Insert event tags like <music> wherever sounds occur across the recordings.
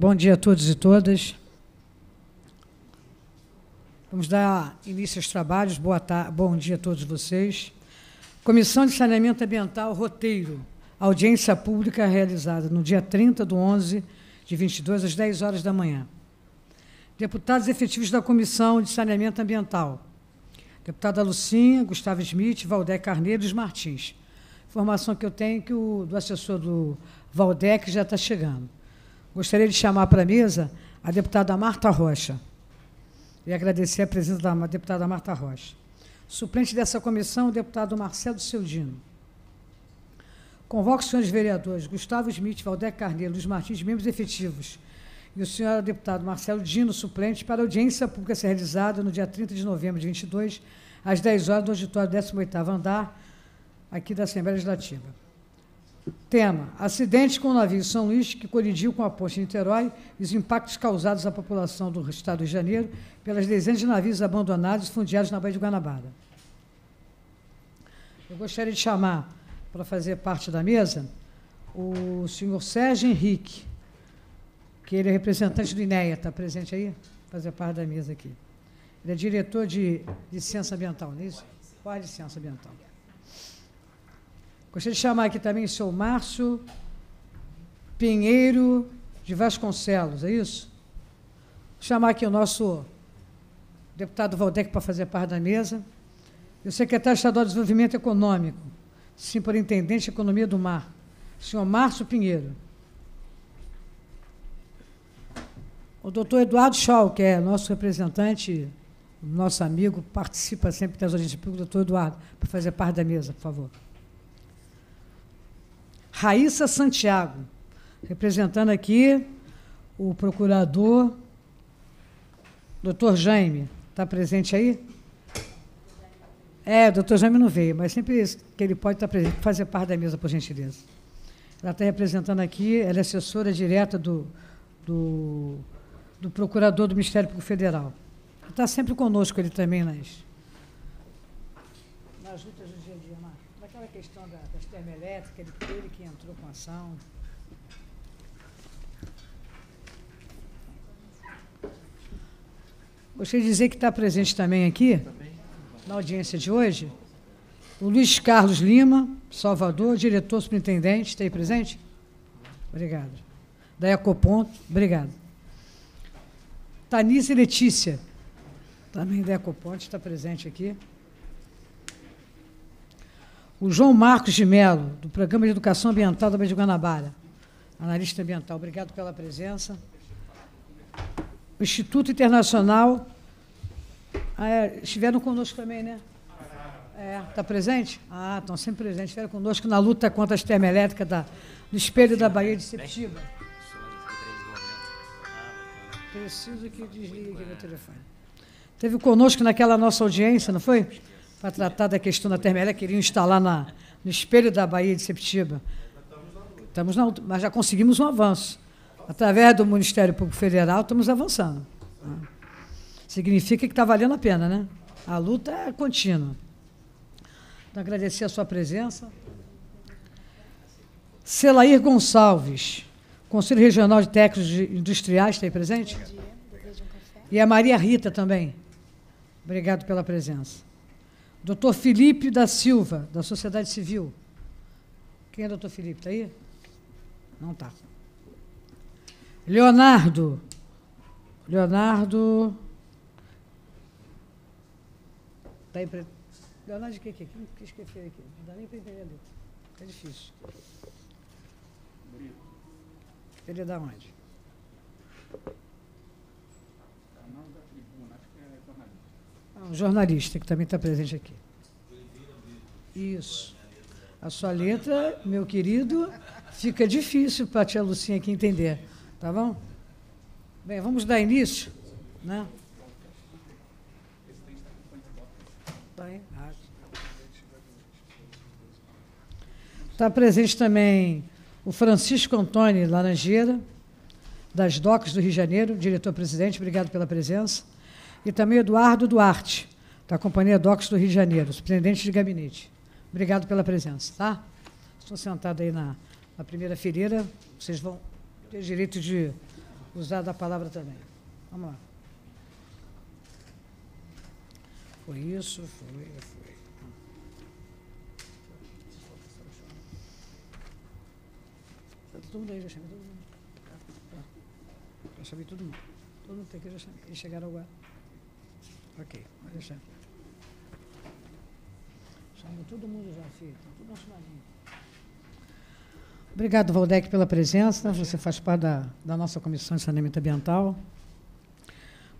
Bom dia a todos e todas. Vamos dar início aos trabalhos. Boa tarde, bom dia a todos vocês. Comissão de Saneamento Ambiental, roteiro. Audiência pública realizada no dia 30 de 11 de 22 às 10 horas da manhã. Deputados efetivos da Comissão de Saneamento Ambiental. Deputada Lucinha, Gustavo Smith, Valdec Carneiros Martins. Informação que eu tenho é que o do assessor do Valdec já está chegando. Gostaria de chamar para a mesa a deputada Marta Rocha. E agradecer a presença da deputada Marta Rocha. Suplente dessa comissão, o deputado Marcelo Seudino. Convoco os senhores vereadores Gustavo Smith, Valdec Carneiro, Luiz Martins, membros efetivos, e o senhor deputado Marcelo Dino, suplente, para a audiência pública ser realizada no dia 30 de novembro de 22, às 10 horas, do auditório 18º andar, aqui da Assembleia Legislativa. Tema: acidente com o navio São Luís que colidiu com a ponte de Niterói e os impactos causados à população do estado de Janeiro pelas dezenas de navios abandonados e fundiados na Baía de Guanabara. Eu gostaria de chamar para fazer parte da mesa o senhor Sérgio Henrique, que ele é representante do INEA, está presente aí? Fazer parte da mesa aqui. Ele é diretor de licença ambiental, não é isso? Qual é licença ambiental? Gostaria de chamar aqui também o seu Márcio Pinheiro de Vasconcelos, é isso? Vou chamar aqui o nosso deputado Valdec para fazer parte da mesa. E o secretário estadual de Desenvolvimento Econômico, superintendente de Economia do Mar, senhor Márcio Pinheiro. O doutor Eduardo Schau, que é nosso representante, nosso amigo, participa sempre das audiências públicas. Doutor Eduardo, para fazer parte da mesa, por favor. Raíssa Santiago, representando aqui o procurador doutor Jaime. Está presente aí? É, o doutor Jaime não veio, mas sempre que ele pode estar tá presente, fazer parte da mesa, por gentileza. Ela está representando aqui, ela é assessora direta do, do, do procurador do Ministério Público Federal. Está sempre conosco ele também nas, nas lutas do dia a dia, Marcos. Naquela questão da, das termoelétricas, ele, ele informação. Gostaria de dizer que está presente também aqui, na audiência de hoje, o Luiz Carlos Lima, Salvador, diretor superintendente, está aí presente? Obrigado. Da Ecoponto, obrigado. Tanise Letícia, também da Ecoponto, está presente aqui o João Marcos de Mello, do Programa de Educação Ambiental da Baía de Guanabara, analista ambiental. Obrigado pela presença. O Instituto Internacional ah, é, estiveram conosco também, né? Está é, tá presente? Ah, estão sempre presentes. Estiveram conosco na luta contra as termoelétricas da, do espelho da Bahia de Septiba. Preciso que desligue o meu telefone. Teve conosco naquela nossa audiência, não foi? para tratar da questão da termelétrica, queriam instalar na, no espelho da Bahia de Septiba. Estamos na, mas já conseguimos um avanço. Através do Ministério Público Federal, estamos avançando. Significa que está valendo a pena, né? A luta é contínua. Então, agradecer a sua presença. Celair Gonçalves, Conselho Regional de Técnicos Industriais, está aí presente? E a Maria Rita também. Obrigado pela presença. Doutor Felipe da Silva, da Sociedade Civil. Quem é doutor Felipe? Está aí? Não está. Leonardo. Leonardo. Está aí Leonardo de que aqui? Não quis aqui. Não dá nem para entender É difícil. Ele é da onde? Ah, um jornalista que também está presente aqui. Isso. A sua letra, meu querido, fica difícil para a tia Lucinha aqui entender. Tá bom? Bem, vamos dar início, né? Está presente também o Francisco Antônio Laranjeira, das DOCs do Rio de Janeiro, diretor-presidente, obrigado pela presença e também Eduardo Duarte, da Companhia DOCS do Rio de Janeiro, superintendente de gabinete. Obrigado pela presença, tá? Estou sentado aí na, na primeira fileira, vocês vão ter direito de usar da palavra também. Vamos lá. Foi isso, foi, foi. Tá todo mundo aí, já chamei todo mundo. Tá, tá. Já chamei todo mundo. Todo mundo tem que já chamei. Eles chegaram agora. Ok, vai deixar aqui. todo mundo já feito, tá tudo assinadinho. Obrigado, Valdec, pela presença. Você faz parte da, da nossa Comissão de Saneamento Ambiental. Vou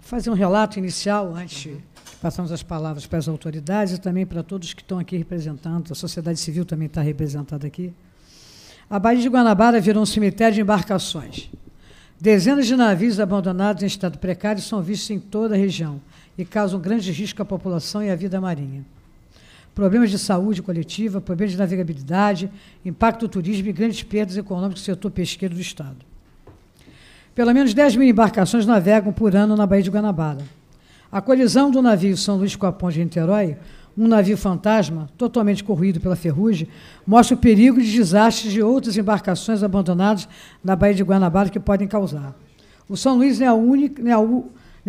fazer um relato inicial antes uhum. de passarmos as palavras para as autoridades e também para todos que estão aqui representando. A sociedade civil também está representada aqui. A Baía de Guanabara virou um cemitério de embarcações. Dezenas de navios abandonados em estado precário são vistos em toda a região e causam grande risco à população e à vida marinha. Problemas de saúde coletiva, problemas de navegabilidade, impacto do turismo e grandes perdas econômicas no setor pesqueiro do Estado. Pelo menos 10 mil embarcações navegam por ano na Baía de Guanabara. A colisão do navio São Luís com a ponte de Niterói, um navio fantasma, totalmente corroído pela ferrugem, mostra o perigo de desastres de outras embarcações abandonadas na Baía de Guanabara que podem causar. O São Luís não é a única, não é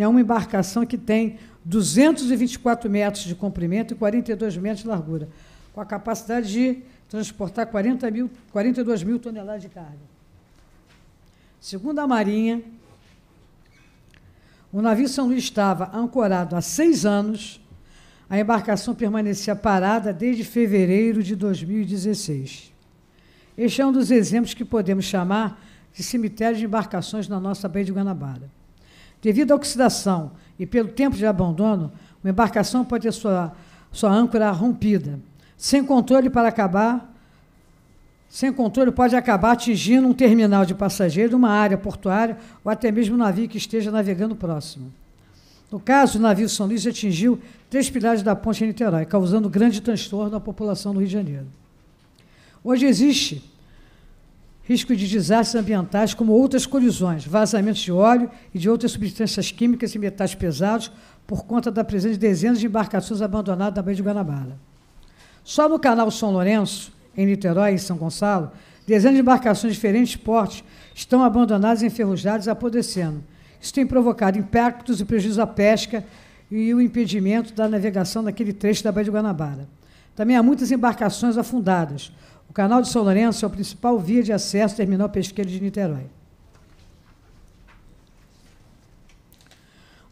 é uma embarcação que tem 224 metros de comprimento e 42 metros de largura, com a capacidade de transportar 40 mil, 42 mil toneladas de carga. Segundo a Marinha, o navio São Luís estava ancorado há seis anos. A embarcação permanecia parada desde fevereiro de 2016. Este é um dos exemplos que podemos chamar de cemitério de embarcações na nossa Baía de Guanabara. Devido à oxidação e pelo tempo de abandono, uma embarcação pode ter sua, sua âncora rompida. Sem controle para acabar, sem controle pode acabar atingindo um terminal de passageiros, uma área portuária ou até mesmo um navio que esteja navegando próximo. No caso, o navio São Luís atingiu três pilares da ponte em Niterói, causando grande transtorno à população do Rio de Janeiro. Hoje existe risco de desastres ambientais, como outras colisões, vazamentos de óleo e de outras substâncias químicas e metais pesados, por conta da presença de dezenas de embarcações abandonadas na Baía de Guanabara. Só no canal São Lourenço, em Niterói e São Gonçalo, dezenas de embarcações de diferentes portes estão abandonadas, enferrujadas e apodrecendo. Isso tem provocado impactos e prejuízos à pesca e o impedimento da navegação naquele trecho da Baía de Guanabara. Também há muitas embarcações afundadas, o canal de São Lourenço é o principal via de acesso terminal pesqueiro de Niterói.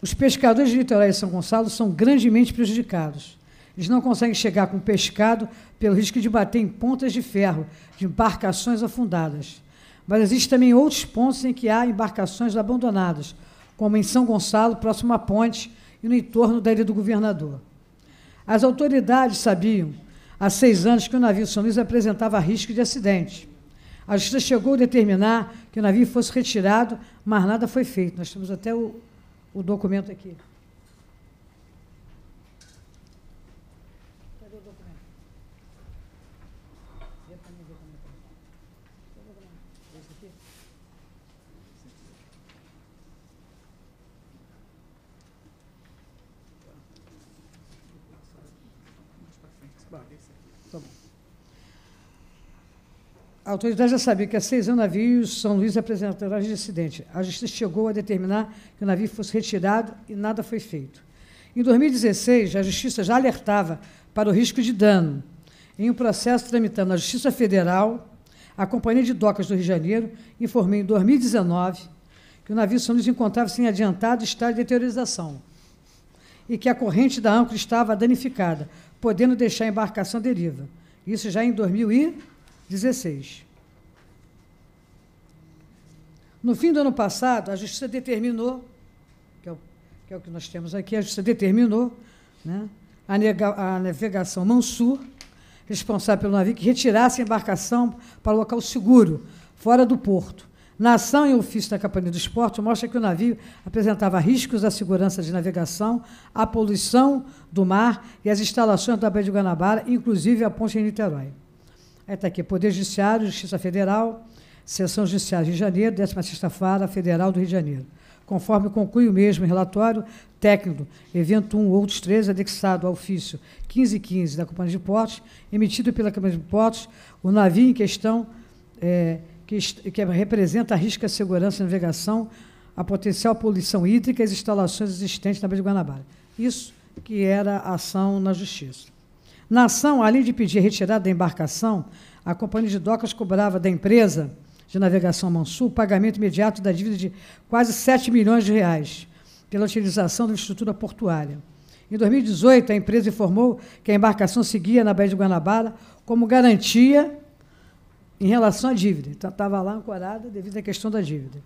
Os pescadores de Niterói e São Gonçalo são grandemente prejudicados. Eles não conseguem chegar com pescado pelo risco de bater em pontas de ferro de embarcações afundadas. Mas existem também outros pontos em que há embarcações abandonadas, como em São Gonçalo, próximo à ponte, e no entorno da Ilha do Governador. As autoridades sabiam há seis anos que o navio São Luís apresentava risco de acidente. A justiça chegou a determinar que o navio fosse retirado, mas nada foi feito. Nós temos até o, o documento aqui. A autoridade já sabia que há seis anos o navio São Luís apresentou de acidente. A justiça chegou a determinar que o navio fosse retirado e nada foi feito. Em 2016, a justiça já alertava para o risco de dano. Em um processo tramitando na Justiça Federal, a Companhia de Docas do Rio de Janeiro informou em 2019 que o navio São Luís encontrava-se em adiantado estado de deteriorização e que a corrente da âncora estava danificada, podendo deixar a embarcação deriva. Isso já em 2019. 16. No fim do ano passado, a Justiça determinou, que é o que, é o que nós temos aqui, a Justiça determinou né, a, nega, a navegação Mansur, responsável pelo navio, que retirasse a embarcação para o local seguro, fora do porto. Na ação em ofício da Capitania dos Portos mostra que o navio apresentava riscos à segurança de navegação, à poluição do mar e às instalações da Baía de Guanabara, inclusive a ponte em Niterói. Está é, aqui, Poder Judiciário, Justiça Federal, Sessão Judiciária de Janeiro, 16ª Fara Federal do Rio de Janeiro. Conforme conclui o mesmo relatório técnico, evento 1, outros 3, anexado ao ofício 1515 da Companhia de Portos, emitido pela Companhia de Portos, o navio em questão, é, que, que representa risco à segurança e navegação, a potencial poluição hídrica e as instalações existentes na Baía de Guanabara. Isso que era ação na Justiça. Na ação, além de pedir retirada da embarcação, a companhia de docas cobrava da empresa de navegação Mansul o pagamento imediato da dívida de quase 7 milhões de reais pela utilização da estrutura portuária. Em 2018, a empresa informou que a embarcação seguia na Baía de Guanabara como garantia em relação à dívida. Então, estava lá ancorada devido à questão da dívida.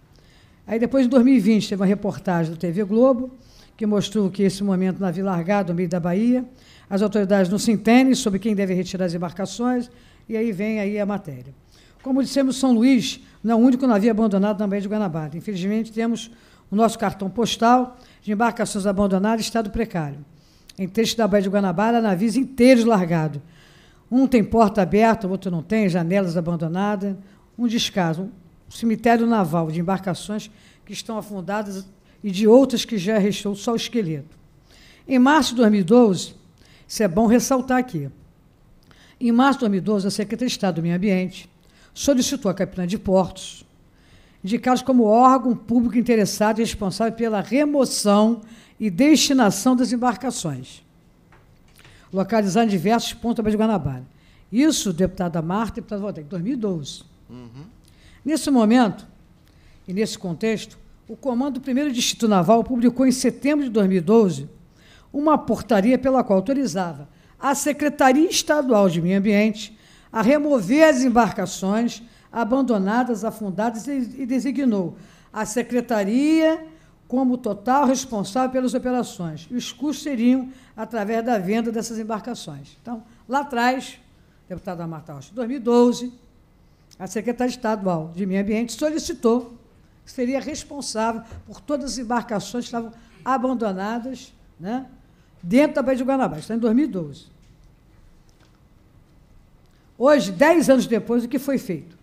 Aí, depois, em 2020, teve uma reportagem do TV Globo que mostrou que esse momento, navio largado no meio da Bahia, as autoridades não se entendem sobre quem deve retirar as embarcações, e aí vem aí a matéria. Como dissemos, São Luís não é o único navio abandonado na Baía de Guanabara. Infelizmente, temos o nosso cartão postal de embarcações abandonadas em estado precário. Em texto da Baía de Guanabara, navios inteiros largados. Um tem porta aberta, o outro não tem, janelas abandonadas. Um descaso, um cemitério naval de embarcações que estão afundadas e de outras que já restou só o esqueleto. Em março de 2012, isso é bom ressaltar aqui. Em março de 2012, a Secretaria de Estado do Meio Ambiente solicitou à Capitania de Portos, indicados como órgão público interessado e responsável pela remoção e destinação das embarcações, localizadas em diversos pontos da de Guanabara. Isso, deputada Marta e deputado Valdeque, em 2012. Uhum. Nesse momento, e nesse contexto, o Comando do Primeiro Distrito Naval publicou em setembro de 2012 uma portaria pela qual autorizava a Secretaria Estadual de Meio Ambiente a remover as embarcações abandonadas, afundadas e designou a Secretaria como total responsável pelas operações. E os custos seriam através da venda dessas embarcações. Então, lá atrás, deputada Marta Rocha, em 2012, a Secretaria Estadual de Meio Ambiente solicitou que seria responsável por todas as embarcações que estavam abandonadas, né? dentro da Baía de Guanabara, está em 2012. Hoje, dez anos depois, o que foi feito?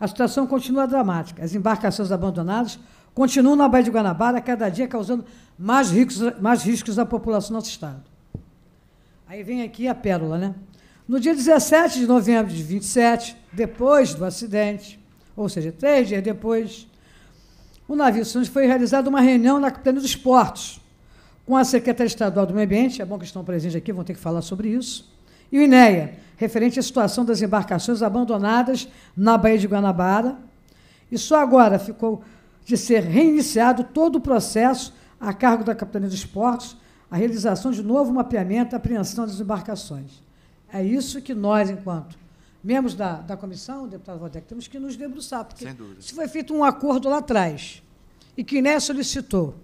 A situação continua dramática. As embarcações abandonadas continuam na Baía de Guanabara, cada dia causando mais, ricos, mais riscos à população do nosso Estado. Aí vem aqui a pérola, né? No dia 17 de novembro de 27, depois do acidente, ou seja, três dias depois, o navio Santos foi realizado uma reunião na Capitania dos Portos, com a Secretaria Estadual do Meio Ambiente, é bom que estão presentes aqui, vão ter que falar sobre isso, e o INEA, referente à situação das embarcações abandonadas na Baía de Guanabara. E só agora ficou de ser reiniciado todo o processo a cargo da Capitania dos Portos, a realização de novo mapeamento e apreensão das embarcações. É isso que nós, enquanto membros da, da comissão, deputado Valdec, temos que nos debruçar, porque se foi feito um acordo lá atrás e que o INEA solicitou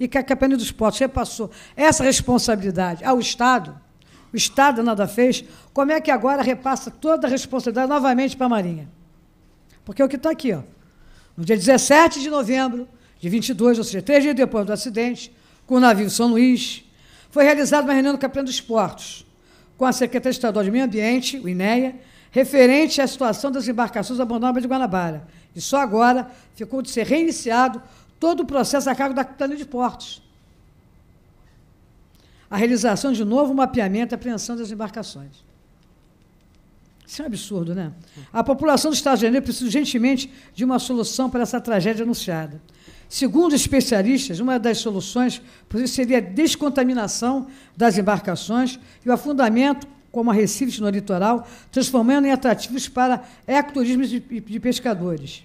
e que a Capitania dos Portos repassou essa responsabilidade ao Estado, o Estado nada fez, como é que agora repassa toda a responsabilidade novamente para a Marinha? Porque é o que está aqui, ó. no dia 17 de novembro de 22, ou seja, três dias depois do acidente, com o navio São Luís, foi realizada uma reunião do Capitania dos Portos com a Secretaria Estadual de Meio Ambiente, o INEA, referente à situação das embarcações abandonadas de Guanabara. E só agora ficou de ser reiniciado todo o processo a cargo da Capitania de Portos. A realização de novo mapeamento e apreensão das embarcações. Isso é um absurdo, né? A população dos Estados Unidos precisa urgentemente de uma solução para essa tragédia anunciada. Segundo especialistas, uma das soluções seria a descontaminação das embarcações e o afundamento, como Recife no litoral, transformando em atrativos para ecoturismo de pescadores.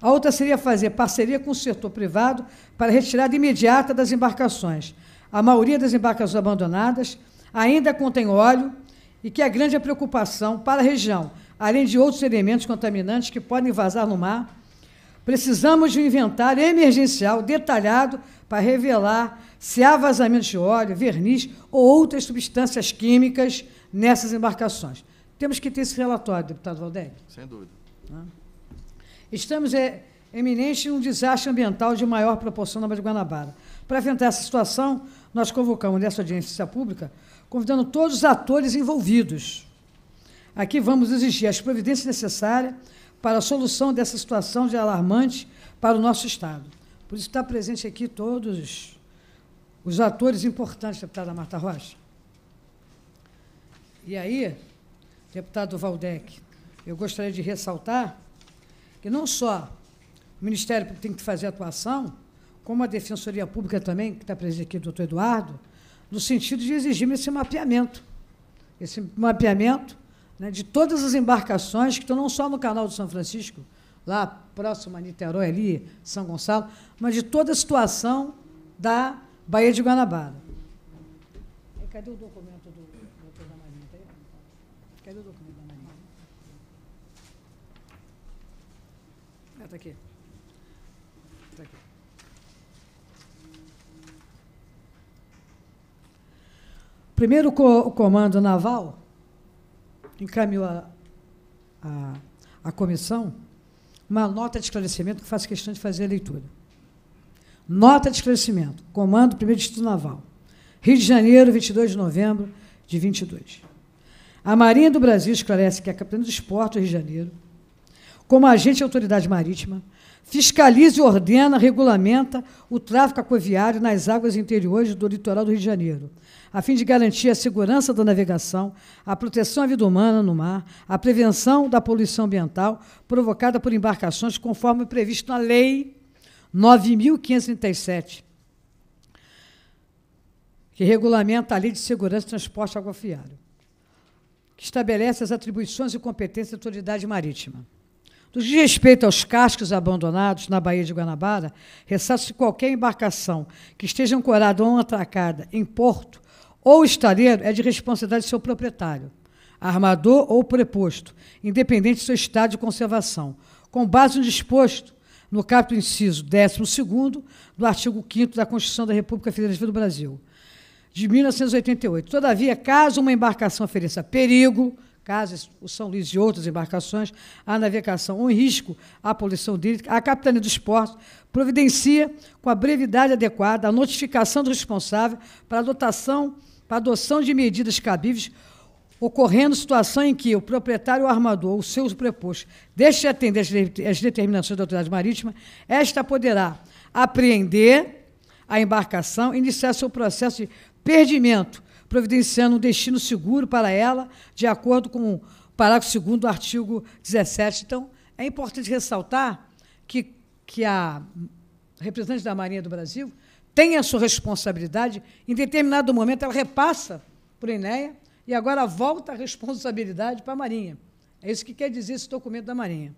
A outra seria fazer parceria com o setor privado para retirada imediata das embarcações. A maioria das embarcações abandonadas ainda contém óleo e que é grande a preocupação para a região, além de outros elementos contaminantes que podem vazar no mar. Precisamos de um inventário emergencial detalhado para revelar se há vazamento de óleo, verniz ou outras substâncias químicas nessas embarcações. Temos que ter esse relatório, deputado Valdec. Sem dúvida. Não? Estamos é, eminente um desastre ambiental de maior proporção na Baía de Guanabara. Para enfrentar essa situação, nós convocamos nessa audiência pública, convidando todos os atores envolvidos. Aqui vamos exigir as providências necessárias para a solução dessa situação de alarmante para o nosso Estado. Por isso está presente aqui todos os atores importantes, deputada Marta Rocha. E aí, deputado Valdec, eu gostaria de ressaltar que não só o Ministério Público tem que fazer atuação, como a Defensoria Pública também, que está presente aqui o doutor Eduardo, no sentido de exigir esse mapeamento. Esse mapeamento né, de todas as embarcações que estão não só no canal do São Francisco, lá próximo a Niterói, ali, São Gonçalo, mas de toda a situação da Baía de Guanabara. Cadê o documento? tá aqui. Tá aqui. Primeiro, o Comando Naval encaminhou a, a, a comissão uma nota de esclarecimento que faz questão de fazer a leitura. Nota de esclarecimento. Comando Primeiro Distrito Naval. Rio de Janeiro, 22 de novembro de 22. A Marinha do Brasil esclarece que a é Capitania dos Portos do Rio de Janeiro como agente de autoridade marítima, fiscaliza e ordena, regulamenta o tráfego aquaviário nas águas interiores do litoral do Rio de Janeiro, a fim de garantir a segurança da navegação, a proteção à vida humana no mar, a prevenção da poluição ambiental provocada por embarcações, conforme previsto na Lei 9.537, que regulamenta a Lei de Segurança e Transporte Aquaviário, que estabelece as atribuições e competências da autoridade marítima. No que respeito aos cascos abandonados na Baía de Guanabara, ressalto-se qualquer embarcação que esteja ancorada ou atracada em porto ou estaleiro é de responsabilidade do seu proprietário, armador ou preposto, independente do seu estado de conservação, com base no disposto no capítulo inciso 12 do artigo 5 da Constituição da República Federativa do Brasil, de 1988. Todavia, caso uma embarcação ofereça perigo caso, São Luiz e outras embarcações, a navegação um risco à poluição hídrica, a Capitania dos Portos providencia, com a brevidade adequada, a notificação do responsável para a dotação, para a adoção de medidas cabíveis, ocorrendo situação em que o proprietário ou armador ou seu preposto deixe de atender às determinações da autoridade marítima, esta poderá apreender a embarcação, iniciar seu processo de perdimento providenciando um destino seguro para ela, de acordo com o parágrafo 2 do artigo 17. Então, é importante ressaltar que, que a representante da Marinha do Brasil tem a sua responsabilidade, em determinado momento ela repassa para o INEA e agora volta a responsabilidade para a Marinha. É isso que quer dizer esse documento da Marinha,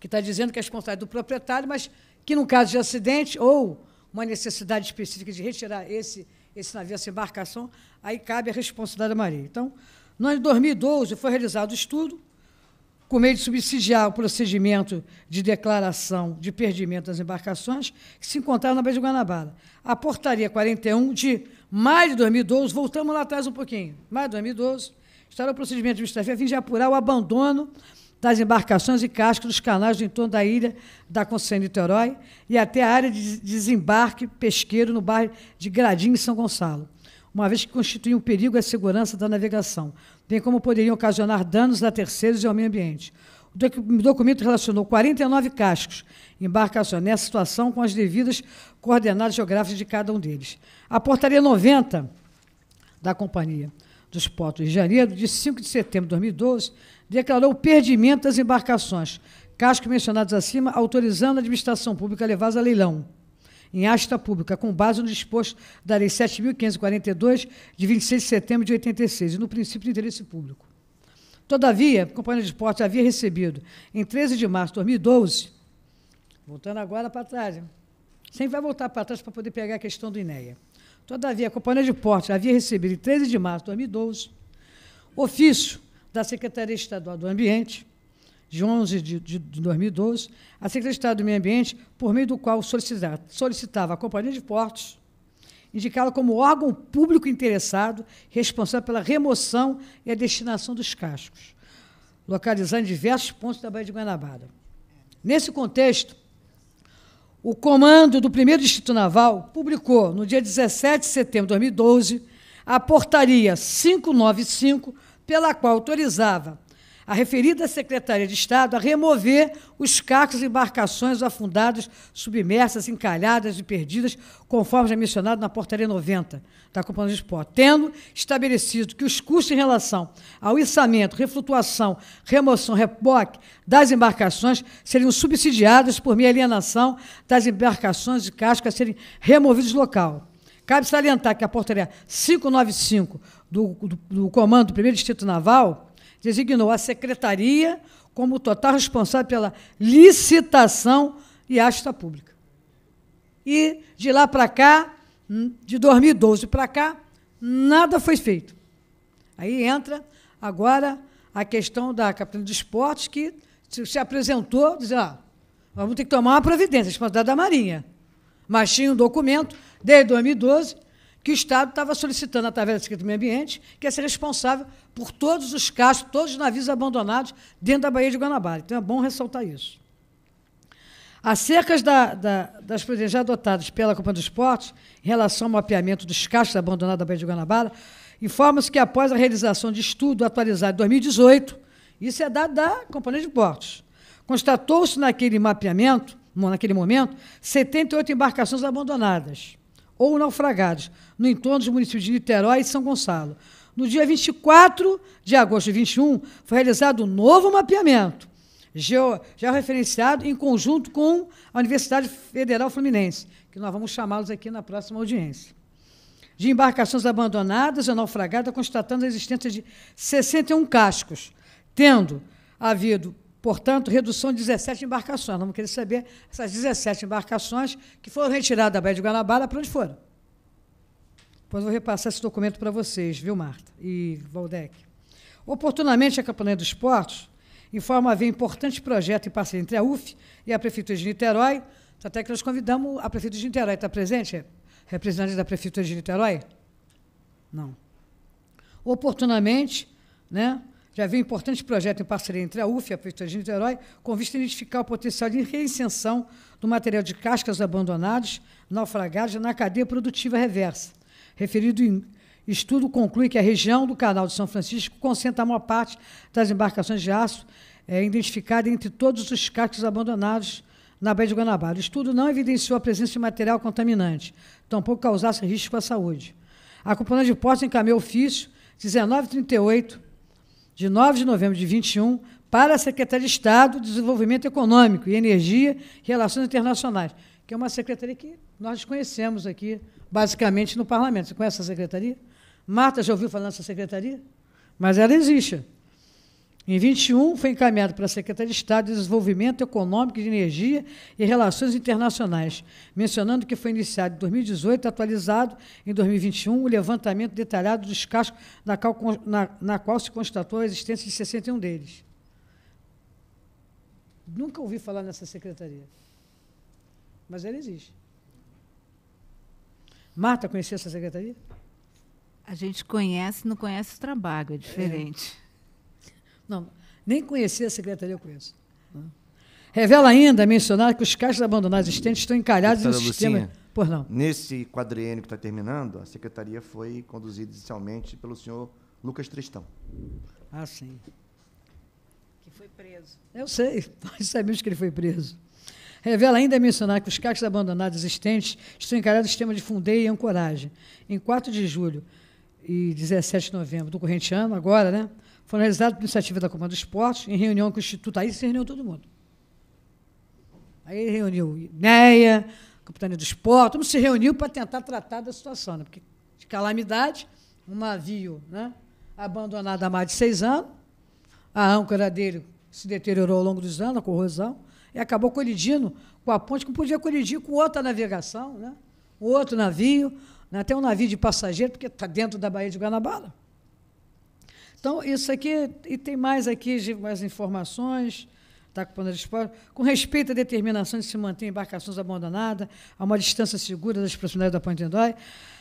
que está dizendo que é a responsabilidade do proprietário, mas que, no caso de acidente ou uma necessidade específica de retirar esse esse navio, essa embarcação, aí cabe a responsabilidade da Marinha. Então, no ano de 2012 foi realizado o estudo com meio de subsidiar o procedimento de declaração de perdimento das embarcações que se encontraram na Baía de Guanabara. A portaria 41 de maio de 2012, voltamos lá atrás um pouquinho, maio de 2012, instaurou o procedimento administrativo a fim de apurar o abandono das embarcações e cascos dos canais do entorno da ilha da Conceição Niterói e até a área de desembarque pesqueiro no bairro de Gradim, em São Gonçalo, uma vez que constitui um perigo à segurança da navegação, bem como poderiam ocasionar danos a terceiros e ao meio ambiente. O documento relacionou 49 cascos, embarcações nessa situação com as devidas coordenadas geográficas de cada um deles. A portaria 90 da Companhia dos Portos de Janeiro, de 5 de setembro de 2012, declarou o perdimento das embarcações, cascos mencionados acima, autorizando a administração pública a levá-las a leilão em asta pública, com base no disposto da Lei 7.542, de 26 de setembro de 86, e no princípio de interesse público. Todavia, a Companhia de portos havia recebido, em 13 de março de 2012, voltando agora para trás, Sem vai voltar para trás para poder pegar a questão do INEA. Todavia, a Companhia de Portos havia recebido, em 13 de março de 2012, ofício da Secretaria Estadual do Ambiente, de 11 de, de, de 2012, a Secretaria Estadual do Meio Ambiente, por meio do qual solicitava, solicitava a Companhia de Portos, indicá-la como órgão público interessado responsável pela remoção e a destinação dos cascos, localizando diversos pontos da Baía de Guanabara. Nesse contexto, o comando do primeiro Distrito Naval publicou, no dia 17 de setembro de 2012, a portaria 595 pela qual autorizava a referida Secretaria de Estado a remover os cacos e embarcações afundadas, submersas, encalhadas e perdidas, conforme já mencionado na Portaria 90 da Companhia de Esporte, tendo estabelecido que os custos em relação ao içamento, reflutuação, remoção, reboque das embarcações seriam subsidiados por meio alienação das embarcações de cascos a serem removidos do local. Cabe salientar que a portaria 595 do, do, do Comando do Primeiro Distrito Naval, designou a Secretaria como total responsável pela licitação e asta pública. E de lá para cá, hum, de 2012 para cá, nada foi feito. Aí entra agora a questão da Capitania de Esportes, que se apresentou dizendo: ah, vamos ter que tomar uma providência, responsabilidade é da Marinha. Mas tinha um documento, desde 2012, que o Estado estava solicitando, através da Secretaria do Meio Ambiente, que ia ser responsável por todos os casos, todos os navios abandonados dentro da Baía de Guanabara. Então é bom ressaltar isso. Acerca da, da, das providências já adotadas pela Companhia dos Portos em relação ao mapeamento dos castos abandonados da Baía de Guanabara, informa-se que após a realização de estudo atualizado em 2018, isso é dado da Companhia de Portos, constatou-se naquele mapeamento, naquele momento, 78 embarcações abandonadas ou naufragados no entorno dos municípios de Niterói e São Gonçalo. No dia 24 de agosto de 21, foi realizado um novo mapeamento, já referenciado em conjunto com a Universidade Federal Fluminense, que nós vamos chamá-los aqui na próxima audiência. De embarcações abandonadas ou naufragadas, constatando a existência de 61 cascos, tendo havido Portanto, redução de 17 embarcações. Vamos querer saber essas 17 embarcações que foram retiradas da Baía de Guanabara, para onde foram? Depois vou repassar esse documento para vocês, viu, Marta e Valdec. Oportunamente, a Campanha dos Portos informa haver importante projeto em parceria entre a UF e a Prefeitura de Niterói. Até que nós convidamos a Prefeitura de Niterói. Está presente? É? Representante da Prefeitura de Niterói? Não. Oportunamente, né? Já havia um importante projeto em parceria entre a UF e a Prefeitura de Niterói, com vista a identificar o potencial de reinserção do material de cascas abandonados, naufragados, na cadeia produtiva reversa. Referido em estudo, conclui que a região do Canal de São Francisco concentra a maior parte das embarcações de aço é, identificada entre todos os cascos abandonados na Baía de Guanabara. O estudo não evidenciou a presença de material contaminante, tampouco causasse risco à saúde. A companhia de portos encaminhou ofício 1938 de 9 de novembro de 21, para a Secretaria de Estado, Desenvolvimento Econômico e Energia e Relações Internacionais, que é uma secretaria que nós conhecemos aqui, basicamente, no parlamento. Você conhece essa secretaria? Marta já ouviu falar nessa secretaria? Mas ela existe. Em 21, foi encaminhado para a Secretaria de Estado de Desenvolvimento Econômico de Energia e Relações Internacionais, mencionando que foi iniciado em 2018, atualizado em 2021, o levantamento detalhado dos casos na qual, na, na qual se constatou a existência de 61 deles. Nunca ouvi falar nessa secretaria. Mas ela existe. Marta, conhecia essa secretaria? A gente conhece, não conhece o trabalho, é diferente. É. Não, nem conhecia a secretaria, eu conheço. Revela ainda mencionar que os caixas abandonados existentes estão encalhados no sistema. pois não. Nesse quadriênio que está terminando, a secretaria foi conduzida inicialmente pelo senhor Lucas Tristão. Ah, sim. Que foi preso. Eu sei, <laughs> nós sabemos que ele foi preso. Revela ainda mencionar que os caixas abandonados existentes estão encalhados no sistema de fundeio e ancoragem. Em 4 de julho e 17 de novembro do corrente ano, agora, né? Foram realizados por iniciativa da Comando Esporte, em reunião com o Instituto. Aí se reuniu todo mundo. Aí reuniu INEA, Capitania do Esporte, todo mundo se reuniu para tentar tratar da situação, né? porque de calamidade, um navio né? abandonado há mais de seis anos, a âncora dele se deteriorou ao longo dos anos, a corrosão, e acabou colidindo com a ponte, que podia colidir com outra navegação, né? outro navio, né? até um navio de passageiro, porque está dentro da Baía de Guanabara. Então, isso aqui, e tem mais aqui, mais informações, tá com de esporte. Com respeito à determinação de se manter embarcações abandonadas a uma distância segura das proximidades da Ponte Indói,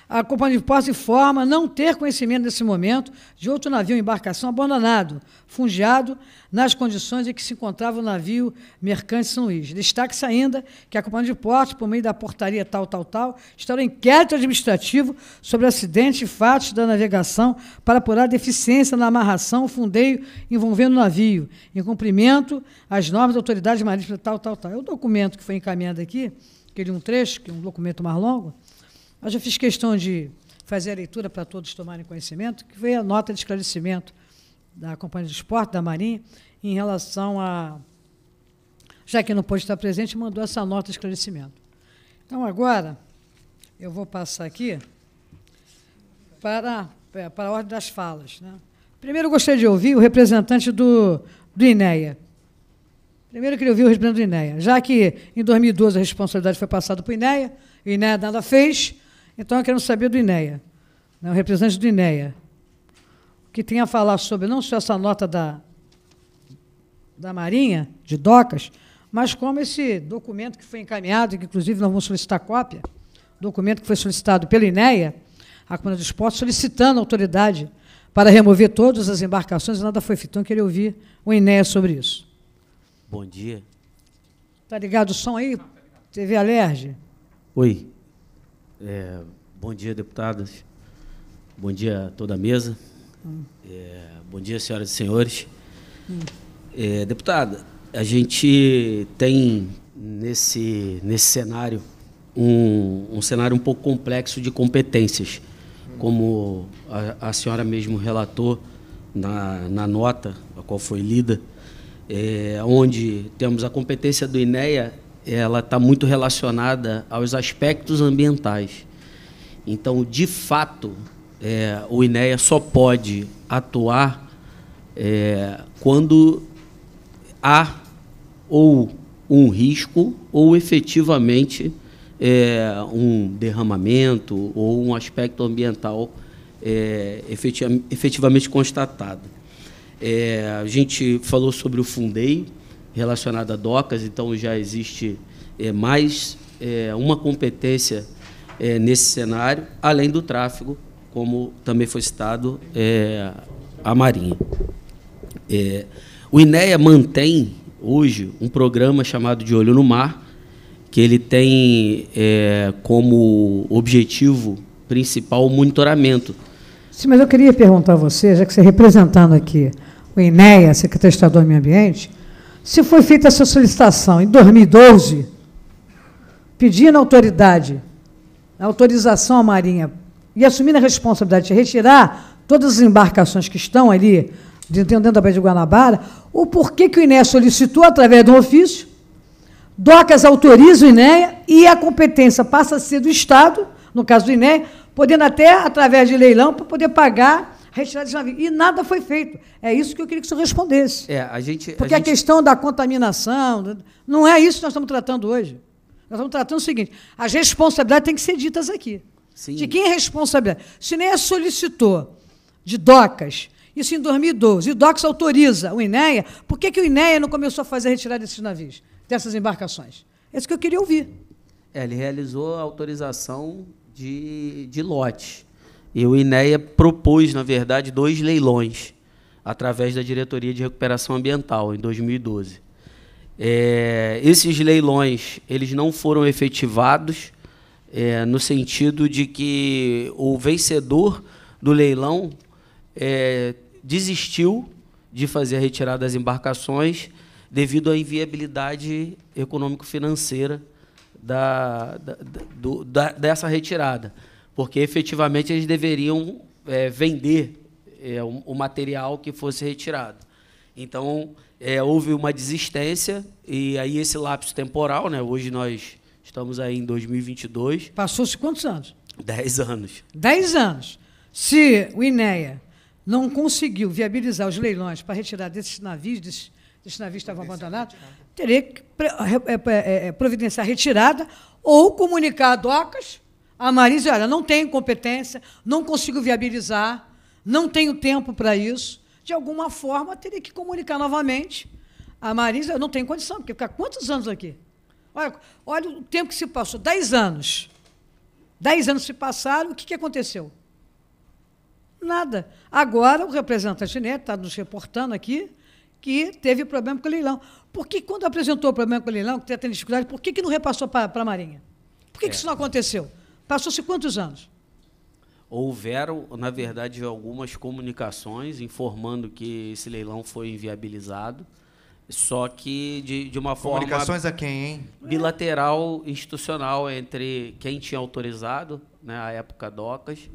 a companhia de portos informa não ter conhecimento nesse momento de outro navio ou embarcação abandonado, fungiado nas condições em que se encontrava o navio mercante São Luís. Destaque-se ainda que a companhia de portos, por meio da portaria tal, tal, tal, no inquérito administrativo sobre acidente e fatos da navegação para apurar deficiência na amarração, fundeio envolvendo o navio, em cumprimento às normas da autoridade marítima tal, tal, tal. É o documento que foi encaminhado aqui, aquele um trecho, que é um documento mais longo, mas eu fiz questão de fazer a leitura para todos tomarem conhecimento, que foi a nota de esclarecimento da Companhia de Esporte, da Marinha, em relação a. Já que não pôde estar presente, mandou essa nota de esclarecimento. Então, agora, eu vou passar aqui para, é, para a ordem das falas. Né? Primeiro, gostaria de ouvir o representante do, do INEA. Primeiro, eu queria ouvir o representante do INEA. Já que, em 2012, a responsabilidade foi passada para o INEA, o INEA nada fez, então, queremos saber do INEA, né, o representante do INEA, o que tem a falar sobre não só essa nota da, da Marinha, de docas, mas como esse documento que foi encaminhado, que inclusive nós vamos solicitar cópia, documento que foi solicitado pelo INEA, a Comunidade de Esportes solicitando a autoridade para remover todas as embarcações, nada foi feito. Então, eu queria ouvir o INEA sobre isso. Bom dia. Está ligado o som aí? TV Alerge? Oi. É, bom dia, deputadas. Bom dia a toda a mesa. Hum. É, bom dia, senhoras e senhores. Hum. É, deputada, a gente tem nesse, nesse cenário um, um cenário um pouco complexo de competências. Hum. Como a, a, senhora mesmo relatou na, na nota a qual foi lida, é, onde temos a competência do INEA ela está muito relacionada aos aspectos ambientais. Então, de fato, é, o INEA só pode atuar é, quando há ou um risco ou efetivamente é, um derramamento ou um aspecto ambiental é, efetivamente constatado. É, a gente falou sobre o Fundei, relacionada a docas, então já existe é, mais é, uma competência é, nesse cenário, além do tráfego, como também foi citado a Marinha. o INEA mantém hoje um programa chamado De Olho no Mar, que ele tem como objetivo principal o monitoramento. Sim, mas eu queria perguntar a você, já que você é representando aqui o INEA, Secretaria Estadual do Meio Ambiente, se foi feita essa solicitação em 2012, pedindo autoridade, autorização à Marinha e assumindo a responsabilidade de retirar todas as embarcações que estão ali dentro da Baía de Guanabara, o porquê que o INEA solicitou através de um ofício, DOCAS autoriza o INEA e a competência passa a ser do Estado, no caso do INEA, podendo até, através de leilão, para poder pagar retirar 19 navios E nada foi feito. É isso que eu queria que o senhor respondesse. É, a gente, Porque a, gente... questão da contaminação, não é isso que nós estamos tratando hoje. Nós estamos tratando o seguinte: as responsabilidades têm que ser ditas aqui. Sim. De quem é responsabilidade? Se nem a é solicitou de docas, isso em 2012, e o DOCS autoriza o INEA, por que, que o INEA não começou a fazer a retirada desses navios, dessas embarcações? É isso que eu queria ouvir. É, ele realizou a autorização de, de lote. E o INEA propôs, na verdade, dois leilões através da Diretoria de Recuperação Ambiental, em 2012. É, esses leilões eles não foram efetivados é, no sentido de que o vencedor do leilão é, desistiu de fazer a retirada das embarcações devido à inviabilidade econômico-financeira da, da, da, dessa retirada porque efetivamente eles deveriam é, vender é, o, o, material que fosse retirado. Então, é, houve uma desistência, e aí esse lapso temporal, né, hoje nós estamos aí em 2022. Passou-se quantos anos? Dez anos. Dez anos. Se o INEA não conseguiu viabilizar os leilões para retirar desses navios, desses, desses navios estavam abandonados, teria que é, é, é, providenciar retirada ou comunicar a DOCAS a Marisa, olha, não tenho competência, não consigo viabilizar, não tenho tempo para isso. De alguma forma, teria que comunicar novamente. A Marisa, eu não tenho condição, porque ficar quantos anos aqui? Olha, olha o tempo que se passou, dez anos. Dez anos se passaram, o que, que aconteceu? Nada. Agora, o representante Neto está nos reportando aqui que teve problema com o leilão. Por que, quando apresentou o problema com o leilão, que está tendo dificuldade, por que, que não repassou para a Marinha? Por que, é. que isso não é. aconteceu? Passou-se quantos anos? Houveram, na verdade, algumas comunicações informando que esse leilão foi inviabilizado. Só que de, de uma forma. Comunicações a quem, hein? Bilateral, institucional, entre quem tinha autorizado, né, época DOCAS,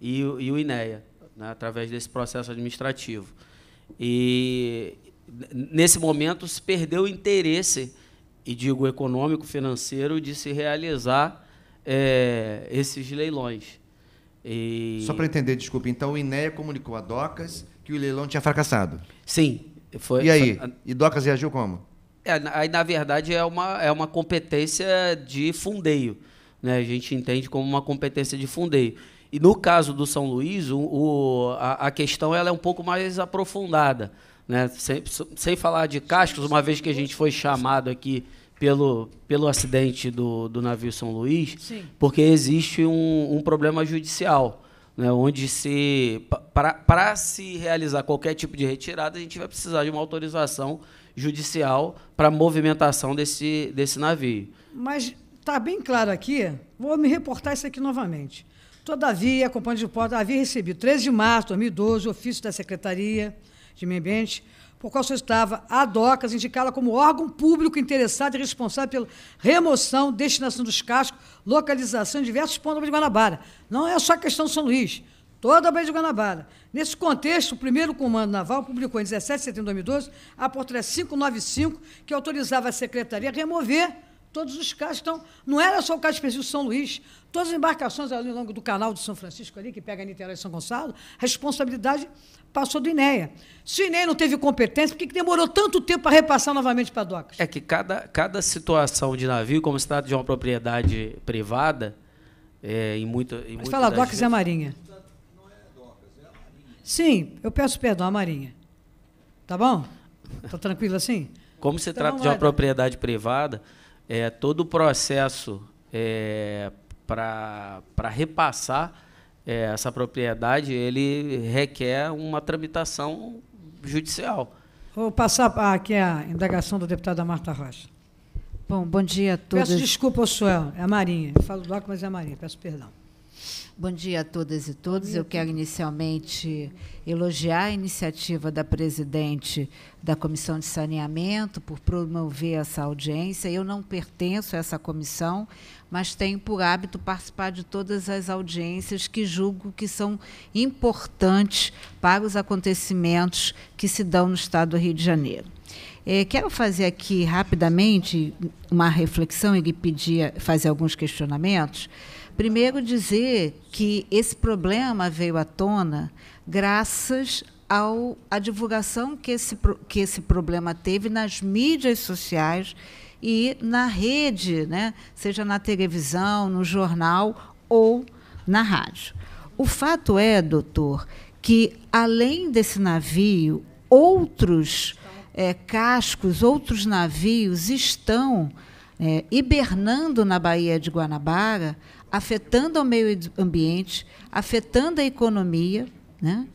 e, e o INEA, né, através desse processo administrativo. E nesse momento se perdeu o interesse, e digo econômico, financeiro, de se realizar é, esses leilões. E... Só para entender, desculpe, então o INEA comunicou a Docas que o leilão tinha fracassado. Sim. Foi, e aí? Foi... E Docas reagiu como? É, aí, na verdade, é uma, é uma competência de fundeio. Né? A gente entende como uma competência de fundeio. E no caso do São Luís, o, o a, a, questão ela é um pouco mais aprofundada. Né? Sem, sem falar de cascos, uma vez que a gente foi chamado aqui pelo, pelo acidente do, do navio São Luís, Sim. porque existe um, um problema judicial, né, onde se para se realizar qualquer tipo de retirada, a gente vai precisar de uma autorização judicial para movimentação desse, desse navio. Mas está bem claro aqui, vou me reportar isso aqui novamente. Todavia, a Companhia de Porto havia recebido, 13 de março de 2012, ofício da Secretaria de Meio Ambiente, por qual solicitava a DOCAS indicá-la como órgão público interessado e responsável pela remoção, destinação dos cascos, localização em diversos pontos da de Guanabara. Não é só a questão de São Luís, toda a Baía de Guanabara. Nesse contexto, o primeiro comando naval publicou em 17 de setembro de 2012 a portaria 595, que autorizava a secretaria a remover todos os cascos Então, não era só o caso específico de São Luís, todas as embarcações ali ao longo do canal de São Francisco ali, que pega Niterói e São Gonçalo, responsabilidade passou do INEA. Se o INEA não teve competência, por que, que demorou tanto tempo para repassar novamente para a DOCAS? É que cada, cada situação de navio, como se trata de uma propriedade privada, é, em muito. Em Mas fala, DOCAS vezes... é a Marinha. Não é DOCAS, é a Marinha. Sim, eu peço perdão, a Marinha. Tá bom? Tá tranquilo assim? Como se então, trata de uma propriedade privada, é, todo o processo é, para repassar é, essa propriedade, ele requer uma tramitação judicial. Vou passar aqui a indagação do deputado Marta Rocha. Bom, bom dia a todos. Peço desculpa, Suel, é a Marinha. Eu falo bloco mas é a Marinha, peço perdão. Bom dia a todas e todos. Eu quero inicialmente elogiar a iniciativa da presidente da Comissão de Saneamento por promover essa audiência. Eu não pertenço a essa comissão, mas tenho por hábito participar de todas as audiências que julgo que são importantes para os acontecimentos que se dão no Estado do Rio de Janeiro. É, quero fazer aqui rapidamente uma reflexão e pedir fazer alguns questionamentos. Primeiro, dizer que esse problema veio à tona graças ao, à divulgação que esse, que esse problema teve nas mídias sociais e na rede, né? seja na televisão, no jornal ou na rádio. O fato é, doutor, que além desse navio, outros é, cascos, outros navios estão é, hibernando na Baía de Guanabara, afetando o meio ambiente, afetando a economia. Né?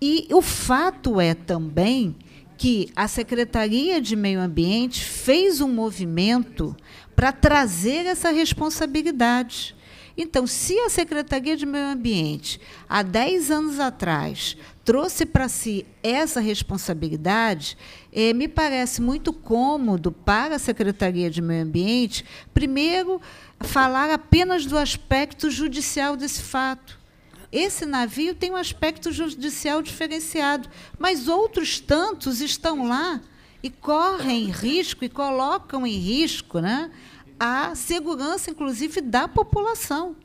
E o fato é também que a Secretaria de Meio Ambiente fez um movimento para trazer essa responsabilidade. Então, se a Secretaria de Meio Ambiente, há 10 anos atrás, trouxe para si essa responsabilidade, eh, me parece muito cômodo para a Secretaria de Meio Ambiente, primeiro, falar apenas do aspecto judicial desse fato. Esse navio tem um aspecto judicial diferenciado, mas outros tantos estão lá e correm risco e colocam em risco né, a segurança, inclusive, da população.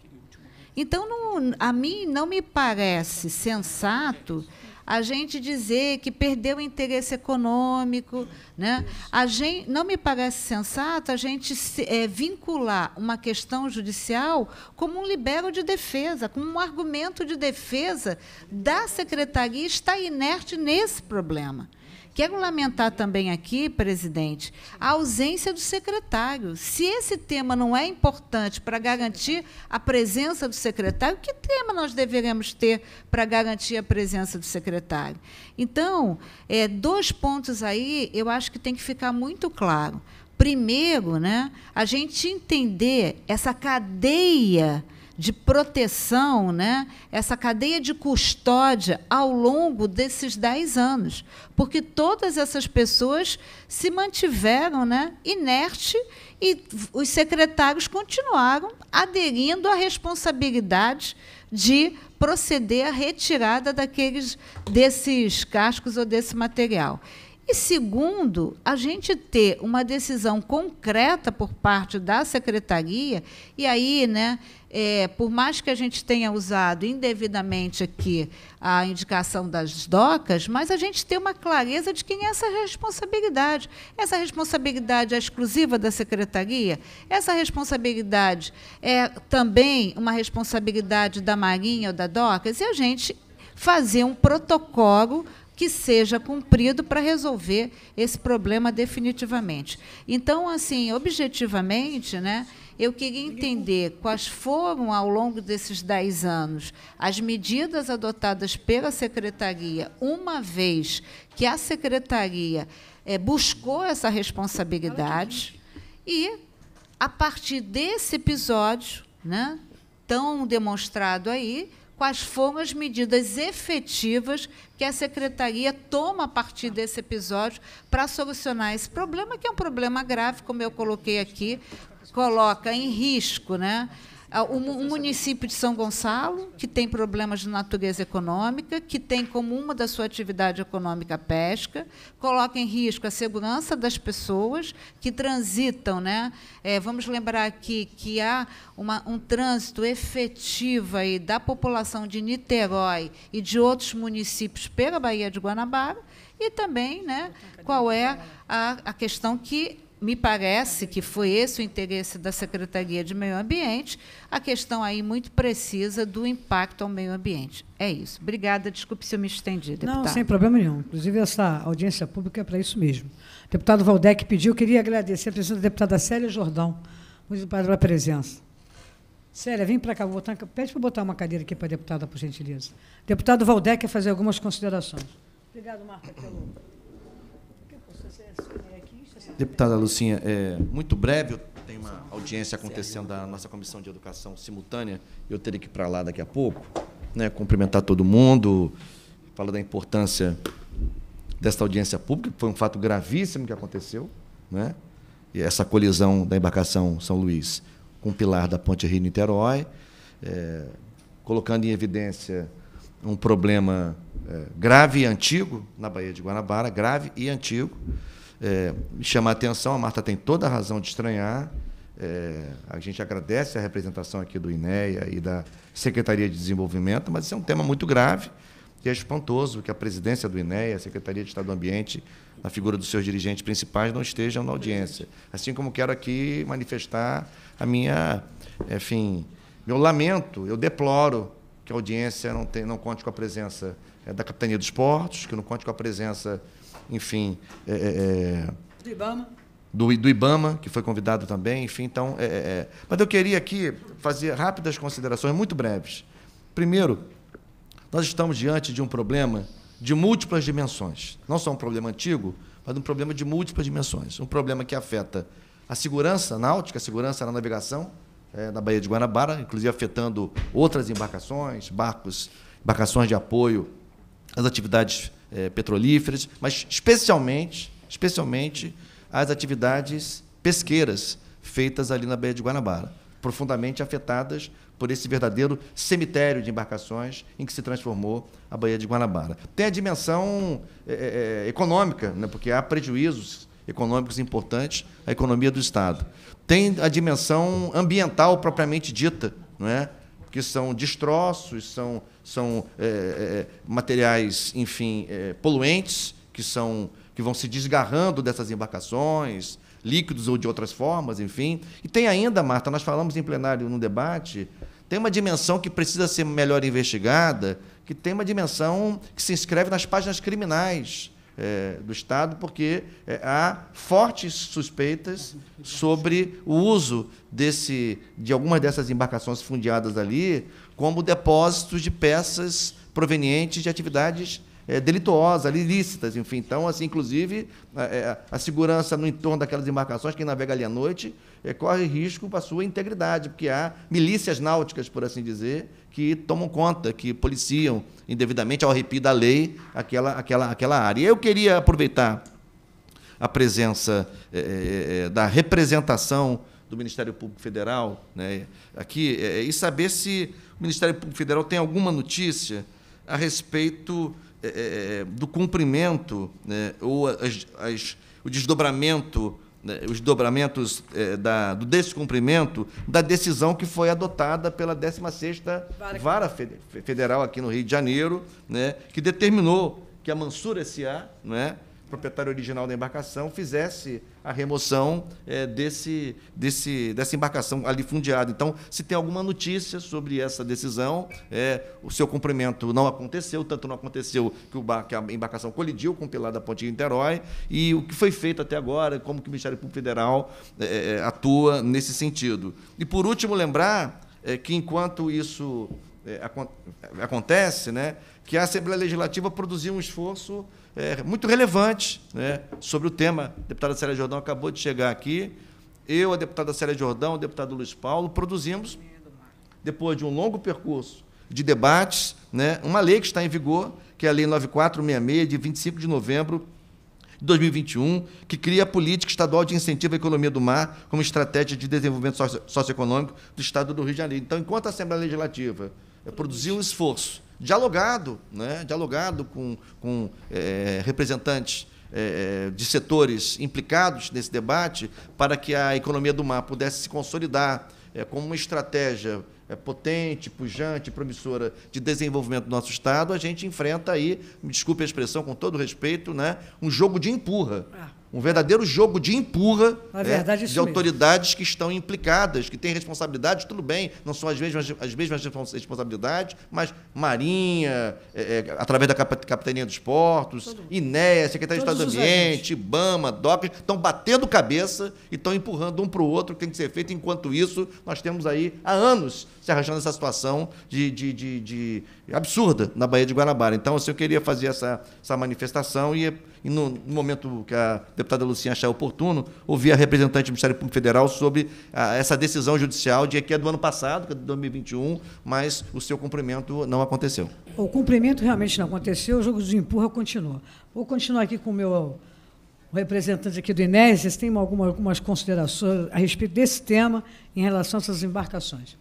Então, não, a mim não me parece sensato a gente dizer que perdeu o interesse econômico. Né? A gente, não me parece sensato a gente se, é, vincular uma questão judicial como um libero de defesa, como um argumento de defesa da secretaria está inerte nesse problema. Quero lamentar também aqui, presidente, a ausência do secretário. Se esse tema não é importante para garantir a presença do secretário, que tema nós deveremos ter para garantir a presença do secretário? Então, é, dois pontos aí eu acho que tem que ficar muito claro. Primeiro, né, a gente entender essa cadeia de proteção, né? essa cadeia de custódia ao longo desses 10 anos. Porque todas essas pessoas se mantiveram né, inerte e os secretários continuaram aderindo à responsabilidade de proceder à retirada daqueles desses cascos ou desse material. E segundo, a gente ter uma decisão concreta por parte da secretaria, e aí, né, é, por mais que a gente tenha usado indevidamente aqui a indicação das docas, mas a gente tem uma clareza de quem é essa responsabilidade. Essa responsabilidade é exclusiva da secretaria? Essa responsabilidade é também uma responsabilidade da Marinha ou da Docas? E a gente fazer um protocolo que seja cumprido para resolver esse problema definitivamente. Então, assim, objetivamente, né? Eu queria entender quais foram, ao longo desses 10 anos, as medidas adotadas pela secretaria, uma vez que a secretaria é, buscou essa responsabilidade, e, a partir desse episódio, né, tão demonstrado aí, quais foram as medidas efetivas que a secretaria toma a partir desse episódio para solucionar esse problema, que é um problema grave, como eu coloquei aqui, coloca em risco, né? Ah, o, município de São Gonçalo, que tem problemas de natureza econômica, que tem como uma da sua atividade econômica a pesca, coloca em risco a segurança das pessoas que transitam. Né? É, vamos lembrar aqui que há uma, um trânsito efetivo aí da população de Niterói e de outros municípios pela Baía de Guanabara, e também né, qual é a, a questão que me parece que foi esse o interesse da Secretaria de Meio Ambiente, a questão aí muito precisa do impacto ao meio ambiente. É isso. Obrigada, desculpe se eu me estendi, deputado. Não, sem problema nenhum. Inclusive, essa audiência pública é para isso mesmo. O deputado Valdec pediu, queria agradecer a presença da deputada Célia Jordão, muito obrigado pela presença. Célia, vem para cá, vou botar, pede para botar uma cadeira aqui para a deputada, por gentileza. Deputado Valdec quer fazer algumas considerações. Obrigado, Marta, pelo... Deputada Lucinha, é, muito breve, tem uma audiência acontecendo da nossa Comissão de Educação simultânea, eu terei que ir para lá daqui a pouco, né, cumprimentar todo mundo, falar da importância desta audiência pública, foi um fato gravíssimo que aconteceu, né? E essa colisão da embarcação São Luís com o pilar da ponte Rio-Niterói, é, colocando em evidência um problema é, grave e antigo na Baía de Guanabara, grave e antigo, é, chama a atenção, a Marta tem toda a razão de estranhar. É, a gente agradece a representação aqui do INEA e da Secretaria de Desenvolvimento, mas isso é um tema muito grave e é espantoso que a presidência do INEA, a Secretaria de Estado do Ambiente, na figura dos seus dirigentes principais, não estejam na audiência. Assim como quero aqui manifestar a minha, enfim, meu lamento, eu deploro que a audiência não, tem, não conte com a presença é, da Capitania dos Portos, que não conte com a presença enfim. É, é, é, do Ibama. Do, do, Ibama, que foi convidado também, enfim. Então, é, é, é, mas eu queria aqui fazer rápidas considerações, muito breves. Primeiro, nós estamos diante de um problema de múltiplas dimensões. Não só um problema antigo, mas um problema de múltiplas dimensões. Um problema que afeta a segurança náutica, a segurança na navegação é, na Baía de Guanabara, inclusive afetando outras embarcações, barcos, embarcações de apoio, as atividades é, petrolíferas, mas especialmente, especialmente as atividades pesqueiras feitas ali na Baía de Guanabara, profundamente afetadas por esse verdadeiro cemitério de embarcações em que se transformou a Baía de Guanabara. Tem a dimensão é, é, econômica, né, porque há prejuízos econômicos importantes à economia do Estado. Tem a dimensão ambiental propriamente dita, não é? que são destroços, são, são é, é, é, materiais, enfim, é, poluentes, que, são, que vão se desgarrando dessas embarcações, líquidos ou de outras formas, enfim. E tem ainda, Marta, nós falamos em plenário no debate, tem uma dimensão que precisa ser melhor investigada, que tem uma dimensão que se inscreve nas páginas criminais é, do Estado, porque é, há fortes suspeitas sobre o uso desse, de algumas dessas embarcações fundiadas ali como depósitos de peças provenientes de atividades é, delituosas, ilícitas, enfim. Então, assim, inclusive, a, é, a, segurança no entorno daquelas embarcações, quem navega ali à noite, é, corre risco para a sua integridade, porque há milícias náuticas, por assim dizer, que tomam conta, que policiam indevidamente ao arrepio da lei aquela, aquela, aquela área. Eu queria aproveitar a presença é, é, é, da representação do Ministério Público Federal né, aqui é, e saber se o Ministério Público Federal tem alguma notícia a respeito é, é, é, do cumprimento né, ou as, as, o desdobramento, né, os dobramentos é, da, do descumprimento da decisão que foi adotada pela 16ª Vara, Vara Federal aqui no Rio de Janeiro, né, que determinou que a Mansura S.A., né, proprietário original da embarcação fizesse a remoção é, desse, desse, dessa embarcação ali fundiada. Então, se tem alguma notícia sobre essa decisão, é, o seu cumprimento não aconteceu, tanto não aconteceu que, o bar, que a embarcação colidiu com o pilar da Ponte de Niterói, e o que foi feito até agora, como que o Ministério Público Federal é, é atua nesse sentido. E, por último, lembrar é, que, enquanto isso é, acontece, né, que a Assembleia Legislativa produziu um esforço é, muito relevante né, sobre o tema. A deputada Célia Jordão acabou de chegar aqui. Eu, a deputada Célia Jordão, o deputado Luiz Paulo, produzimos, depois de um longo percurso de debates, né, uma lei que está em vigor, que é a Lei 9466, de 25 de novembro de 2021, que cria a Política Estadual de Incentivo à Economia do Mar como estratégia de desenvolvimento socioeconômico do Estado do Rio de Janeiro. Então, enquanto a Assembleia Legislativa é, produziu um esforço dialogado, né? dialogado com, com é, representantes é, de setores implicados nesse debate para que a economia do mar pudesse se consolidar é, como uma estratégia potente, pujante, promissora de desenvolvimento do nosso Estado, a gente enfrenta aí, me desculpe a expressão, com todo respeito, né, um jogo de empurra. Ah um verdadeiro jogo de empurra é de mesmo. autoridades que estão implicadas, que têm responsabilidades, tudo bem, não são as mesmas, as mesmas responsabilidades, mas Marinha, é, é através da Capitania dos Portos, Todo. INEA, Secretaria Todos de Estado do Ambiente, IBAMA, DOC, estão batendo cabeça e estão empurrando um para o outro que tem que ser feito. Enquanto isso, nós temos aí há anos se arranjando essa situação de, de, de, de absurda na Baía de Guanabara. Então, assim, eu queria fazer essa, essa manifestação e, e no, no, momento que a deputada Lucinha achar oportuno, ouvir a representante do Ministério Público Federal sobre a, ah, essa decisão judicial de que é do ano passado, que é de 2021, mas o seu cumprimento não aconteceu. O cumprimento realmente não aconteceu, o jogo de empurra continua. Vou continuar aqui com o meu representante aqui do Inés, tem alguma, algumas considerações a respeito desse tema em relação a essas embarcações.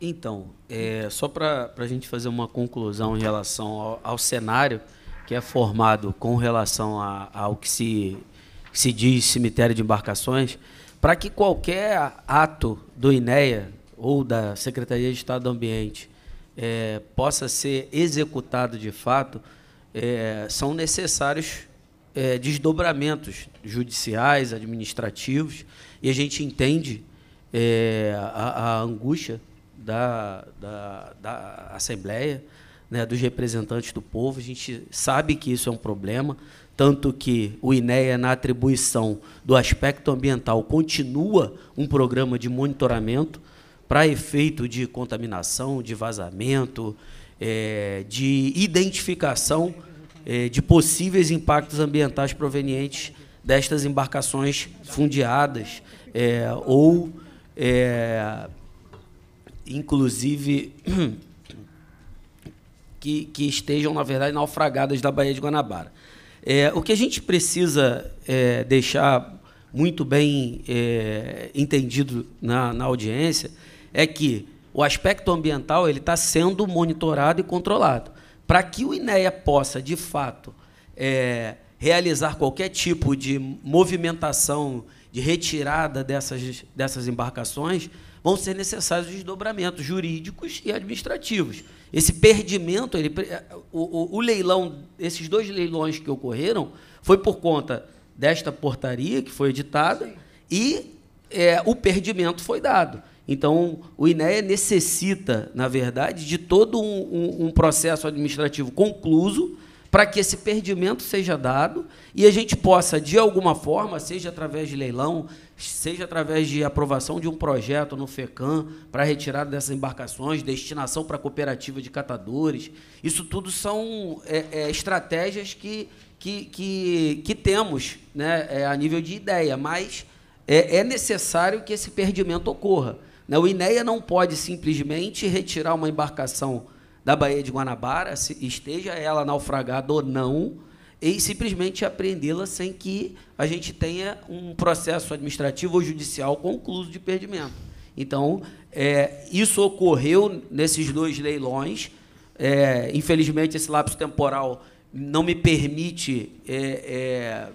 Então, é, só para a gente fazer uma conclusão em relação ao, ao cenário que é formado com relação ao que se, que se diz cemitério de embarcações, para que qualquer ato do INEA ou da Secretaria de Estado do Ambiente é, possa ser executado de fato, é, são necessários é, desdobramentos judiciais, administrativos, e a gente entende é, a, a angústia da, da, da Assembleia, né, dos representantes do povo. A gente sabe que isso é um problema, tanto que o INEA, na atribuição do aspecto ambiental, continua um programa de monitoramento para efeito de contaminação, de vazamento, é, de identificação é, de possíveis impactos ambientais provenientes destas embarcações fundeadas é, ou é, inclusive, <clears throat> que, que estejam, na verdade, naufragadas da Baía de Guanabara. É, o que a gente precisa é, deixar muito bem é, entendido na, na audiência é que o aspecto ambiental ele está sendo monitorado e controlado. Para que o INEA possa, de fato, é, realizar qualquer tipo de movimentação, de retirada dessas, dessas embarcações, vão ser necessários desdobramentos jurídicos e administrativos. Esse perdimento, ele, eh, o, o, o leilão, esses dois leilões que ocorreram, foi por conta desta portaria que foi editada Sim. e é, o perdimento foi dado. Então, o INEA necessita, na verdade, de todo um, um, um processo administrativo concluso para que esse perdimento seja dado e a gente possa, de alguma forma, seja através de leilão, seja através de aprovação de um projeto no FECAM para retirada dessas embarcações, destinação para cooperativa de catadores, isso tudo são é, é, estratégias que, que, que, que temos né, é, a nível de ideia, mas é, é necessário que esse perdimento ocorra. Né? O INEA não pode simplesmente retirar uma embarcação da Baía de Guanabara, esteja ela naufragada ou não, e simplesmente apreendê-la sem que a gente tenha um processo administrativo ou judicial concluído de perdimento. Então, é, isso ocorreu nesses dois leilões. É, infelizmente, esse lapso temporal não me permite é, é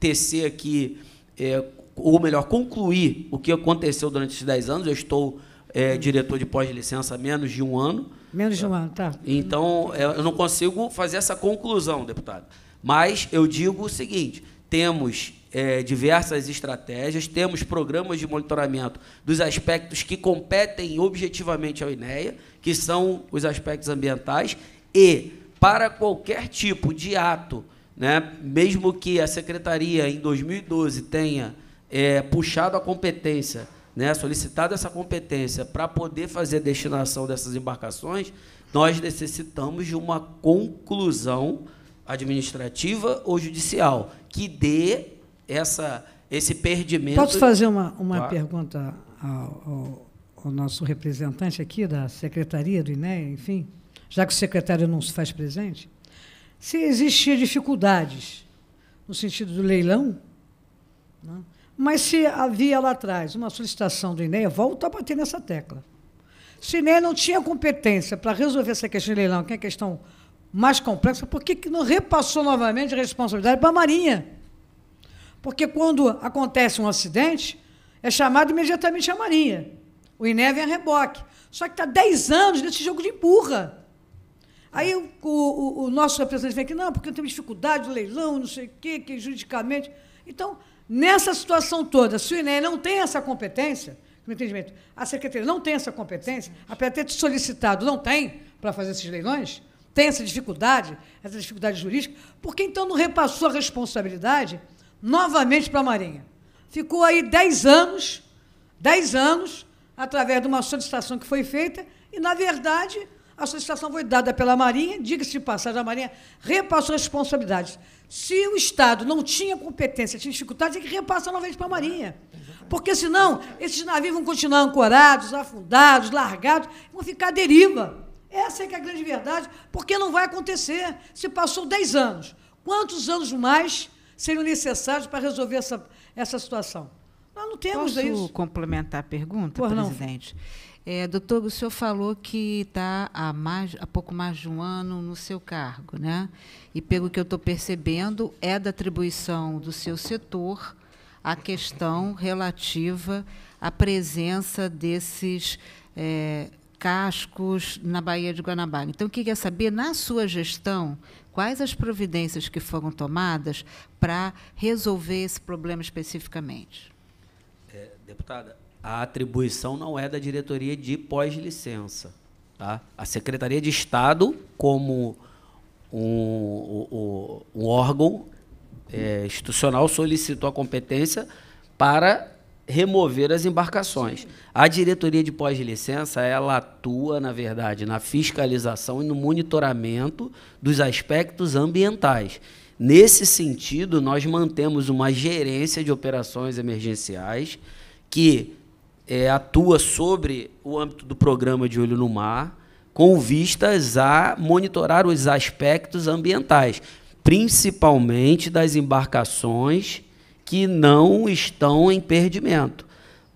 tecer aqui, é, ou melhor, concluir o que aconteceu durante esses dez anos. Eu estou é diretor de pós-licença há menos de um ano. Menos de um ano, tá. Então, é, eu não consigo fazer essa conclusão, deputado. Mas eu digo o seguinte: temos é, diversas estratégias, temos programas de monitoramento dos aspectos que competem objetivamente ao INEA, que são os aspectos ambientais, e para qualquer tipo de ato, né, mesmo que a secretaria em 2012 tenha é, puxado a competência né, solicitado essa competência para poder fazer a destinação dessas embarcações, nós necessitamos de uma conclusão administrativa ou judicial que dê essa, esse perdimento. Posso fazer uma, uma claro. pergunta ao, ao, ao, nosso representante aqui da secretaria do INE, enfim, já que o secretário não se faz presente? Se existia dificuldades no sentido do leilão, não? Né, mas se havia lá atrás uma solicitação do INEA, volta a bater nessa tecla. Se o INEA não tinha competência para resolver essa questão de leilão, que é a questão mais complexa, por que, que não repassou novamente a responsabilidade para a Marinha? Porque quando acontece um acidente, é chamado imediatamente a Marinha. O INEA vem a reboque. Só que está 10 anos nesse jogo de empurra. Aí o, o, o nosso representante vem aqui, não, porque tenho dificuldade de leilão, não sei o quê, que juridicamente. Então, Nessa situação toda, se o INEM não tem essa competência, no entendimento, a Secretaria não tem essa competência, apesar de ter solicitado, não tem para fazer esses leilões, tem essa dificuldade, essa dificuldade jurídica, porque então não repassou a responsabilidade novamente para a Marinha. Ficou aí 10 anos, 10 anos, através de uma solicitação que foi feita, e, na verdade, a solicitação foi dada pela Marinha, diga-se de passagem, a Marinha repassou responsabilidades. Se o Estado não tinha competência, tinha dificuldade, tinha que repassar novamente para a Marinha. Porque senão esses navios vão continuar ancorados, afundados, largados, vão ficar à deriva. Essa é que é a grande verdade, porque não vai acontecer. Se passou 10 anos, quantos anos mais seriam necessários para resolver essa, essa situação? Nós não temos Posso isso. complementar a pergunta, Por presidente? Não. É, doutor, o senhor falou que está há, mais, há pouco mais de um ano no seu cargo, né? E pelo que eu estou percebendo, é da atribuição do seu setor a questão relativa à presença desses é, cascos na Baía de Guanabara. Então, eu queria saber, na sua gestão, quais as providências que foram tomadas para resolver esse problema especificamente? É, deputada, a atribuição não é da diretoria de pós-licença. Tá? A Secretaria de Estado, como um, um, um órgão é, institucional, solicitou a competência para remover as embarcações. Sim. A diretoria de pós-licença ela atua, na verdade, na fiscalização e no monitoramento dos aspectos ambientais. Nesse sentido, nós mantemos uma gerência de operações emergenciais que é, atua sobre o âmbito do programa de Olho no Mar, com vistas a monitorar os aspectos ambientais, principalmente das embarcações que não estão em perdimento.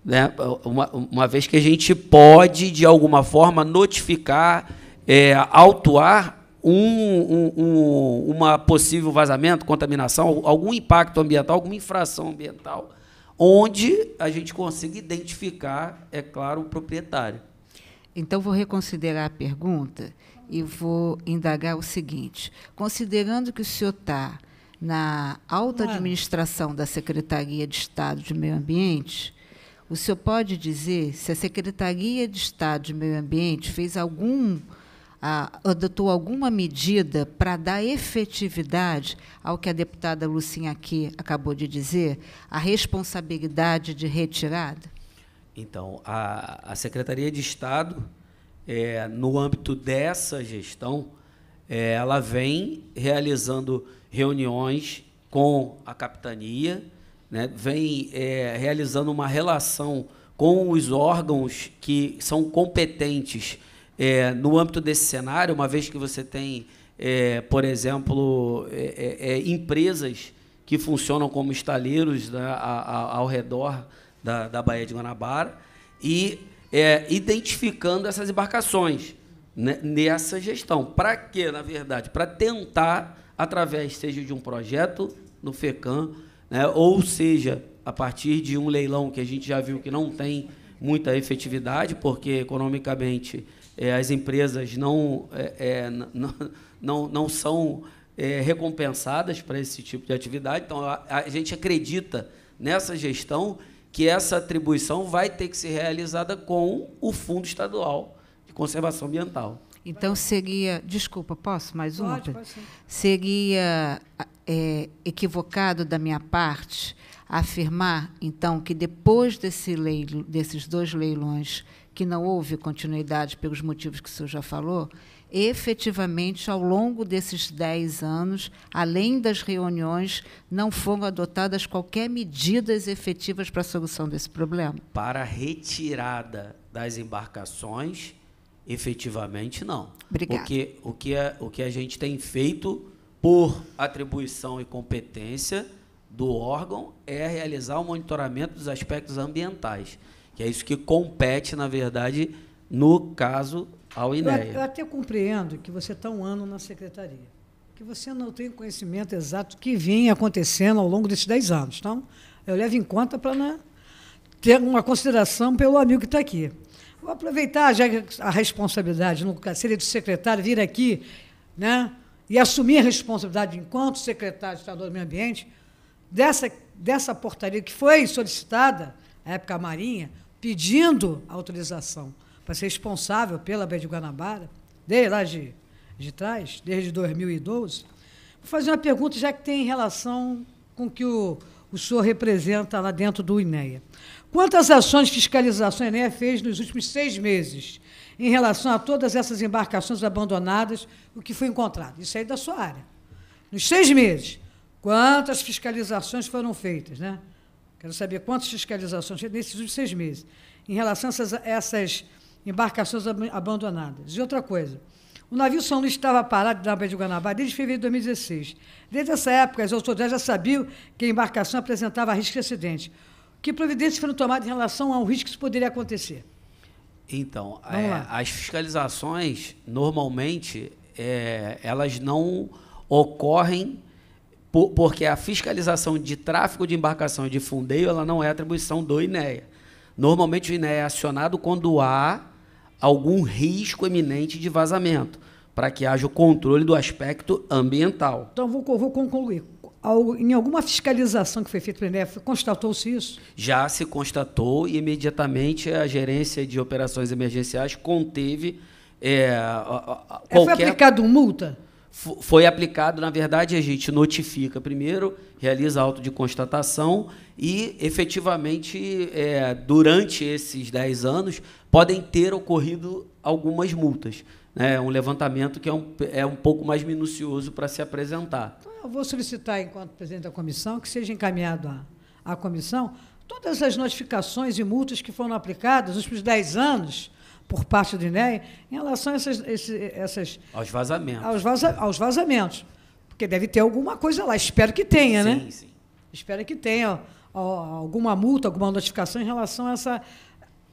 Né? Uma, uma vez que a gente pode, de alguma forma, notificar, é, autuar um, um, um uma possível vazamento, contaminação, algum impacto ambiental, alguma infração ambiental onde a gente consiga identificar, é claro, o proprietário. Então, vou reconsiderar a pergunta e vou indagar o seguinte: considerando que o senhor está na alta administração da Secretaria de Estado de Meio Ambiente, o senhor pode dizer se a Secretaria de Estado de Meio Ambiente fez algum ah, adotou alguma medida para dar efetividade ao que a deputada Lucinha aqui acabou de dizer, a responsabilidade de retirada? Então, a, a Secretaria de Estado, é, no âmbito dessa gestão, é, ela vem realizando reuniões com a capitania, né, vem é, realizando uma relação com os órgãos que são competentes é, no âmbito desse cenário, uma vez que você tem, é, por exemplo, é, é, é empresas que funcionam como estaleiros né, a, a, ao redor da, da Baía de Guanabara e é, identificando essas embarcações né, nessa gestão. Para quê, na verdade? Para tentar, através, seja de um projeto no FECAM, né, ou seja, a partir de um leilão que a gente já viu que não tem muita efetividade, porque economicamente é, as empresas não, é, é não, <laughs> não, não são é, recompensadas para esse tipo de atividade. Então, a, a gente acredita nessa gestão que essa atribuição vai ter que ser realizada com o Fundo Estadual de Conservação Ambiental. Então seria, desculpa, posso mais uma? Pode, pode seria é, equivocado da minha parte afirmar, então, que depois desse leilo, desses dois leilões que não houve continuidade pelos motivos que o senhor já falou, efetivamente, ao longo desses 10 anos, além das reuniões, não foram adotadas qualquer medidas efetivas para a solução desse problema? Para a retirada das embarcações, efetivamente não. Obrigada. O que, o que, é o que a gente tem feito por atribuição e competência do órgão é realizar o monitoramento dos aspectos ambientais. Que é isso que compete, na verdade, no caso ao INEA. Eu, eu até compreendo que você está um ano na secretaria, que você não tem conhecimento exato que vinha acontecendo ao longo desses 10 anos. Então, eu levo em conta para né, ter uma consideração pelo amigo que está aqui. Vou aproveitar já a responsabilidade, no seria de secretário, vir aqui né, e assumir a responsabilidade enquanto secretário de Estado do Meio Ambiente dessa, dessa portaria que foi solicitada na época Marinha, pedindo autorização para ser responsável pela Baía de Guanabara, desde lá de, de trás, desde 2012. Vou fazer uma pergunta, já que tem relação com o que o, o senhor representa lá dentro do INEA. Quantas ações de fiscalização a INEA fez nos últimos seis meses em relação a todas essas embarcações abandonadas, o que foi encontrado? Isso aí é da sua área. Nos seis meses, quantas fiscalizações foram feitas, né? Quero saber quantas fiscalizações nesses últimos seis meses em relação a essas, essas embarcações ab abandonadas. E outra coisa, o navio São Luís estava parado na Baía de Guanabara desde fevereiro de 2016. Desde essa época, as autoridades já sabiam que a embarcação apresentava risco de acidente. Que providências foram tomadas em relação ao risco que isso poderia acontecer? Então, é, as fiscalizações, normalmente, é, elas não ocorrem por, porque a fiscalização de tráfego de embarcação e de fundeio ela não é atribuição do INEA. Normalmente o INEA é acionado quando há algum risco eminente de vazamento, para que haja o controle do aspecto ambiental. Então, vou, vou concluir. em alguma fiscalização que foi feita pelo INEA, constatou-se isso? Já se constatou e imediatamente a gerência de operações emergenciais conteve é, é qualquer... Foi aplicado multa? foi aplicado, na verdade, a gente notifica primeiro, realiza auto de constatação e, efetivamente, é, durante esses 10 anos, podem ter ocorrido algumas multas. Né? Um levantamento que é um, é um pouco mais minucioso para se apresentar. Então, eu vou solicitar, enquanto presidente da comissão, que seja encaminhado à, à comissão todas as notificações e multas que foram aplicadas nos últimos 10 anos por parte do INEA em relação a essas. esses essas aos vazamentos. Aos, vaza, aos vazamentos. Porque deve ter alguma coisa lá. Espero que tenha, sim, né? Sim, sim. Espero que tenha ó, alguma multa, alguma notificação em relação a essa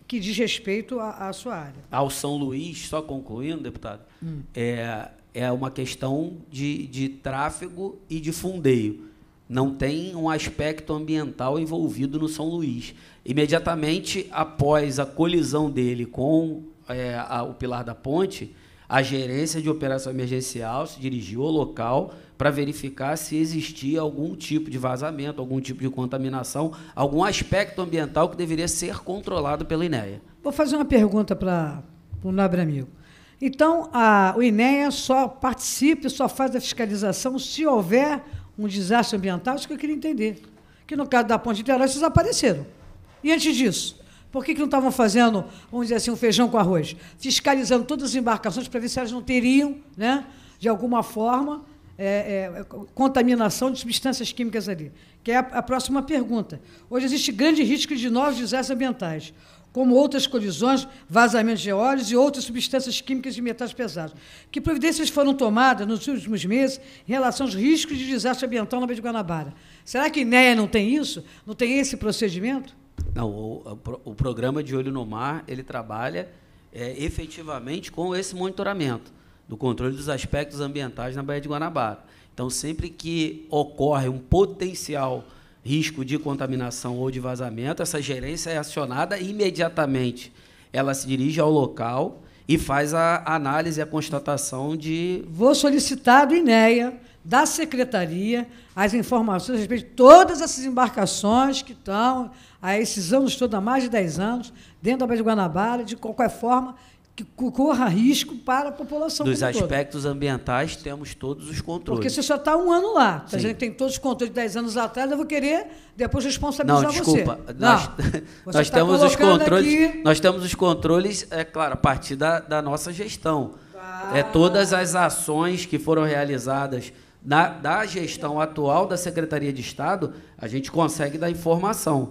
que diz respeito à, à sua área. Ao São Luís, só concluindo, deputado, hum. é, é uma questão de, de tráfego e de fundeio não tem um aspecto ambiental envolvido no São Luís. Imediatamente após a colisão dele com é, a, o pilar da ponte, a gerência de operação emergencial se dirigiu ao local para verificar se existia algum tipo de vazamento, algum tipo de contaminação, algum aspecto ambiental que deveria ser controlado pela INEA. Vou fazer uma pergunta para o nobre amigo. Então, a, o INEA só participa, só faz a fiscalização se houver um desastre ambiental, isso que eu queria entender. Que no caso da Ponte de Niterói, vocês apareceram. E antes disso, por que, que não estavam fazendo, vamos dizer assim, um feijão com arroz? Fiscalizando todas as embarcações para ver se elas não teriam, né, de alguma forma, é, é, contaminação de substâncias químicas ali. Que é a, a próxima pergunta. Hoje existe grande risco de novos desastres ambientais como outras colisões, vazamentos de óleos e outras substâncias químicas e metais pesados. Que providências foram tomadas nos últimos meses em relação aos riscos de desastre ambiental na Baía de Guanabara? Será que a INEA não tem isso? Não tem esse procedimento? Não, o, o programa de Olho no Mar, ele trabalha é, efetivamente com esse monitoramento do controle dos aspectos ambientais na Baía de Guanabara. Então, sempre que ocorre um potencial risco de contaminação ou de vazamento, essa gerência é acionada imediatamente. Ela se dirige ao local e faz a análise e a constatação de. Vou solicitar do INEA, da secretaria, as informações a respeito de todas essas embarcações que estão há esses anos todos, há mais de 10 anos, dentro da Baía de Guanabara, de qualquer forma, que corra risco para a população. Dos aspectos todo. ambientais, temos todos os controles. Porque você só está um ano lá. Se a gente tem todos os controles de 10 anos atrás, eu vou querer depois responsabilizar não, desculpa, você. Nós, não, <laughs> nós, tá temos os controles, aqui... nós temos os controles, é claro, a partir da, da nossa gestão. Ah. É, todas as ações que foram realizadas na, da gestão atual da Secretaria de Estado, a gente consegue dar informação.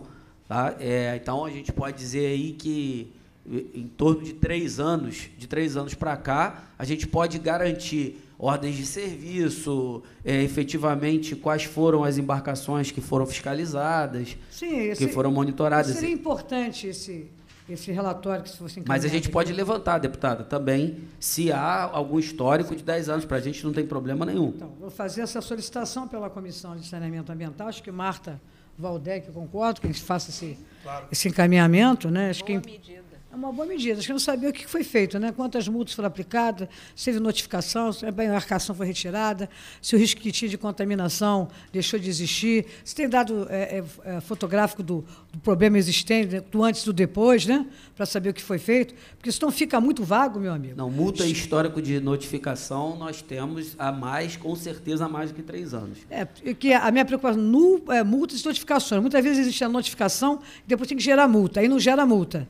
Tá? É, então, a gente pode dizer aí que em torno de três anos, de três anos para cá, a gente pode garantir ordens de serviço, é, efetivamente quais foram as embarcações que foram fiscalizadas, Sim, esse, que foram monitoradas. Seria importante esse, esse relatório que se fosse Mas a gente aqui. pode levantar, deputada, também, se há algum histórico de dez anos. Para a gente não tem problema nenhum. Então, vou fazer essa solicitação pela Comissão de Saneamento Ambiental. Acho que Marta Valdec, concordo que a gente faça esse, claro. esse encaminhamento. Né? Acho Boa que, é medida uma boa medida. Acho que não sabia o que foi feito, né? quantas multas foram aplicadas, se teve notificação, se a embarcação foi retirada, se o risco que tinha de contaminação deixou de existir, se tem dado é, é, é fotográfico do, do, problema existente, né, do antes e do depois, né? para saber o que foi feito, porque senão fica muito vago, meu amigo. Não, multa e histórico de notificação nós temos a mais, com certeza, há mais do que três anos. É, que a minha preocupação, no, é, multas e notificações. Muitas vezes existe a notificação e depois tem que gerar multa, aí não gera multa.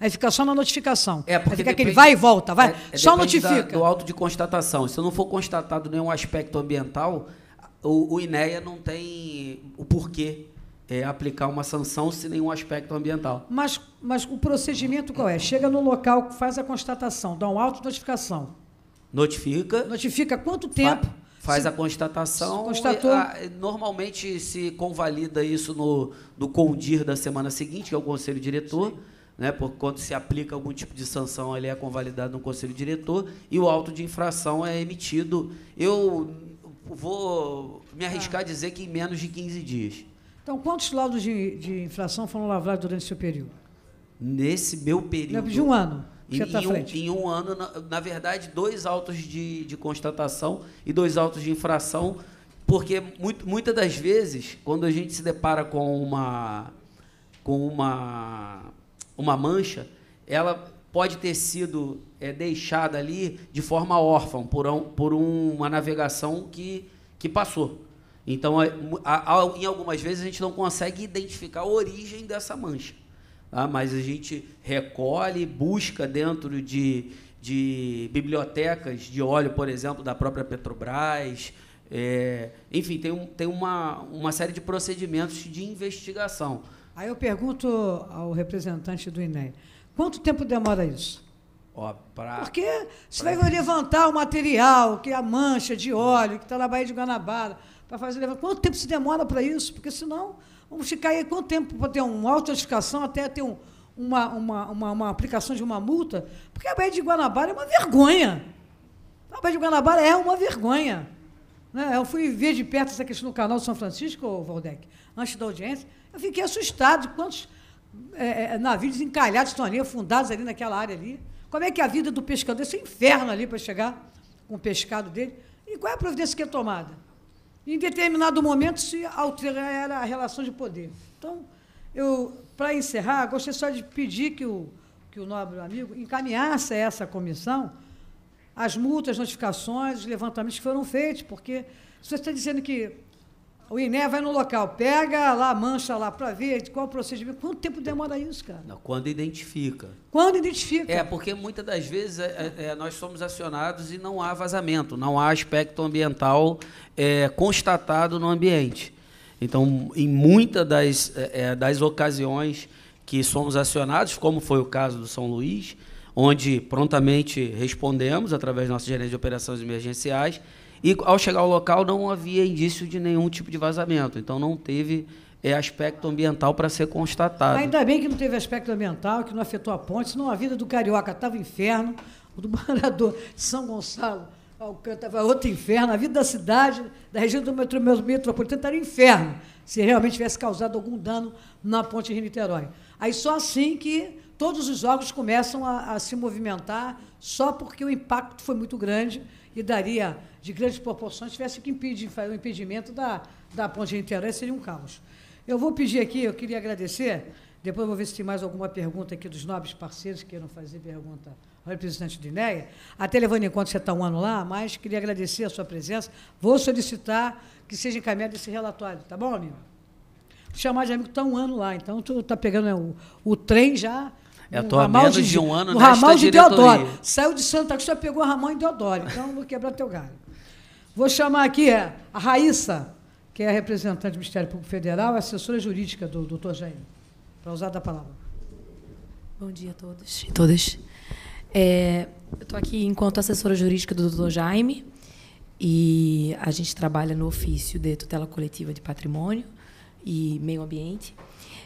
Aí fica só na notificação. É, porque fica aquele vai e volta, vai. É, é só notifica. Da, do auto de constatação. Se não for constatado nenhum aspecto ambiental, o, o INEA não tem o porquê é, aplicar uma sanção se nenhum aspecto ambiental. Mas, mas o procedimento qual é? Chega no local, faz a constatação, dá um auto notificação. Notifica. Notifica quanto tempo? Fa faz se, a constatação. Constatou. E, a, ah, normalmente se convalida isso no, no condir da semana seguinte, que é o conselho diretor. Sim né, por quando se aplica algum tipo de sanção, ele é convalidado no conselho diretor e o auto de infração é emitido. Eu vou me arriscar a dizer que em menos de 15 dias. Então, quantos laudos de, de infração foram lavrados durante o seu período? Nesse meu período. De um ano. Em, tá em, um, em, um, ano, na, na, verdade, dois autos de, de constatação e dois autos de infração, porque muito, muitas das vezes, quando a gente se depara com uma, com uma uma mancha, ela pode ter sido é, deixada ali de forma órfã, por, um, por uma navegação que, que passou. Então, é, a, a, em algumas vezes, a gente não consegue identificar a origem dessa mancha. Tá? Mas a gente recolhe, busca dentro de, de bibliotecas de óleo, por exemplo, da própria Petrobras. É, enfim, tem, um, tem uma, uma série de procedimentos de investigação. Aí eu pergunto ao representante do INEM, quanto tempo demora isso? Ó, pra, Porque você pra... vai levantar o material, que é a mancha de óleo, que está na Baía de Guanabara, para fazer levantar. Quanto tempo se demora para isso? Porque senão vamos ficar aí quanto tempo para ter uma autentificação, até ter um, uma, uma, uma, uma, aplicação de uma multa? Porque a Baía de Guanabara é uma vergonha. A Baía de Guanabara é uma vergonha. Né? Eu fui ver de perto essa questão no canal São Francisco, Valdec, antes da audiência. Eu fiquei assustado quantos é, é navios encalhados estão ali, afundados ali naquela área ali. Como é que é a vida do pescador, esse inferno ali para chegar com o pescado dele? E qual é a providência que é tomada? Em determinado momento se altera a relação de poder. Então, eu, para encerrar, gostaria só de pedir que o, que o nobre amigo encaminhasse essa comissão as multas, as notificações, os levantamentos que foram feitos, porque você está dizendo que o INE vai no local, pega lá, mancha lá para ver qual o procedimento. Quanto tempo demora isso, cara? Não, quando identifica. Quando identifica. É, porque muitas das vezes é, é, é nós somos acionados e não há vazamento, não há aspecto ambiental é, constatado no ambiente. Então, em muitas das, é, é, das ocasiões que somos acionados, como foi o caso do São Luís, onde prontamente respondemos através da nossa gerência de operações emergenciais. E ao chegar ao local não havia indício de nenhum tipo de vazamento, então não teve é, aspecto ambiental para ser constatado. Ainda bem que não teve aspecto ambiental, que não afetou a ponte, senão a vida do carioca estava um inferno, o do <laughs> morador de São Gonçalo estava outro inferno, a vida da cidade, da região do metrô metropolitana estava um inferno, se realmente tivesse causado algum dano na ponte Rio Niterói. Aí só assim que todos os órgãos começam a, a, se movimentar só porque o impacto foi muito grande e daria de grandes proporções, tivesse que impedir, fazer o impedimento da, da ponte inteira, seria um caos. Eu vou pedir aqui, eu queria agradecer, depois vou ver se tem mais alguma pergunta aqui dos nobres parceiros que queiram fazer pergunta ao representante do INEA, até levando em conta que você está um ano lá, mas queria agradecer a sua presença, vou solicitar que seja encaminhado esse relatório, tá bom, amigo? chamar de amigo está um ano lá, então tu tá pegando né, o, o trem já é tô ramal de, de um ano o né, ramal de Deodoro. Saiu de Santa Cruz, já pegou o ramal em Deodoro. Então, vou quebrar teu galho. Vou chamar aqui é, a Raíssa, que é a representante do Ministério Público Federal, assessora jurídica do doutor Jair, para usar da palavra. Bom dia a todos e todas. É, eu estou aqui enquanto assessora jurídica do doutor Jaime e a gente trabalha no ofício de tutela coletiva de patrimônio e meio ambiente.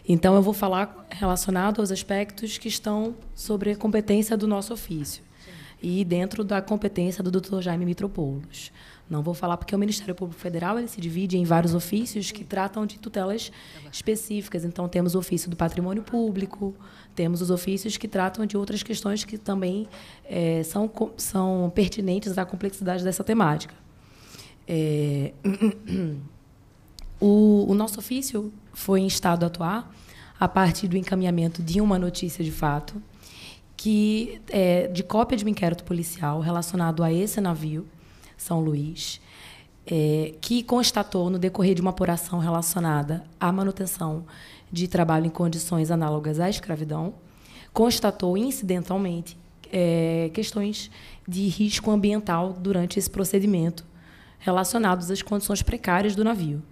Então, eu vou falar relacionado aos aspectos que estão sobre a competência do nosso ofício e dentro da competência do Dr. Jaime Mitropoulos. Não vou falar porque o Ministério Público Federal ele se divide em vários ofícios que tratam de tutelas específicas. Então temos o ofício do patrimônio público, temos os ofícios que tratam de outras questões que também é, são, são pertinentes à complexidade dessa temática. É, <clears throat> o, o nosso ofício foi instado a atuar a partir do encaminhamento de uma notícia de fato, que é, de cópia de um inquérito policial relacionado a esse navio, São Luís, é, que constatou, no decorrer de uma apuração relacionada à manutenção de trabalho em condições análogas à escravidão, constatou incidentalmente é, questões de risco ambiental durante esse procedimento relacionados às condições precárias do navio.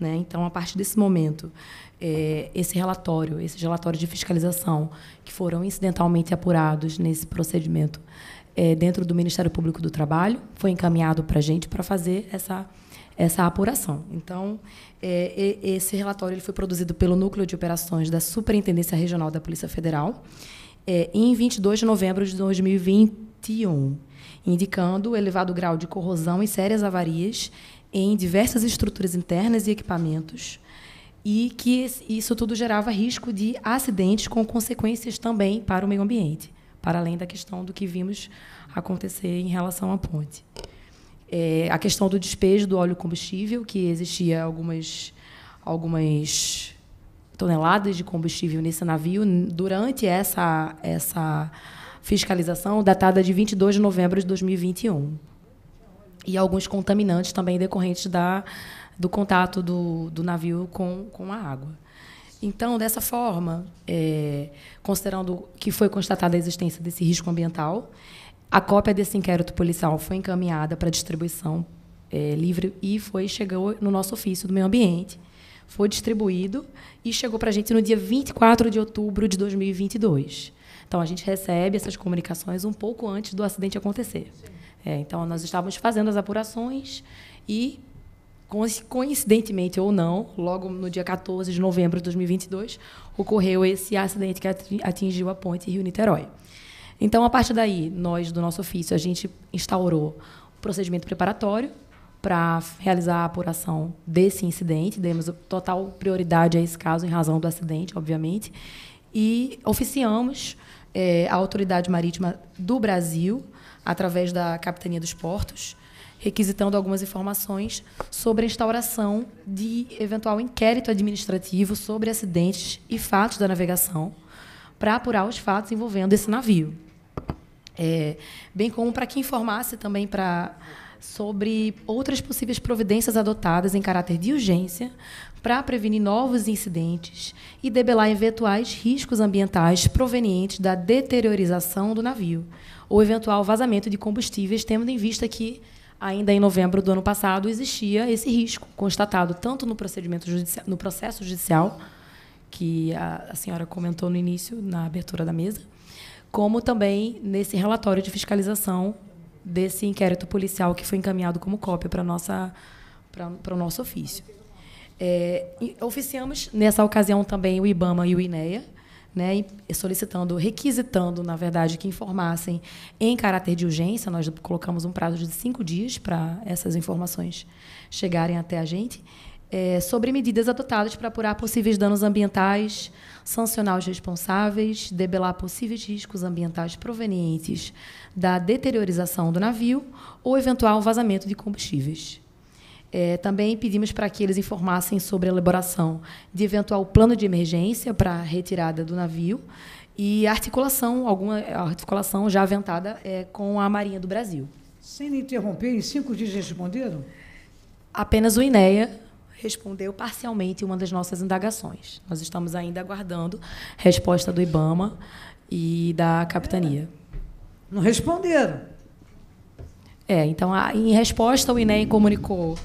Né? Então, a partir desse momento, é, esse relatório, esse relatório de fiscalização, que foram incidentalmente apurados nesse procedimento é, dentro do Ministério Público do Trabalho, foi encaminhado para a gente para fazer essa, essa apuração. Então, é, esse relatório ele foi produzido pelo Núcleo de Operações da Superintendência Regional da Polícia Federal é, em 22 de novembro de 2021, indicando elevado grau de corrosão e sérias avarias em diversas estruturas internas e equipamentos e que isso tudo gerava risco de acidentes com consequências também para o meio ambiente, para além da questão do que vimos acontecer em relação à ponte. É, a questão do despejo do óleo combustível, que existia algumas, algumas toneladas de combustível nesse navio durante essa, essa fiscalização, datada de 22 de novembro de 2021 e alguns contaminantes também decorrentes da, do contato do, do navio com, com a água. Então, dessa forma, é, considerando que foi constatada a existência desse risco ambiental, a cópia desse inquérito policial foi encaminhada para distribuição é, livre e foi chegou no nosso ofício do meio ambiente, foi distribuído e chegou para a gente no dia 24 de outubro de 2022. Então, a gente recebe essas comunicações um pouco antes do acidente acontecer. Sim. É, então, nós estávamos fazendo as apurações e, coincidentemente ou não, logo no dia 14 de novembro de 2022, ocorreu esse acidente que atingiu a ponte Rio-Niterói. Então, a partir daí, nós, do nosso ofício, a gente instaurou o procedimento preparatório para realizar a apuração desse incidente. Demos total prioridade a esse caso, em razão do acidente, obviamente. E oficiamos é, a Autoridade Marítima do Brasil através da Capitania dos Portos, requisitando algumas informações sobre a instauração de eventual inquérito administrativo sobre acidentes e fatos da navegação, para apurar os fatos envolvendo esse navio. É, bem como para que informasse também para sobre outras possíveis providências adotadas em caráter de urgência para prevenir novos incidentes e debelar eventuais riscos ambientais provenientes da deteriorização do navio, ou eventual vazamento de combustíveis, tendo em vista que ainda em novembro do ano passado existia esse risco constatado tanto no procedimento judicial, no processo judicial que a, a senhora comentou no início na abertura da mesa, como também nesse relatório de fiscalização desse inquérito policial que foi encaminhado como cópia para para o nosso ofício. É, oficiamos nessa ocasião também o IBAMA e o INEA né, solicitando, requisitando, na verdade, que informassem em caráter de urgência. Nós colocamos um prazo de cinco dias para essas informações chegarem até a gente. É, sobre medidas adotadas para apurar possíveis danos ambientais, sancionar os responsáveis, debelar possíveis riscos ambientais provenientes da deteriorização do navio ou eventual vazamento de combustíveis. É, também pedimos para que eles informassem sobre a elaboração de eventual plano de emergência para a retirada do navio e articulação, alguma articulação já aventada é, com a Marinha do Brasil. Sem interromper, em cinco dias responderam? Apenas o INEA respondeu parcialmente uma das nossas indagações. Nós estamos ainda aguardando resposta do IBAMA e da capitania. É. Não responderam. É, então, a, em resposta, o INEA comunicou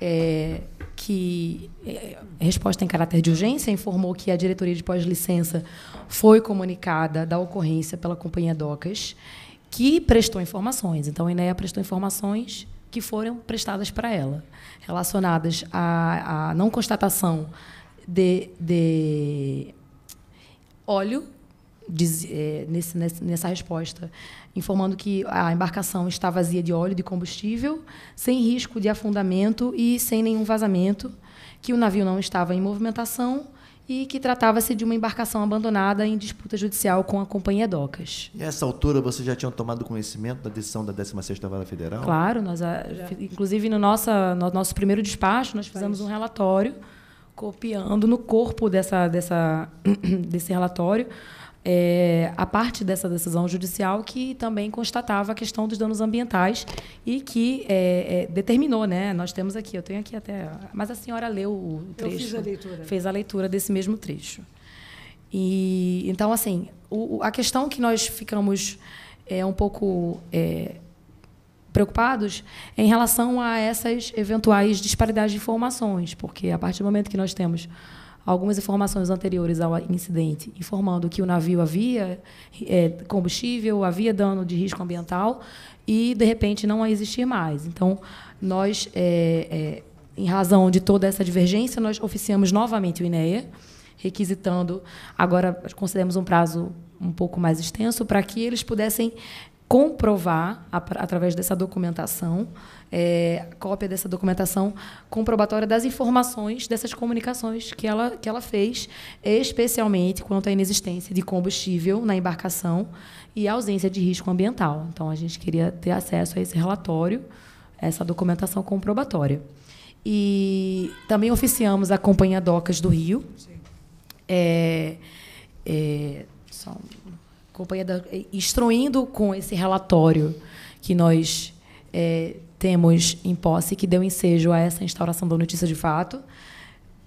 é, que é, resposta em caráter de urgência informou que a diretoria de pós-licença foi comunicada da ocorrência pela companhia Docas, que prestou informações. Então, a INEA prestou informações que foram prestadas para ela, relacionadas à, à não constatação de, de óleo Diz, é, nesse, nessa resposta informando que a embarcação está vazia de óleo, de combustível, sem risco de afundamento e sem nenhum vazamento, que o navio não estava em movimentação e que tratava-se de uma embarcação abandonada em disputa judicial com a Companhia Docas. Nessa altura, vocês já tinham tomado conhecimento da decisão da 16ª Vara Federal? Claro, nós, inclusive no, nossa, no nosso primeiro despacho, nós fizemos um relatório copiando no corpo dessa, dessa, <clears throat> desse relatório é, a parte dessa decisão judicial que também constatava a questão dos danos ambientais e que é, é, determinou, né? Nós temos aqui, eu tenho aqui até. Mas a senhora leu o trecho. Eu fiz a leitura. Fez a leitura desse mesmo trecho. E, então, assim, o, a questão que nós ficamos é, um pouco é, preocupados é em relação a essas eventuais disparidades de informações, porque a partir do momento que nós temos algumas informações anteriores ao incidente, informando que o navio havia é, combustível, havia dano de risco ambiental e, de repente, não a existir mais. Então, nós, é, é, em razão de toda essa divergência, nós oficiamos novamente o INEA, requisitando, agora concedemos um prazo um pouco mais extenso, para que eles pudessem comprovar, através dessa documentação, é, cópia dessa documentação comprobatória das informações dessas comunicações que ela, que ela fez, especialmente quanto à inexistência de combustível na embarcação e ausência de risco ambiental. Então, a gente queria ter acesso a esse relatório, essa documentação comprobatória. E também oficiamos a Companhia Docas do Rio. Sim. É, é, só um Companhia da, instruindo com esse relatório que nós é, temos em posse, que deu ensejo a essa instauração da notícia de fato,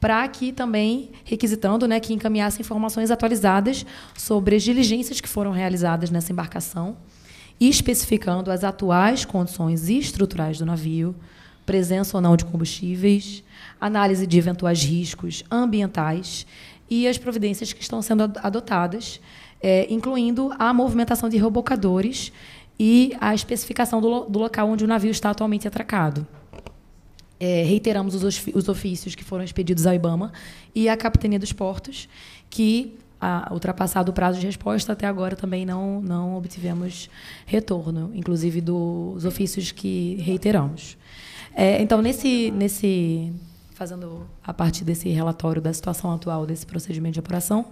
para que também requisitando né, que encaminhasse informações atualizadas sobre as diligências que foram realizadas nessa embarcação, especificando as atuais condições estruturais do navio, presença ou não de combustíveis, análise de eventuais riscos ambientais e as providências que estão sendo adotadas é, incluindo a movimentação de rebocadores e a especificação do, do local onde o navio está atualmente atracado. É, reiteramos os, os, ofícios que foram expedidos ao IBAMA e à Capitania dos Portos, que, a, ultrapassado o prazo de resposta, até agora também não, não obtivemos retorno, inclusive dos ofícios que reiteramos. É, então, nesse, nesse, fazendo a partir desse relatório da situação atual desse procedimento de apuração,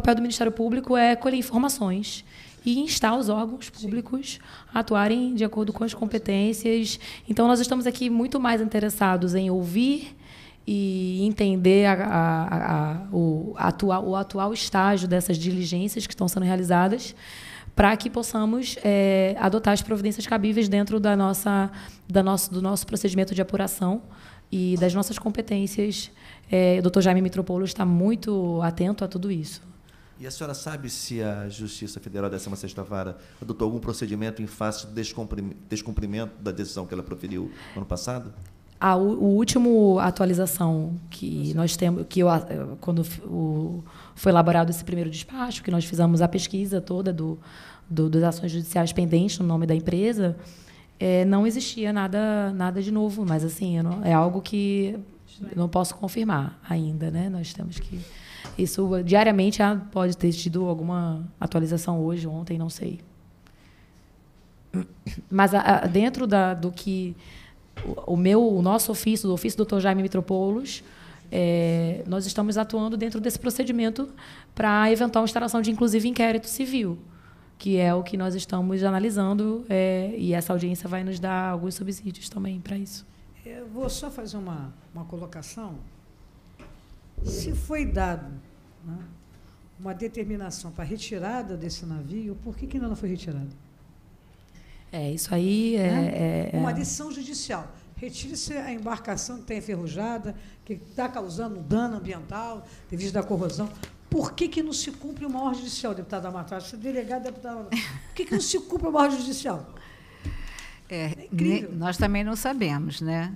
papel do Ministério Público é colher informações e instar os órgãos públicos a atuarem de acordo com as competências. Então, nós estamos aqui muito mais interessados em ouvir e entender a, a, a, o, atual, o atual estágio dessas diligências que estão sendo realizadas para que possamos é, adotar as providências cabíveis dentro da nossa, da nosso, do nosso procedimento de apuração e das nossas competências. É, o doutor Jaime Mitropoulos está muito atento a tudo isso. E a senhora sabe se a Justiça Federal da 16 Vara adotou algum procedimento em face do descumprimento da decisão que ela proferiu ano passado? A o, o último atualização que nós temos, que eu, quando o, foi elaborado esse primeiro despacho, que nós fizemos a pesquisa toda do, do das ações judiciais pendentes no nome da empresa, é, não existia nada, nada de novo. Mas assim, não, é algo que não posso confirmar ainda, né? Nós temos que isso diariamente ah, pode ter tido alguma atualização hoje, ontem, não sei. Mas a, a, dentro da, do que o, o, meu, o nosso ofício, o ofício do Dr. Jaime Mitropoulos, é, nós estamos atuando dentro desse procedimento para eventual instalação de, inclusive, inquérito civil, que é o que nós estamos analisando é, e essa audiência vai nos dar alguns subsídios também para isso. Eu vou só fazer uma, uma colocação se foi dado né, uma determinação para retirada desse navio, por que, que ainda não foi retirada? É, isso aí é, né? é, é... Uma decisão judicial. Retire-se a embarcação que está enferrujada, que está causando dano ambiental, devido à corrosão. Por que, que não se cumpre uma ordem judicial, deputado Amatrato? Você é delegado, deputado Por que, que não se cumpre uma ordem judicial? É, é nós também não sabemos, né?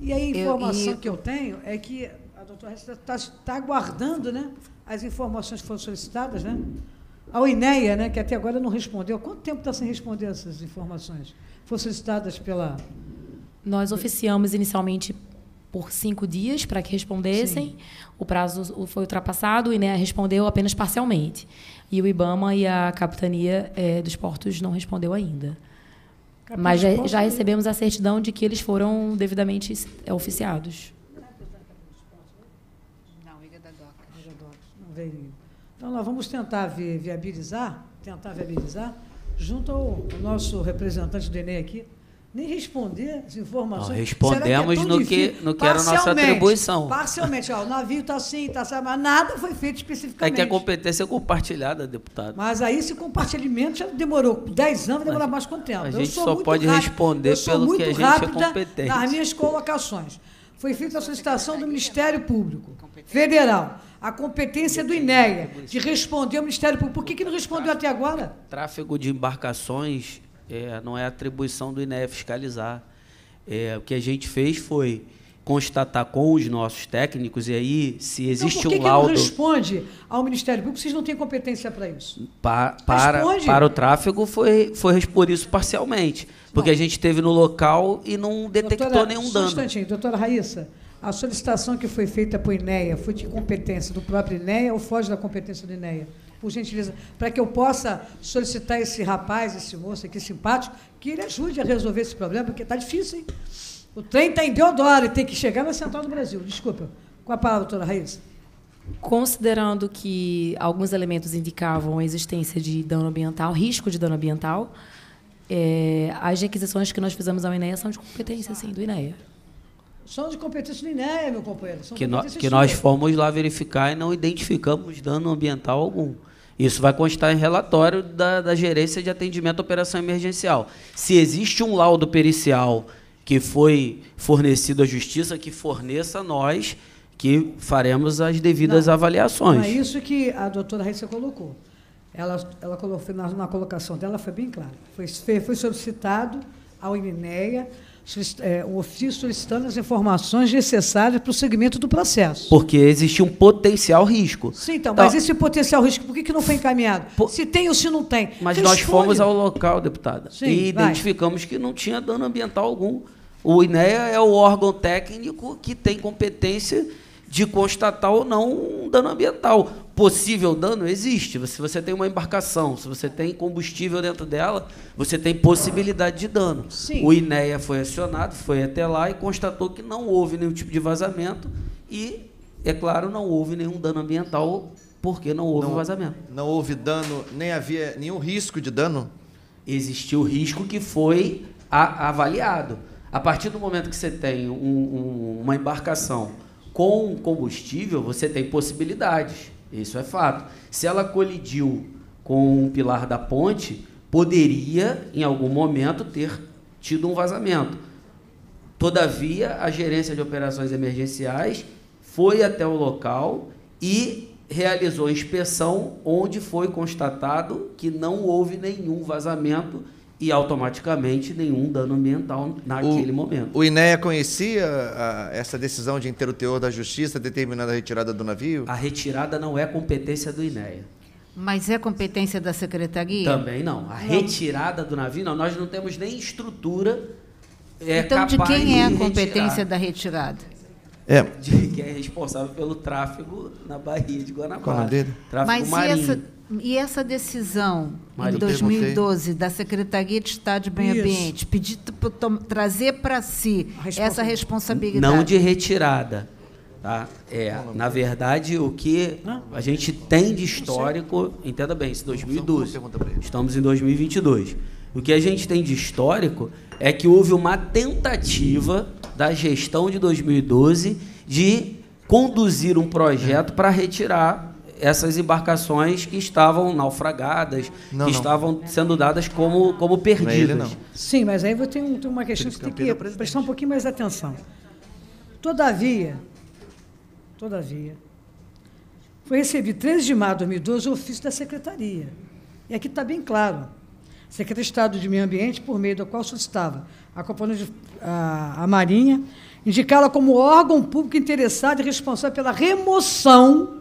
E a informação eu, e... que eu tenho é que a doutora está tá, tá aguardando né, as informações que foram solicitadas, né? Ao INEA, né, que até agora não respondeu. Quanto tempo está sem responder essas informações? Foram solicitadas pela. Nós oficiamos inicialmente por cinco dias para que respondessem. Sim. O prazo foi ultrapassado o INEA respondeu apenas parcialmente. E o IBAMA e a Capitania é, dos Portos não respondeu ainda. Mas já, é recebemos a certidão de que eles foram devidamente é, oficiados. Não, Ilha da Doca. Ilha da não veio. Então, nós vamos tentar viabilizar, tentar viabilizar, junto ao nosso representante do Enem aqui, nem responder as informações. Não, respondemos que é no, que, no que era a nossa atribuição. Parcialmente, ó, o navio está assim, está assim, mas nada foi feito especificamente. É que a competência é compartilhada, deputado. Mas aí esse compartilhamento já demorou 10 anos, demorou mais quanto tempo? A gente só pode rápido, responder pelo que a gente é competente. Nas minhas colocações. Foi feita a solicitação do Ministério Público Federal. A competência do INEA de responder ao Ministério Público. Por que, que não respondeu até agora? Tráfego de embarcações é, não é atribuição do INE fiscalizar. É, o que a gente fez foi constatar com os nossos técnicos e aí se então, existe então, por que um laudo que não responde ao Ministério Público vocês não têm competência para isso pa, para responde. para o tráfego foi foi por isso parcialmente porque a gente teve no local e não detectou doutora, nenhum dano um instantinho, doutora Raíssa a solicitação que foi feita para o INEA foi de competência do próprio INEA ou foge da competência do INEA por gentileza, para que eu possa solicitar esse rapaz, esse moço aqui simpático, que ele ajude a resolver esse problema, porque está difícil, hein? O trem está em Deodoro e tem que chegar na Central do Brasil. Desculpa. Com a palavra, doutora Raíssa. Considerando que alguns elementos indicavam a existência de dano ambiental, risco de dano ambiental, é, as requisições que nós fizemos ao INEA são de competência, sim, do INEA. São de competência do INEA, meu companheiro. São que, no, que nós fomos lá verificar e não identificamos dano ambiental algum. Isso vai constar em relatório da, da gerência de atendimento à operação emergencial. Se existe um laudo pericial que foi fornecido à justiça, que forneça a nós, que faremos as devidas não, avaliações. Não é isso que a doutora Raíssa colocou. Ela, ela colocou, na, na colocação dela foi bem claro. Foi, foi solicitado ao INEA é, o ofício solicitando as informações necessárias para o segmento do processo. Porque existe um potencial risco. Sim, então, então mas esse potencial risco, por que, que não foi encaminhado? Se tem ou se não tem? Mas Responde. Então, nós fomos ao local, deputada, Sim, e vai. identificamos que não tinha dano ambiental algum. O INEA é o órgão técnico que tem competência de constatar ou não um dano ambiental. Possível dano existe. Se você tem uma embarcação, se você tem combustível dentro dela, você tem possibilidade de dano. Sim. O INEA foi acionado, foi até lá e constatou que não houve nenhum tipo de vazamento e, é claro, não houve nenhum dano ambiental porque não houve não, vazamento. Não houve dano, nem havia nenhum risco de dano? Existiu risco que foi a, avaliado. A partir do momento que você tem um, um, uma embarcação com combustível, você tem possibilidades. Isso é fato. Se ela colidiu com um pilar da ponte, poderia, em algum momento, ter tido um vazamento. Todavia, a gerência de operações emergenciais foi até o local e realizou inspeção, onde foi constatado que não houve nenhum vazamento e automaticamente nenhum dano ambiental naquele o, momento. O INEA conhecia a, ah, essa decisão de inteiro teor da justiça determinando a retirada do navio? A retirada não é competência do INEA. Mas é competência da secretaria? Também não. A não. retirada do navio, não, nós não temos nem estrutura. É, então, de quem é a competência retirar. da retirada? É. De é responsável pelo tráfego na Bahia de Guanabara. Tráfego Mas marinho. E essa, e essa decisão Marinho, de 2012 da Secretaria de Estado de Meio Ambiente, pedir trazer para si responsa essa responsabilidade? Não de retirada. Tá? É, na verdade, o que a gente tem de histórico, entenda bem, isso 2012. Estamos em 2022. O que a gente tem de histórico é que houve uma tentativa da gestão de 2012 de conduzir um projeto para retirar essas embarcações que estavam naufragadas, não, que não. estavam sendo dadas como, como perdidas. Não é ele, Sim, mas aí eu tenho, tenho uma questão que tem que é prestar um pouquinho mais atenção. Todavia, todavia, foi recebido 13 de maio de 2012 o ofício da secretaria. E aqui está bem claro Secretaria de Estado de Meio Ambiente, por meio da qual solicitava a componente a, a Marinha, indicá-la como órgão público interessado e responsável pela remoção,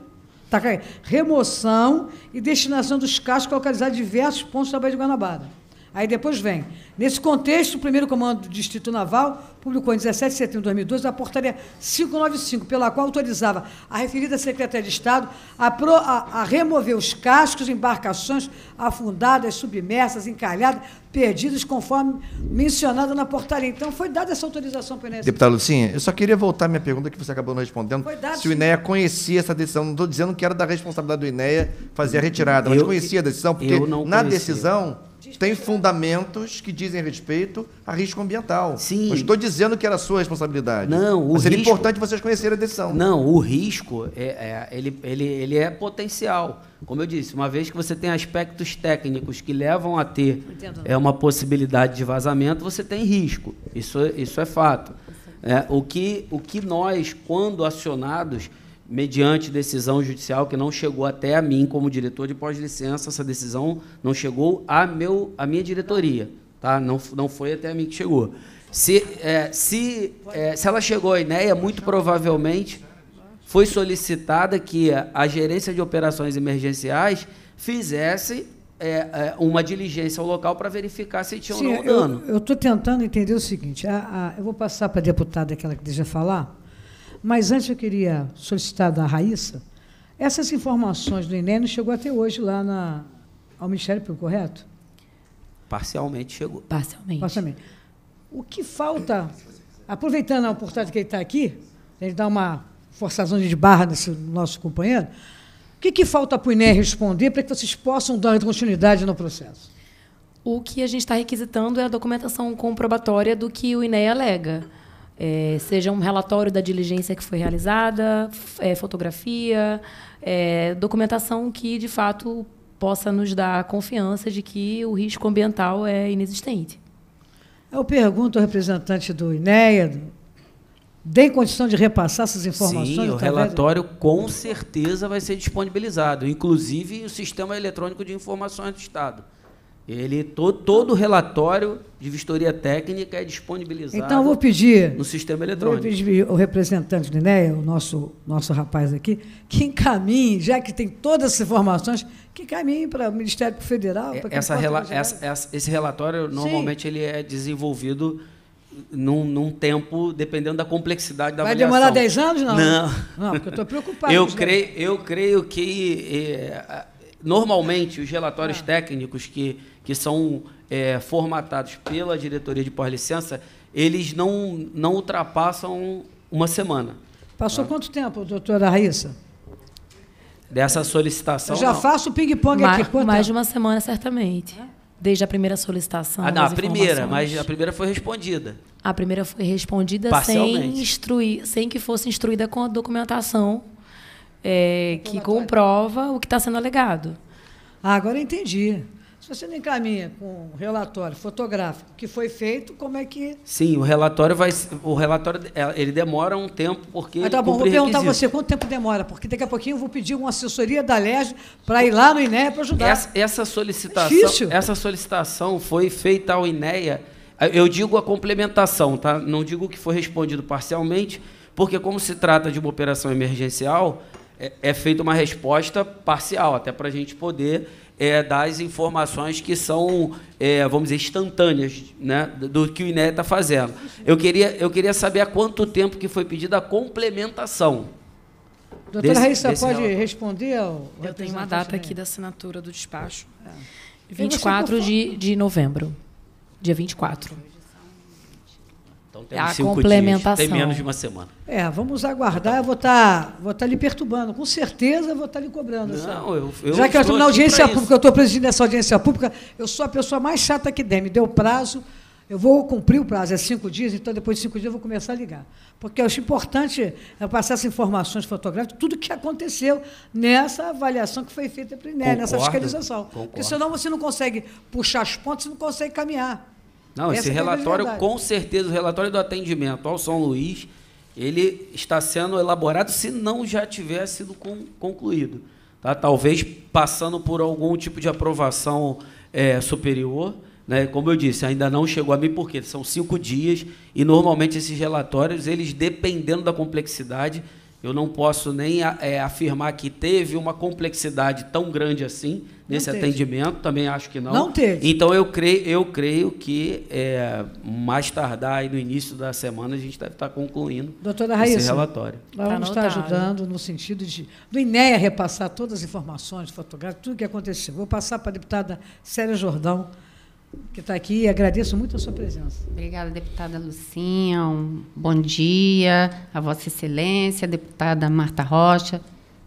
tá, remoção e destinação dos cascos localizados em diversos pontos da Baía de Guanabara. Aí depois vem. Nesse contexto, o primeiro comando do Distrito Naval publicou em 17 de setembro de 2012 a portaria 595, pela qual autorizava a referida Secretaria de Estado a, pro, a, a remover os cascos embarcações afundadas, submersas, encalhadas, perdidas, conforme mencionado na portaria. Então, foi dada essa autorização para o INEA. Deputado Lucinha, eu só queria voltar à minha pergunta que você acabou não respondendo. Foi dado, se o INEA conhecia essa decisão, não estou dizendo que era da responsabilidade do INEA fazer a retirada, eu, mas conhecia a decisão, porque na conhecia. decisão tem fundamentos que dizem respeito a risco ambiental. Sim. Eu estou dizendo que era sua responsabilidade. Não, o Mas risco... seria importante vocês conhecerem a decisão. Não, o risco, é, é, ele, ele, ele é potencial. Como eu disse, uma vez que você tem aspectos técnicos que levam a ter é, uma possibilidade de vazamento, você tem risco. Isso, isso é fato. É, o, que, o que nós, quando acionados, mediante decisão judicial que não chegou até a mim como diretor de pós-licença, essa decisão não chegou à, meu, minha diretoria, tá? não, não foi até a mim que chegou. Se, é, se, é, se ela chegou à INEA, muito provavelmente foi solicitada que a gerência de operações emergenciais fizesse é, é uma diligência ao local para verificar se tinha ou não dano. Eu estou tentando entender o seguinte: a, a, eu vou passar para a deputada aquela que deseja falar, mas antes eu queria solicitar da Raíssa, essas informações do INEM chegou até hoje lá na, ao Ministério Público, correto? Parcialmente chegou. Parcialmente. Parcialmente. O que falta, aproveitando a oportunidade que ele está aqui, ele dá uma forçação de barra nesse nosso companheiro, o que, que falta para o INEM responder para que vocês possam dar continuidade no processo? O que a gente está requisitando é a documentação comprobatória do que o INEA alega. É, seja um relatório da diligência que foi realizada, é, fotografia, é, documentação que de fato possa nos dar confiança de que o risco ambiental é inexistente. Eu pergunto ao representante do INEA, tem condição de repassar essas informações? Sim, o relatório com certeza vai ser disponibilizado, inclusive o Sistema Eletrônico de Informações do Estado. Ele to, todo relatório de vistoria técnica é disponibilizado. Então vou pedir no sistema eletrônico. Vou pedir o representante do INEA, o nosso nosso rapaz aqui, que encaminhe, já que tem todas as informações, que encaminhe para o Ministério Federal. essa, rela essa, essa, esse relatório normalmente Sim. ele é desenvolvido num, num, tempo, dependendo da complexidade da Vai avaliação. Vai demorar 10 anos, não? Não. Não, porque eu estou preocupado. eu, creio, eu creio que, eh, normalmente, os relatórios ah. técnicos que, que são é, formatados pela diretoria de pós-licença, eles não, não ultrapassam uma semana. Passou tá? quanto tempo, doutora Raíssa? Dessa solicitação. Eu já não. faço ping-pong aqui. Quanto mais é? de uma semana, certamente. Desde a primeira solicitação. Ah, não, a primeira, mas a primeira foi respondida. A primeira foi respondida sem instruir, sem que fosse instruída com a documentação é, que comprova o que está sendo alegado. Ah, agora eu entendi. Se você não encaminha com o relatório fotográfico que foi feito, como é que. Sim, o relatório vai. O relatório é, ele demora um tempo, porque. Mas tá bom, vou perguntar a você quanto tempo demora, porque daqui a pouquinho eu vou pedir uma assessoria da LERJ para ir lá no INEA para ajudar. Essa, essa solicitação. É essa solicitação foi feita ao INEA. Eu digo a complementação, tá? Não digo que foi respondido parcialmente, porque como se trata de uma operação emergencial, é, é feita uma resposta parcial, até para a gente poder é, das informações que são, é, vamos dizer, instantâneas né, do que o INE está fazendo. Eu queria, eu queria saber há quanto tempo que foi pedida a complementação. Doutora desse, Raíssa, desse pode relatório. responder? Ao eu tenho uma data aqui da assinatura do despacho. É. 24 de, de novembro. Dia 24. Então é temos a cinco complementação. dias, tem menos de uma semana. É, vamos aguardar, então, eu vou estar tá, vou tá lhe perturbando, com certeza vou estar tá lhe cobrando. Não, eu, eu Já que eu estou na audiência pública, eu estou presidindo essa audiência pública, eu sou a pessoa mais chata que der, me deu prazo, eu vou cumprir o prazo, é cinco dias, então depois de cinco dias eu vou começar a ligar. Porque eu acho importante eu é, passar essas informações fotográficas, tudo que aconteceu nessa avaliação que foi feita para o INE, nessa fiscalização. Concordo. Porque senão você não consegue puxar as pontas, você não consegue caminhar. Não, Essa esse é relatório, é com certeza, o relatório do atendimento ao São Luís, ele está sendo elaborado se não já tiver sido concluído. Tá? Talvez passando por algum tipo de aprovação é, superior. Né? Como eu disse, ainda não chegou a mim, porque são cinco dias, e normalmente esses relatórios, eles dependendo da complexidade, eu não posso nem é, afirmar que teve uma complexidade tão grande assim nesse atendimento, também acho que não. Não teve. Então eu creio, eu creio que é, mais tardar no início da semana a gente deve estar concluindo Doutora Raíssa, esse relatório. Nós tá vamos estar ajudando no sentido de do INEA repassar todas as informações, fotográficas, tudo que aconteceu. Vou passar para a deputada Célia Jordão que está aqui e agradeço muito a sua presença. Obrigada, deputada Lucinha. Um bom dia a Vossa Excelência, deputada Marta Rocha,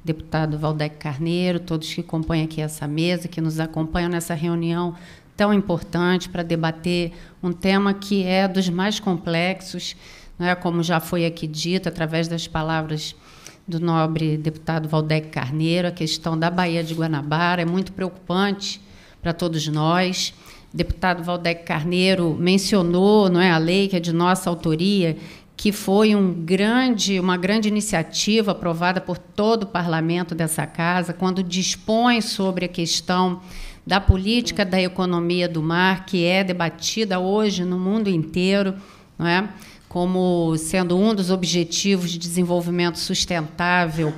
deputado Valdec Carneiro, todos que compõem aqui essa mesa, que nos acompanham nessa reunião tão importante para debater um tema que é dos mais complexos, é? como já foi aqui dito, através das palavras do nobre deputado Valdec Carneiro, a questão da Baía de Guanabara é muito preocupante para todos nós deputado Valdec Carneiro mencionou, não é, a lei que é de nossa autoria, que foi um grande, uma grande iniciativa aprovada por todo o parlamento dessa casa, quando dispõe sobre a questão da política da economia do mar, que é debatida hoje no mundo inteiro, não é? como sendo um dos objetivos de desenvolvimento sustentável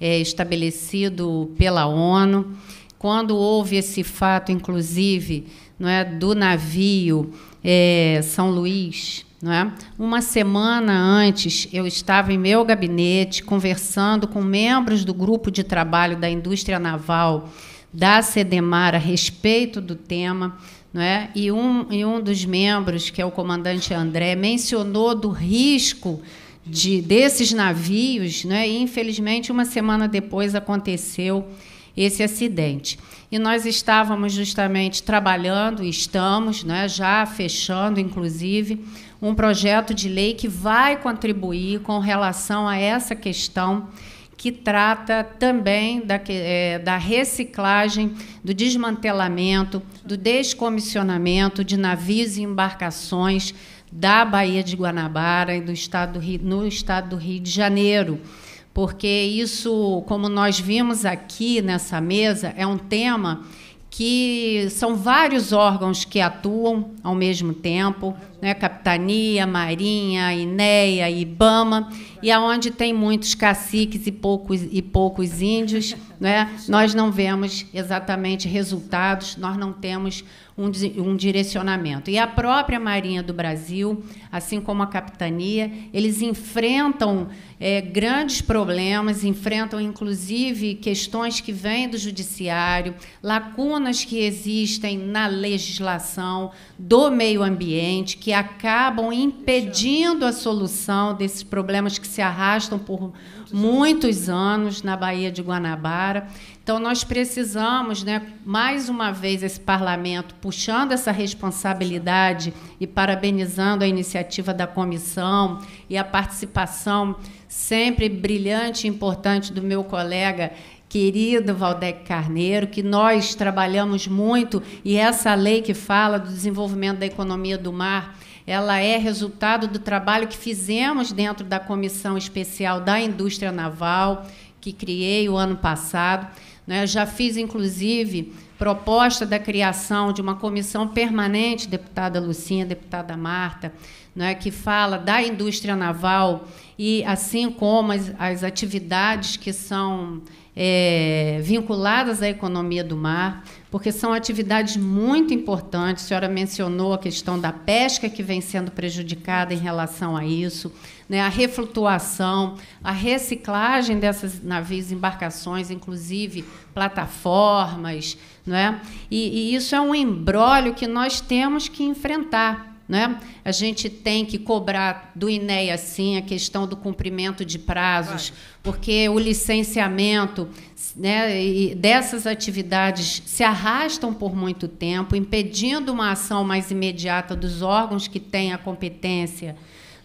é, estabelecido pela ONU. Quando houve esse fato, inclusive, não é, do navio é, São Luís, não é? Uma semana antes eu estava em meu gabinete conversando com membros do grupo de trabalho da indústria naval da Sedemar a respeito do tema. É? E, um, e um dos membros, que é o comandante André, mencionou do risco de desses navios, né? e infelizmente uma semana depois aconteceu esse acidente. E nós estávamos justamente trabalhando, estamos né, já fechando, inclusive, um projeto de lei que vai contribuir com relação a essa questão que trata também da, é, da, reciclagem, do desmantelamento, do descomissionamento de navios e embarcações da Baía de Guanabara e do estado do Rio, no estado do Rio de Janeiro porque isso, como nós vimos aqui nessa mesa, é um tema que são vários órgãos que atuam ao mesmo tempo, né? Capitania, Marinha, INEA, IBAMA, e aonde tem muitos caciques e poucos, e poucos índios, né? nós não vemos exatamente resultados, nós não temos um, um direcionamento. E a própria Marinha do Brasil, assim como a Capitania, eles enfrentam é, grandes problemas, enfrentam inclusive questões que vêm do judiciário, lacunas que existem na legislação do meio ambiente, que acabam impedindo a solução desses problemas que se arrastam por muitos anos na Baía de Guanabara. Então, nós precisamos, né, mais uma vez, esse parlamento puxando essa responsabilidade e parabenizando a iniciativa da comissão e a participação sempre brilhante e importante do meu colega querido Valdec Carneiro, que nós trabalhamos muito e essa lei que fala do desenvolvimento da economia do mar, ela é resultado do trabalho que fizemos dentro da Comissão Especial da Indústria Naval, que criei o ano passado. Né? Já fiz, inclusive, proposta da criação de uma comissão permanente, deputada Lucinha, deputada Marta, né, que fala da indústria naval e assim como as, as atividades que são é, vinculadas à economia do mar, porque são atividades muito importantes. A senhora mencionou a questão da pesca que vem sendo prejudicada em relação a isso, né, a reflutuação, a reciclagem dessas navios, embarcações, inclusive plataformas. né? e, e isso é um embrólio que nós temos que enfrentar né? A gente tem que cobrar do INEA assim a questão do cumprimento de prazos, porque o licenciamento né, dessas atividades se arrastam por muito tempo, impedindo uma ação mais imediata dos órgãos que têm a competência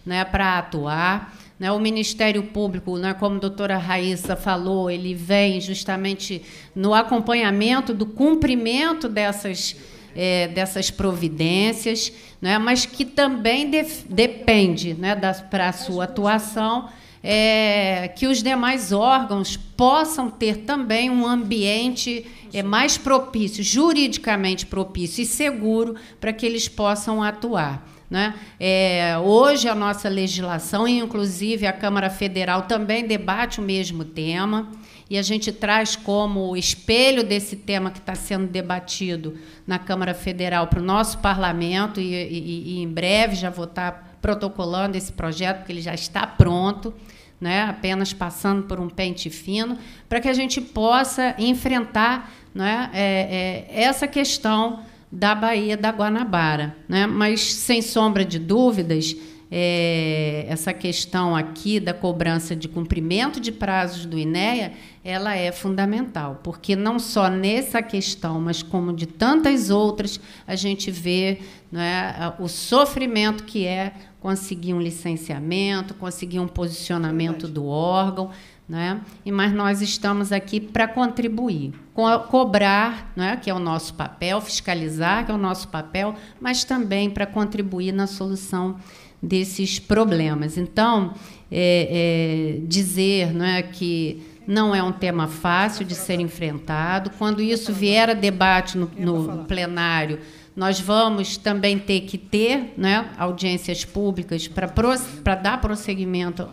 né, para atuar. Né? O Ministério Público, né, como a doutora Raíssa falou, ele vem justamente no acompanhamento do cumprimento dessas é, dessas providências, é, mas que também de, depende é, né, para a sua atuação. É, que os demais órgãos possam ter também um ambiente é, mais propício, juridicamente propício e seguro para que eles possam atuar. Né? É, hoje a nossa legislação, inclusive a Câmara Federal, também debate o mesmo tema e a gente traz como espelho desse tema que está sendo debatido na Câmara Federal para o nosso parlamento, e, e, e em breve já vou estar tá protocolando esse projeto, porque ele já está pronto. Né, apenas passando por um pente fino, para que a gente possa enfrentar né, é, é, essa questão da Baía da Guanabara. Né? Mas, sem sombra de dúvidas, é, essa questão aqui da cobrança de cumprimento de prazos do INEA, ela é fundamental, porque não só nessa questão, mas como de tantas outras, a gente vê né, o sofrimento que é conseguir um licenciamento, conseguir um posicionamento do órgão. Né? E mas nós estamos aqui para contribuir, co cobrar, né? que é o nosso papel, fiscalizar, que é o nosso papel, mas também para contribuir na solução desses problemas. Então, é, é, dizer não é, que não é um tema fácil de ser enfrentado, quando isso vier a debate no, no plenário, nós vamos também ter que ter né, audiências públicas para dar prosseguimento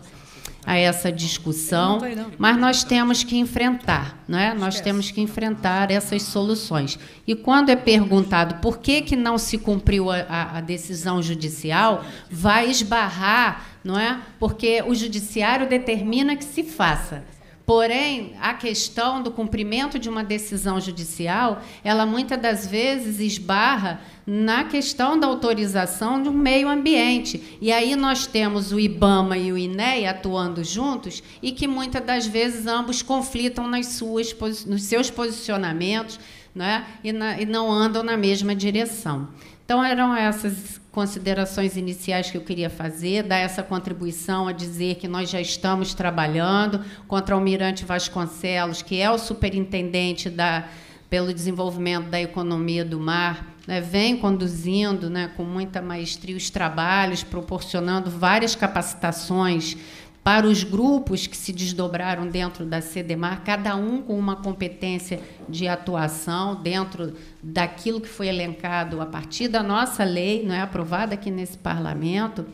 a essa discussão, mas nós temos que enfrentar, né? Nós temos que enfrentar essas soluções. E quando é perguntado por que, que não se cumpriu a, a decisão judicial, vai esbarrar, não é? Porque o judiciário determina que se faça. Porém, a questão do cumprimento de uma decisão judicial, ela muitas das vezes esbarra na questão da autorização de um meio ambiente. E aí nós temos o IBAMA e o INEI atuando juntos e que muitas das vezes ambos conflitam nas suas, nos seus posicionamentos né? e, na, e não andam na mesma direção. Então, eram essas considerações iniciais que eu queria fazer, dar essa contribuição a dizer que nós já estamos trabalhando contra o Almirante Vasconcelos, que é o superintendente da, pelo desenvolvimento da economia do mar, né, vem conduzindo né, com muita maestria os trabalhos, proporcionando várias capacitações para os grupos que se desdobraram dentro da CDMAR, cada um com uma competência de atuação dentro daquilo que foi elencado a partir da nossa lei, não é aprovada aqui nesse parlamento,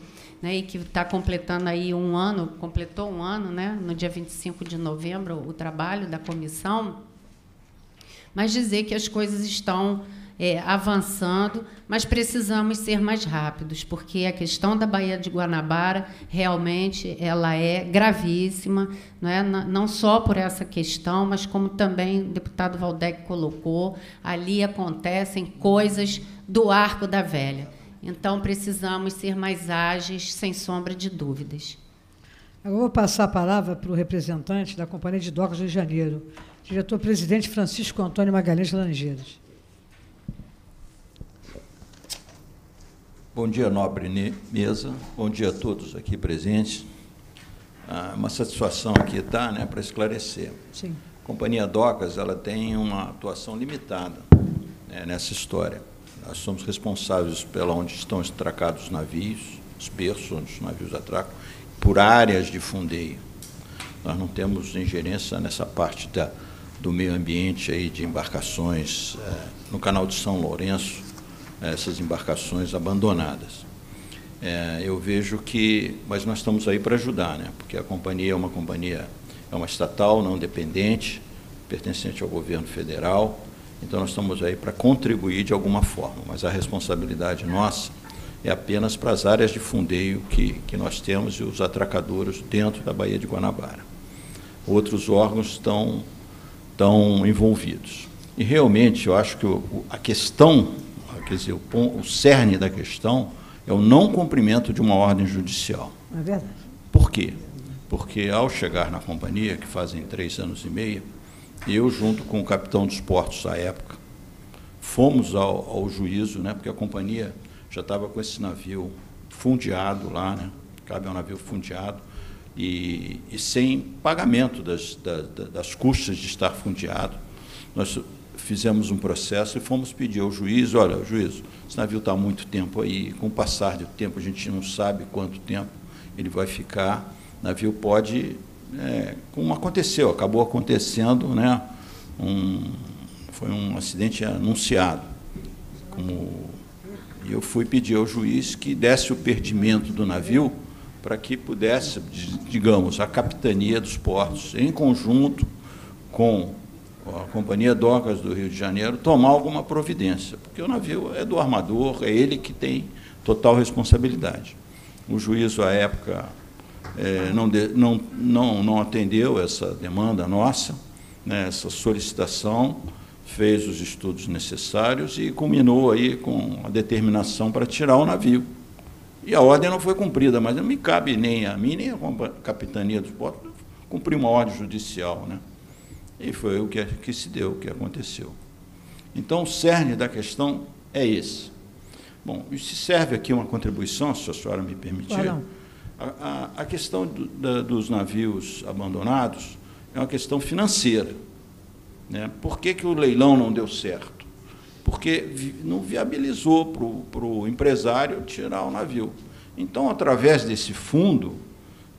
né, e que está completando aí um ano, completou um ano, né, no dia 25 de novembro, o trabalho da comissão, mas dizer que as coisas estão é, avançando, mas precisamos ser mais rápidos, porque a questão da Baía de Guanabara realmente ela é gravíssima, não, é? não só por essa questão, mas como também o deputado Valdec colocou, ali acontecem coisas do arco da velha. Então precisamos ser mais ágeis, sem sombra de dúvidas. Agora vou passar a palavra para o representante da Companhia de Docas do Rio de Janeiro, diretor-presidente Francisco Antônio Magalhães Laranjeiras. Bom dia, nobre mesa. Bom dia a todos aqui presentes. Ah, uma satisfação aqui estar tá, né, para esclarecer. Sim. A Companhia Docas ela tem uma atuação limitada né, nessa história. Nós somos responsáveis pela onde estão estracados os navios, os berços onde os navios atracam, por áreas de fundeio. Nós não temos ingerência nessa parte da, do meio ambiente aí de embarcações. É, no canal de São Lourenço, essas embarcações abandonadas. É, eu vejo que, mas nós estamos aí para ajudar, né? porque a companhia é uma companhia, é uma estatal não dependente, pertencente ao governo federal, então nós estamos aí para contribuir de alguma forma, mas a responsabilidade nossa é apenas para as áreas de fundeio que, que nós temos e os atracadouros dentro da Baía de Guanabara. Outros órgãos estão, estão envolvidos. E realmente eu acho que o, a questão quer dizer, o, o cerne da questão é o não cumprimento de uma ordem judicial. É verdade. Por quê? Porque ao chegar na companhia, que fazem três anos e meio, eu, junto com o capitão dos portos à época, fomos ao, ao juízo, né, porque a companhia já estava com esse navio fundeado lá, né, cabe um navio fundeado, e, e sem pagamento das, das, das custas de estar fundeado. Nós fizemos um processo e fomos pedir ao juiz, olha, juiz, esse navio está há muito tempo aí, com o passar do tempo, a gente não sabe quanto tempo ele vai ficar, o navio pode, é, como aconteceu, acabou acontecendo, né, um, foi um acidente anunciado, como, e eu fui pedir ao juiz que desse o perdimento do navio para que pudesse, digamos, a capitania dos portos, em conjunto com a Companhia Docas do Rio de Janeiro tomar alguma providência, porque o navio é do armador, é ele que tem total responsabilidade. O juízo, à época, é, não, de, não, não, não atendeu essa demanda nossa, né, essa solicitação, fez os estudos necessários e culminou aí com a determinação para tirar o navio. E a ordem não foi cumprida, mas não me cabe nem a mim, nem a capitania dos portos cumprir uma ordem judicial, né? E foi o que, que se deu, o que aconteceu. Então, o cerne da questão é esse. Bom, e se serve aqui uma contribuição, se a senhora me permitir? A, a, a, questão do, da, dos navios abandonados é uma questão financeira. Né? Por que, que o leilão não deu certo? Porque vi, não viabilizou para o empresário tirar o navio. Então, através desse fundo,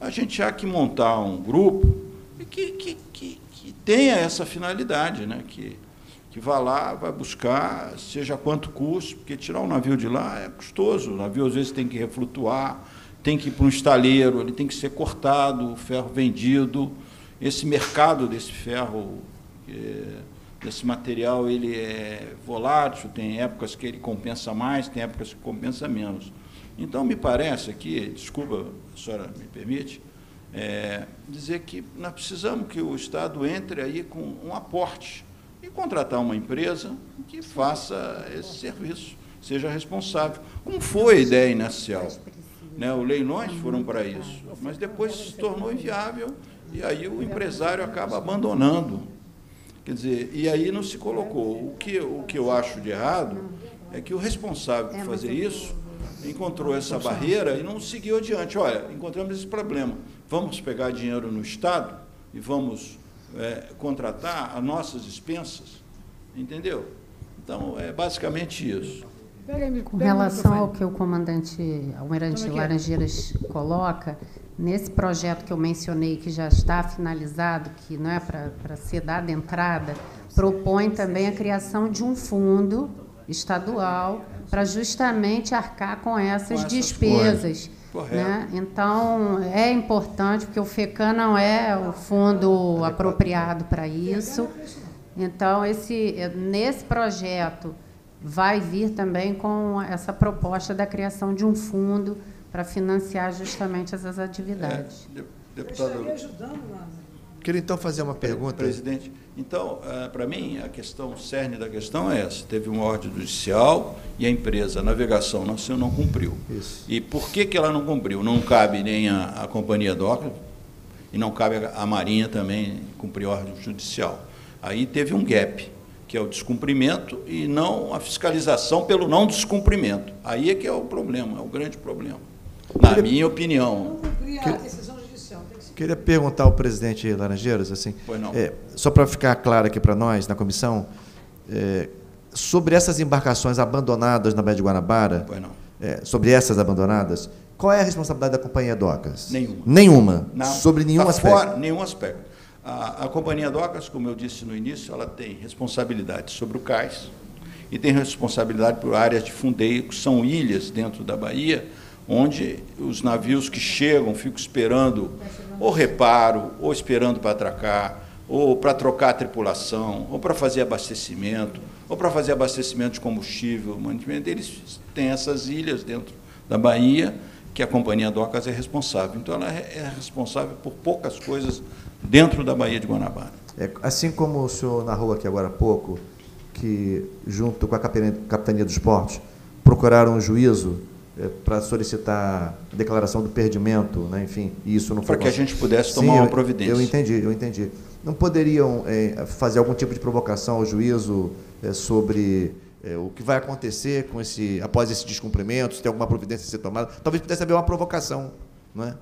a gente há que montar um grupo que, que, que, que tenha essa finalidade, né? que, que vá lá, vai buscar, seja quanto custe, porque tirar um navio de lá é custoso. O navio às vezes tem que reflutuar, tem que ir para um estaleiro, ele tem que ser cortado, o ferro vendido. Esse mercado desse ferro, é, desse material, ele é volátil, tem épocas que ele compensa mais, tem épocas que compensa menos. Então, me parece aqui, desculpa, a senhora me permite, é, dizer que nós precisamos que o Estado entre aí com um aporte e contratar uma empresa que faça esse serviço, seja responsável. Como foi a ideia inicial? Né, os leilões foram para isso, mas depois se tornou inviável e aí o empresário acaba abandonando. Quer dizer, e aí não se colocou. O que, o que eu acho de errado é que o responsável por é fazer isso encontrou essa barreira e não seguiu adiante. Olha, encontramos esse problema Vamos pegar dinheiro no Estado e vamos é, contratar as nossas expensas, Entendeu? Então, é basicamente isso. Com relação ao que o comandante Almirante é é? Laranjeiras coloca, nesse projeto que eu mencionei, que já está finalizado, que não é para ser dada entrada, propõe também a criação de um fundo estadual para justamente arcar com essas, despesas. Correto. Né? Então, é importante, porque o FECAN não é o fundo apropriado para isso. Então, esse, nesse projeto vai vir também com essa proposta da criação de um fundo para financiar justamente essas atividades. É, deputado... Eu estaria ajudando, Lázaro. Queria então fazer uma pergunta. Presidente, então, ah, para mim, a questão, o cerne da questão é essa. Teve um ordem judicial e a empresa a Navegação Nacional não cumpriu. Isso. E por que, que ela não cumpriu? Não cabe nem a, a Companhia Doca e não cabe a Marinha também cumprir ordem judicial. Aí teve um gap, que é o descumprimento e não a fiscalização pelo não descumprimento. Aí é que é o problema, é o grande problema. Na minha opinião. Não cumprir a decisão Queria perguntar ao presidente Laranjeiras, assim, é, só para ficar claro aqui para nós, na comissão, é, sobre essas embarcações abandonadas na Baía de Guanabara, é, sobre essas abandonadas, qual é a responsabilidade da companhia Docas? Nenhuma. Nenhuma? sobre tá nenhum aspecto? Fora, nenhum aspecto. A, a companhia Docas, como eu disse no início, ela tem responsabilidade sobre o cais e tem responsabilidade por áreas de fundeio, que são ilhas dentro da Bahia, onde os navios que chegam ficam esperando ou reparo, ou esperando para atracar, ou para trocar a tripulação, ou para fazer abastecimento, ou para fazer abastecimento de combustível, mantimento. Eles têm essas ilhas dentro da Bahia que a Companhia Docas é responsável. Então, ela é responsável por poucas coisas dentro da Bahia de Guanabara. É, assim como o senhor narrou aqui agora há pouco, que junto com a Capitania dos Portos procuraram um juízo é, eh, para solicitar declaração do perdimento, né? enfim, isso não foi. Para que a gente pudesse tomar Sim, uma providência. Eu, eu, entendi, eu entendi. Não poderiam é, fazer algum tipo de provocação ao juízo é, sobre o que vai acontecer com esse, após esse descumprimento, se tem alguma providência a ser tomada? Talvez pudesse haver uma provocação, não é?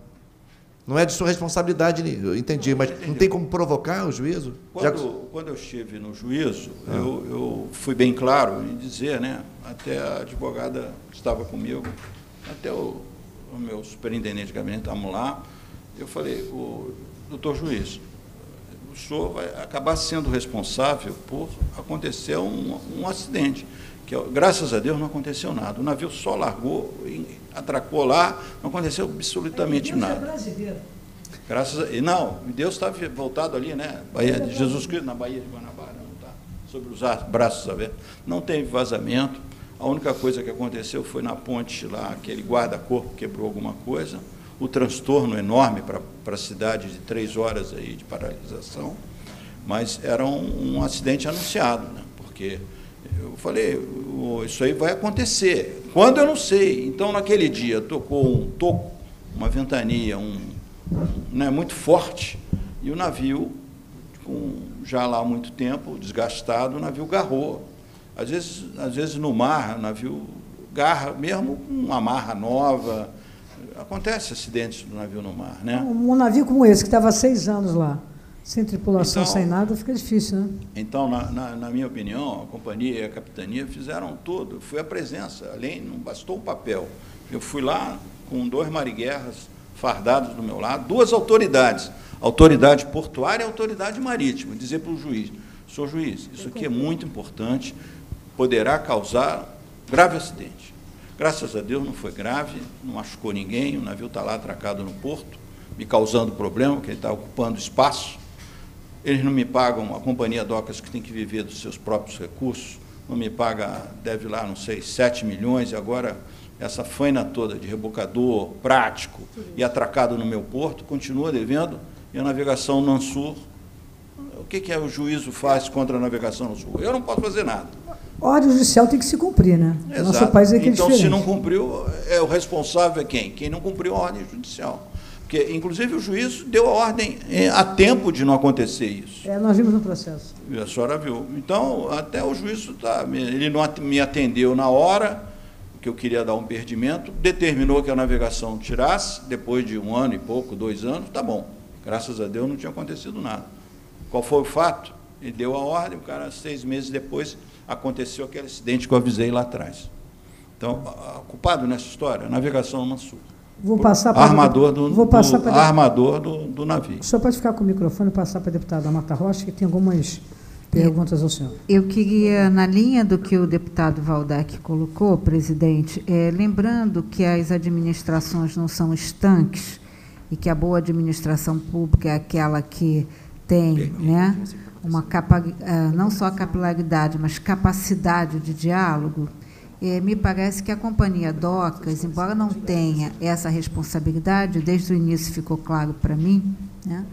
Não é de sua responsabilidade, né? eu entendi, mas não tem como provocar o juízo? Quando, Já... quando eu estive no juízo, ah. eu, eu, fui bem claro em dizer, né? Até a advogada estava comigo, até o, o meu superintendente de gabinete, estávamos lá, eu falei, o doutor juiz, o senhor vai acabar sendo responsável por acontecer um, um acidente. Que, é graças a Deus não aconteceu nada. O navio só largou e atracou lá, não aconteceu absolutamente Deus nada. É brasileiro. Graças a Não, Deus está voltado ali, né? Bahia de Jesus Cristo, na Bahia de Guanabara, não tá, Sobre os braços abertos. Não teve vazamento. A única coisa que aconteceu foi na ponte lá, aquele guarda-corpo quebrou alguma coisa. O transtorno enorme para a cidade de três horas aí de paralisação. Mas era um, um acidente anunciado, né? Porque eu falei, isso aí vai acontecer. Quando eu não sei. Então, naquele dia, tocou um toco, uma ventania, um, né, muito forte, e o navio, com, já lá há muito tempo, desgastado, o navio garrou. Às vezes, às vezes no mar, o navio garra, mesmo com uma marra nova. Acontece acidentes do navio no mar, né? Um, um navio como esse, que estava há seis anos lá. Sem tripulação, então, sem nada, fica difícil, né? Então, na, na, na, minha opinião, a companhia e a capitania fizeram tudo. Foi a presença, além, não bastou o papel. Eu fui lá com dois mariguerras fardados do meu lado, duas autoridades, autoridade portuária e autoridade marítima, dizer para o juiz, senhor juiz, isso aqui é muito importante, poderá causar grave acidente. Graças a Deus não foi grave, não machucou ninguém, o navio está lá atracado no porto, me causando problema, porque ele está ocupando espaço eles não me pagam, a companhia Docas, que tem que viver dos seus próprios recursos, não me paga, deve lá, não sei, 7 milhões, e agora essa faina toda de rebocador, prático e atracado no meu porto, continua devendo, e a navegação no o que, que é o juízo faz contra a navegação no sul? Eu não posso fazer nada. Ordem judicial tem que se cumprir, né? Exato. Nosso país é que é Então, diferente. se não cumpriu, é o responsável é quem? Quem não cumpriu a ordem judicial. Porque, inclusive, o juiz deu a ordem eh, a tempo de não acontecer isso. É, nós vimos no processo. a senhora viu. Então, até o juiz tá, ele não me atendeu na hora, que eu queria dar um perdimento, determinou que a navegação tirasse, depois de um ano e pouco, dois anos, tá bom. Graças a Deus não tinha acontecido nada. Qual foi o fato? Ele deu a ordem, o cara, seis meses depois, aconteceu aquele acidente que eu avisei lá atrás. Então, culpado nessa história, a navegação é uma sua. Vou passar para armador do, vou passar do, para armador do, do navio. Só pode ficar com o microfone e passar para a deputada Marta Rocha, que tem algumas perguntas ao senhor. Eu queria, na linha do que o deputado Valdac colocou, presidente, é, lembrando que as administrações não são estanques e que a boa administração pública é aquela que tem né, uma capa, é, não só capilaridade, mas capacidade de diálogo é, me parece que a companhia Docas, embora não tenha essa responsabilidade, desde o início ficou claro para mim, né?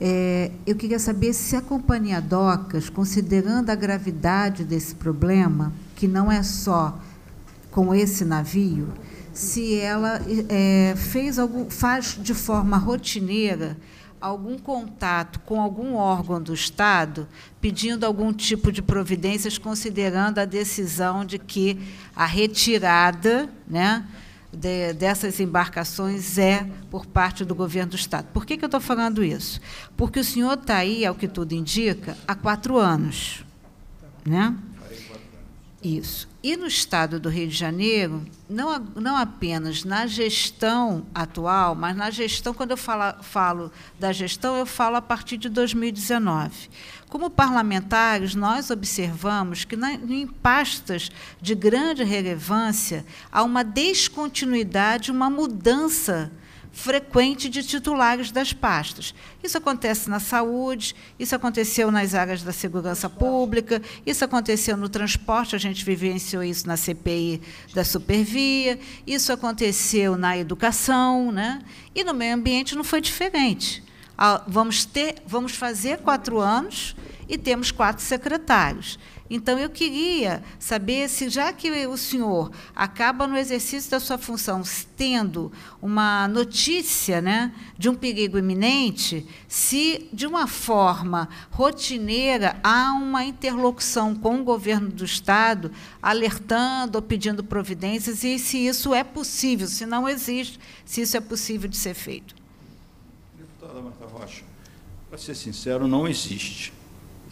É, eu queria saber se a companhia Docas, considerando a gravidade desse problema, que não é só com esse navio, se ela é, fez algum, faz de forma rotineira algum contato com algum órgão do Estado pedindo algum tipo de providências, considerando a decisão de que a retirada né, de, dessas embarcações é por parte do governo do Estado. Por que, que eu estou falando isso? Porque o senhor está aí, ao que tudo indica, há quatro anos. Né? Isso. E no estado do Rio de Janeiro, não, não apenas na gestão atual, mas na gestão, quando eu falo, falo da gestão, eu falo a partir de 2019. Como parlamentares, nós observamos que na, em pastas de grande relevância há uma descontinuidade, uma mudança frequente de titulares das pastas. Isso acontece na saúde, isso aconteceu nas áreas da segurança pública, isso aconteceu no transporte, a gente vivenciou isso na CPI da Supervia, isso aconteceu na educação, né? e no meio ambiente não foi diferente. Ah, vamos, ter, vamos fazer quatro anos e temos quatro secretários. Então, eu queria saber se, já que o senhor acaba no exercício da sua função tendo uma notícia né, de um perigo iminente, se, de uma forma rotineira, há uma interlocução com o governo do Estado, alertando ou pedindo providências, e se isso é possível, se não existe, se isso é possível de ser feito. Deputada Marta Rocha, para ser sincero, não existe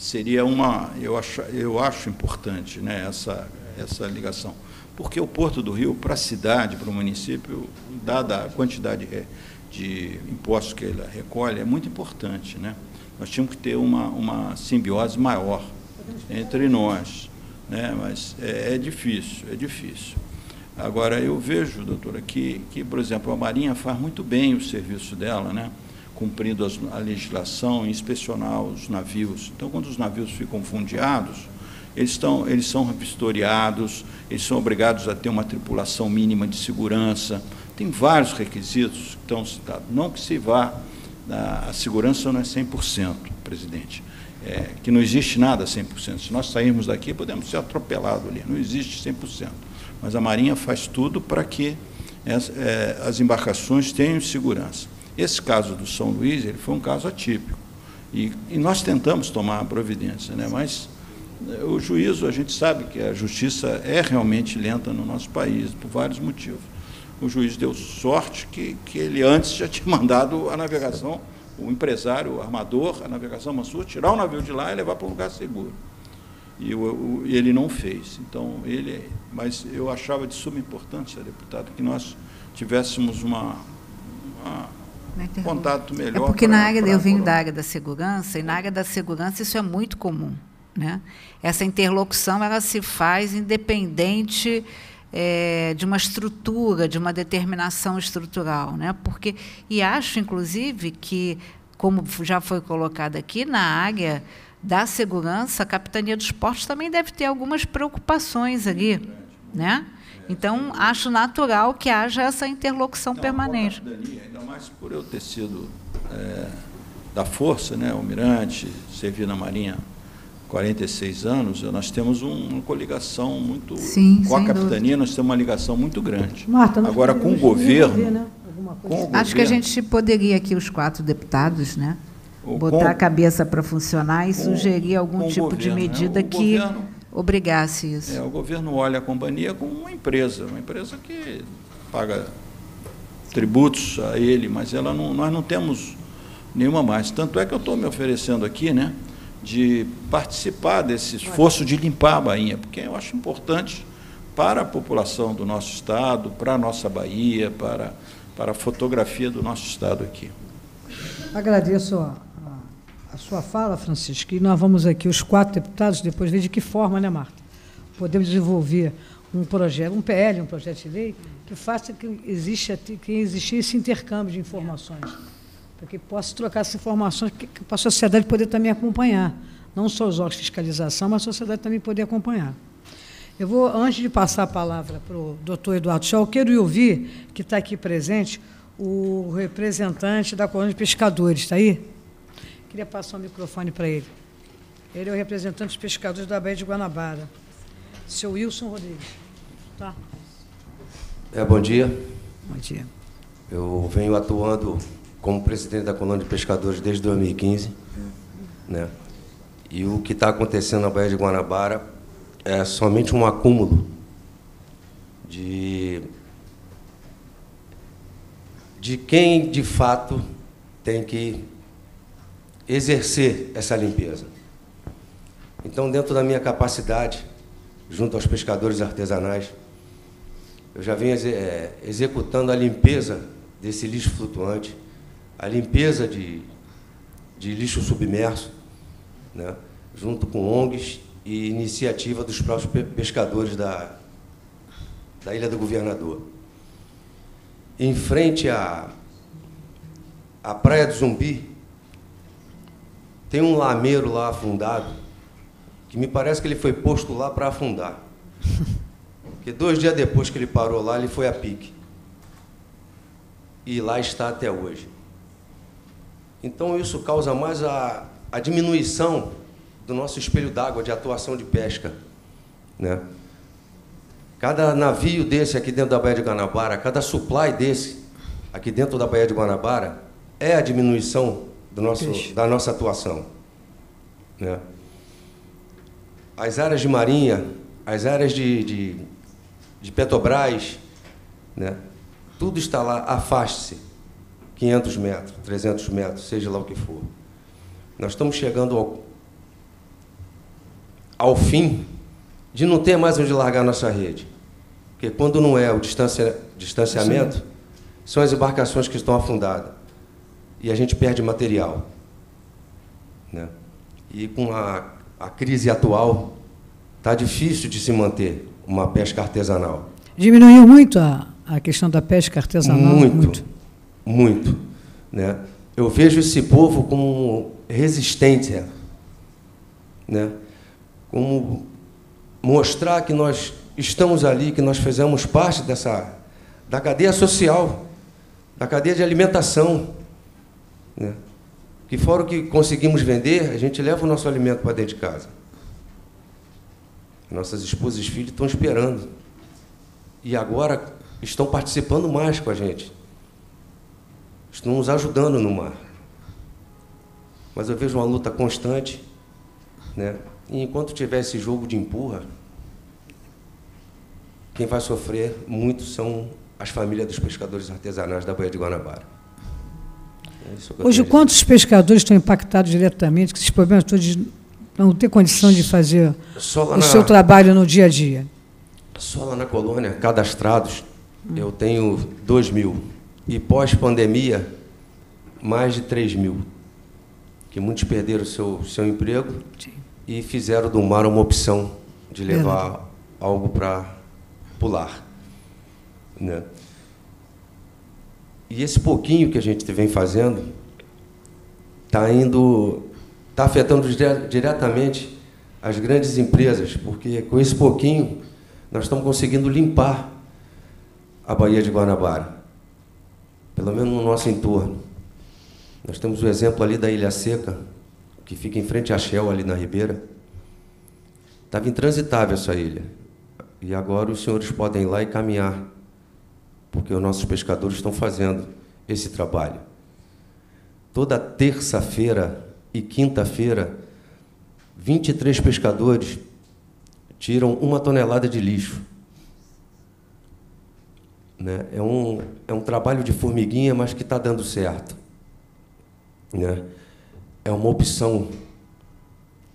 seria uma, eu acho, eu acho importante né, essa, essa ligação. Porque o Porto do Rio, para a cidade, para o município, dada a quantidade de, de impostos que ele recolhe, é muito importante. Né? Nós tínhamos que ter uma, uma simbiose maior entre nós. Né? Mas é, é difícil, é difícil. Agora, eu vejo, doutora, que, que, por exemplo, a Marinha faz muito bem o serviço dela, né? cumprindo a legislação, inspecionar os navios. Então, quando os navios ficam fundeados, eles, estão, eles são vistoriados, eles são obrigados a ter uma tripulação mínima de segurança. Tem vários requisitos que estão citados. Não que se vá, a segurança não é 100%, presidente. É, que não existe nada 100%. Se nós sairmos daqui, podemos ser atropelados ali. Não existe 100%. Mas a Marinha faz tudo para que as, é, as embarcações tenham segurança. Esse caso do São Luís ele foi um caso atípico. E, e nós tentamos tomar a providência, né? mas eh, o juízo, a gente sabe que a justiça é realmente lenta no nosso país, por vários motivos. O juiz deu sorte que, que ele antes já <laughs> tinha mandado a navegação, o empresário, o armador, a navegação Mansur, tirar o navio de lá e levar para um lugar seguro. E o, o, ele não fez. Então, ele, é, mas eu achava de suma importância, deputado, que nós tivéssemos uma, uma né, é contato melhor. É porque pra, na área, eu venho da área da segurança, e na área da segurança isso é muito comum. Né? Essa interlocução ela se faz independente é, de uma estrutura, de uma determinação estrutural. Né? Porque, e acho, inclusive, que, como já foi colocado aqui, na área da segurança, a Capitania dos Portos também deve ter algumas preocupações ali. Né? Então, acho natural que haja essa interlocução então, permanente. ainda mais por eu ter sido é, da Força, né, almirante, servi na Marinha 46 anos, nós temos uma coligação muito. Sim, com a capitania, dúvida. nós temos uma ligação muito grande. Marta, Agora, com o né, assim. governo. Acho governo, que a gente poderia aqui, os quatro deputados, né? botar com, a cabeça para funcionar e sugerir algum tipo governo, de né? medida né? que. Governo, obrigasse isso. É, o governo olha a companhia como uma empresa, uma empresa que paga tributos a ele, mas ela não, nós não temos nenhuma mais. Tanto é que eu estou me oferecendo aqui, né, de participar desse esforço de limpar a Bahia, porque eu acho importante para a população do nosso estado, para a nossa Bahia, para, para a fotografia do nosso estado aqui. Agradeço a sua fala, Francisco, e nós vamos aqui, os quatro deputados, depois ver de que forma, né, Marta? Podemos desenvolver um projeto, um PL, um projeto de lei, que faça que exista que existir esse intercâmbio de informações, para que possa trocar essas informações, para a sociedade poder também acompanhar, não só os órgãos de fiscalização, mas a sociedade também poder acompanhar. Eu vou, antes de passar a palavra para o doutor Eduardo Schell, quero ouvir, que está aqui presente, o representante da Colônia de Pescadores, está aí? Queria passar o microfone para ele. Ele é o representante dos pescadores da Baía de Guanabara. Seu Wilson Rodrigues. Tá. É, bom dia. Bom dia. Eu venho atuando como presidente da colônia de pescadores desde 2015. Né? E o que está acontecendo na Baía de Guanabara é somente um acúmulo de, de quem de fato tem que exercer essa limpeza. Então, dentro da minha capacidade, junto aos pescadores artesanais, eu já venho eh, executando a limpeza desse lixo flutuante, a limpeza de, de lixo submerso, né, junto com ONGs e iniciativa dos próprios pescadores da, da Ilha do Governador. Em frente à, à Praia do Zumbi, tem um lameiro lá afundado, que me parece que ele foi posto lá para afundar. <laughs> Porque dois dias depois que ele parou lá, ele foi a pique. E lá está até hoje. Então isso causa mais a, a diminuição do nosso espelho d'água de atuação de pesca. Né? Cada navio desse aqui dentro da Baía de Guanabara, cada supply desse aqui dentro da Baía de Guanabara, é a diminuição do nosso, da nossa atuação. Né? As áreas de marinha, as áreas de, de, de Petrobras, né? tudo está lá, afaste-se, 500 metros, 300 metros, seja lá o que for. Nós estamos chegando ao, ao fim de não ter mais onde largar nossa rede. Porque quando não é o distanciamento, Sim. são as embarcações que estão afundadas e a gente perde material. Né? E com a, a crise atual, está difícil de se manter uma pesca artesanal. Diminuiu muito a, a questão da pesca artesanal? Muito, muito. muito né? Eu vejo esse povo como resistência, né? como mostrar que nós estamos ali, que nós fizemos parte dessa da cadeia social, da cadeia de alimentação. Né? Que fora o que conseguimos vender, a gente leva o nosso alimento para dentro de casa. Nossas esposas e filhos estão esperando. E agora estão participando mais com a gente. Estão nos ajudando no mar. Mas eu vejo uma luta constante. Né? E enquanto tiver esse jogo de empurra, quem vai sofrer muito são as famílias dos pescadores artesanais da Baía de Guanabara. Hoje, quantos pescadores estão impactados diretamente com esses problemas todos de não ter condição de fazer o na, seu trabalho no dia a dia? Só lá na colônia, cadastrados, hum. eu tenho 2 mil. E pós-pandemia, mais de 3 mil. Que muitos perderam o seu, seu emprego Sim. e fizeram do mar uma opção de levar Verdade. algo para pular. Né? E esse pouquinho que a gente vem fazendo está indo, está afetando diretamente as grandes empresas, porque com esse pouquinho nós estamos conseguindo limpar a Baía de Guanabara, pelo menos no nosso entorno. Nós temos o exemplo ali da Ilha Seca, que fica em frente à Shell, ali na Ribeira. Estava intransitável essa ilha. E agora os senhores podem ir lá e caminhar porque os nossos pescadores estão fazendo esse trabalho. Toda terça-feira e quinta-feira, 23 pescadores tiram uma tonelada de lixo. Né? É, um, é um trabalho de formiguinha, mas que está dando certo. Né? É uma opção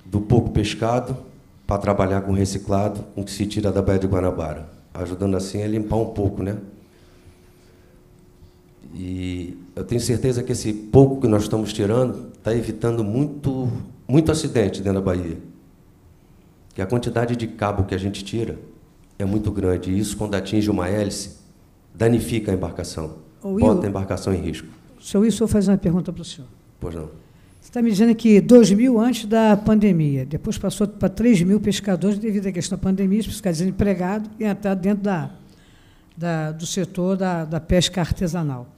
do pouco pescado para trabalhar com reciclado, com o que se tira da Baía de Guanabara, ajudando assim a é limpar um pouco, né? E eu tenho certeza que esse pouco que nós estamos tirando está evitando muito, muito acidente dentro da Bahia. Que a quantidade de cabo que a gente tira é muito grande. E isso, quando atinge uma hélice, danifica a embarcação, Ô, bota a embarcação em risco. Seu Wilson, vou fazer uma pergunta para o senhor. Pois não. Você está me dizendo que 2 mil antes da pandemia, depois passou para 3 mil pescadores devido à questão da pandemia, os pescadores desempregados e entrar dentro da, da, do setor da, da pesca artesanal.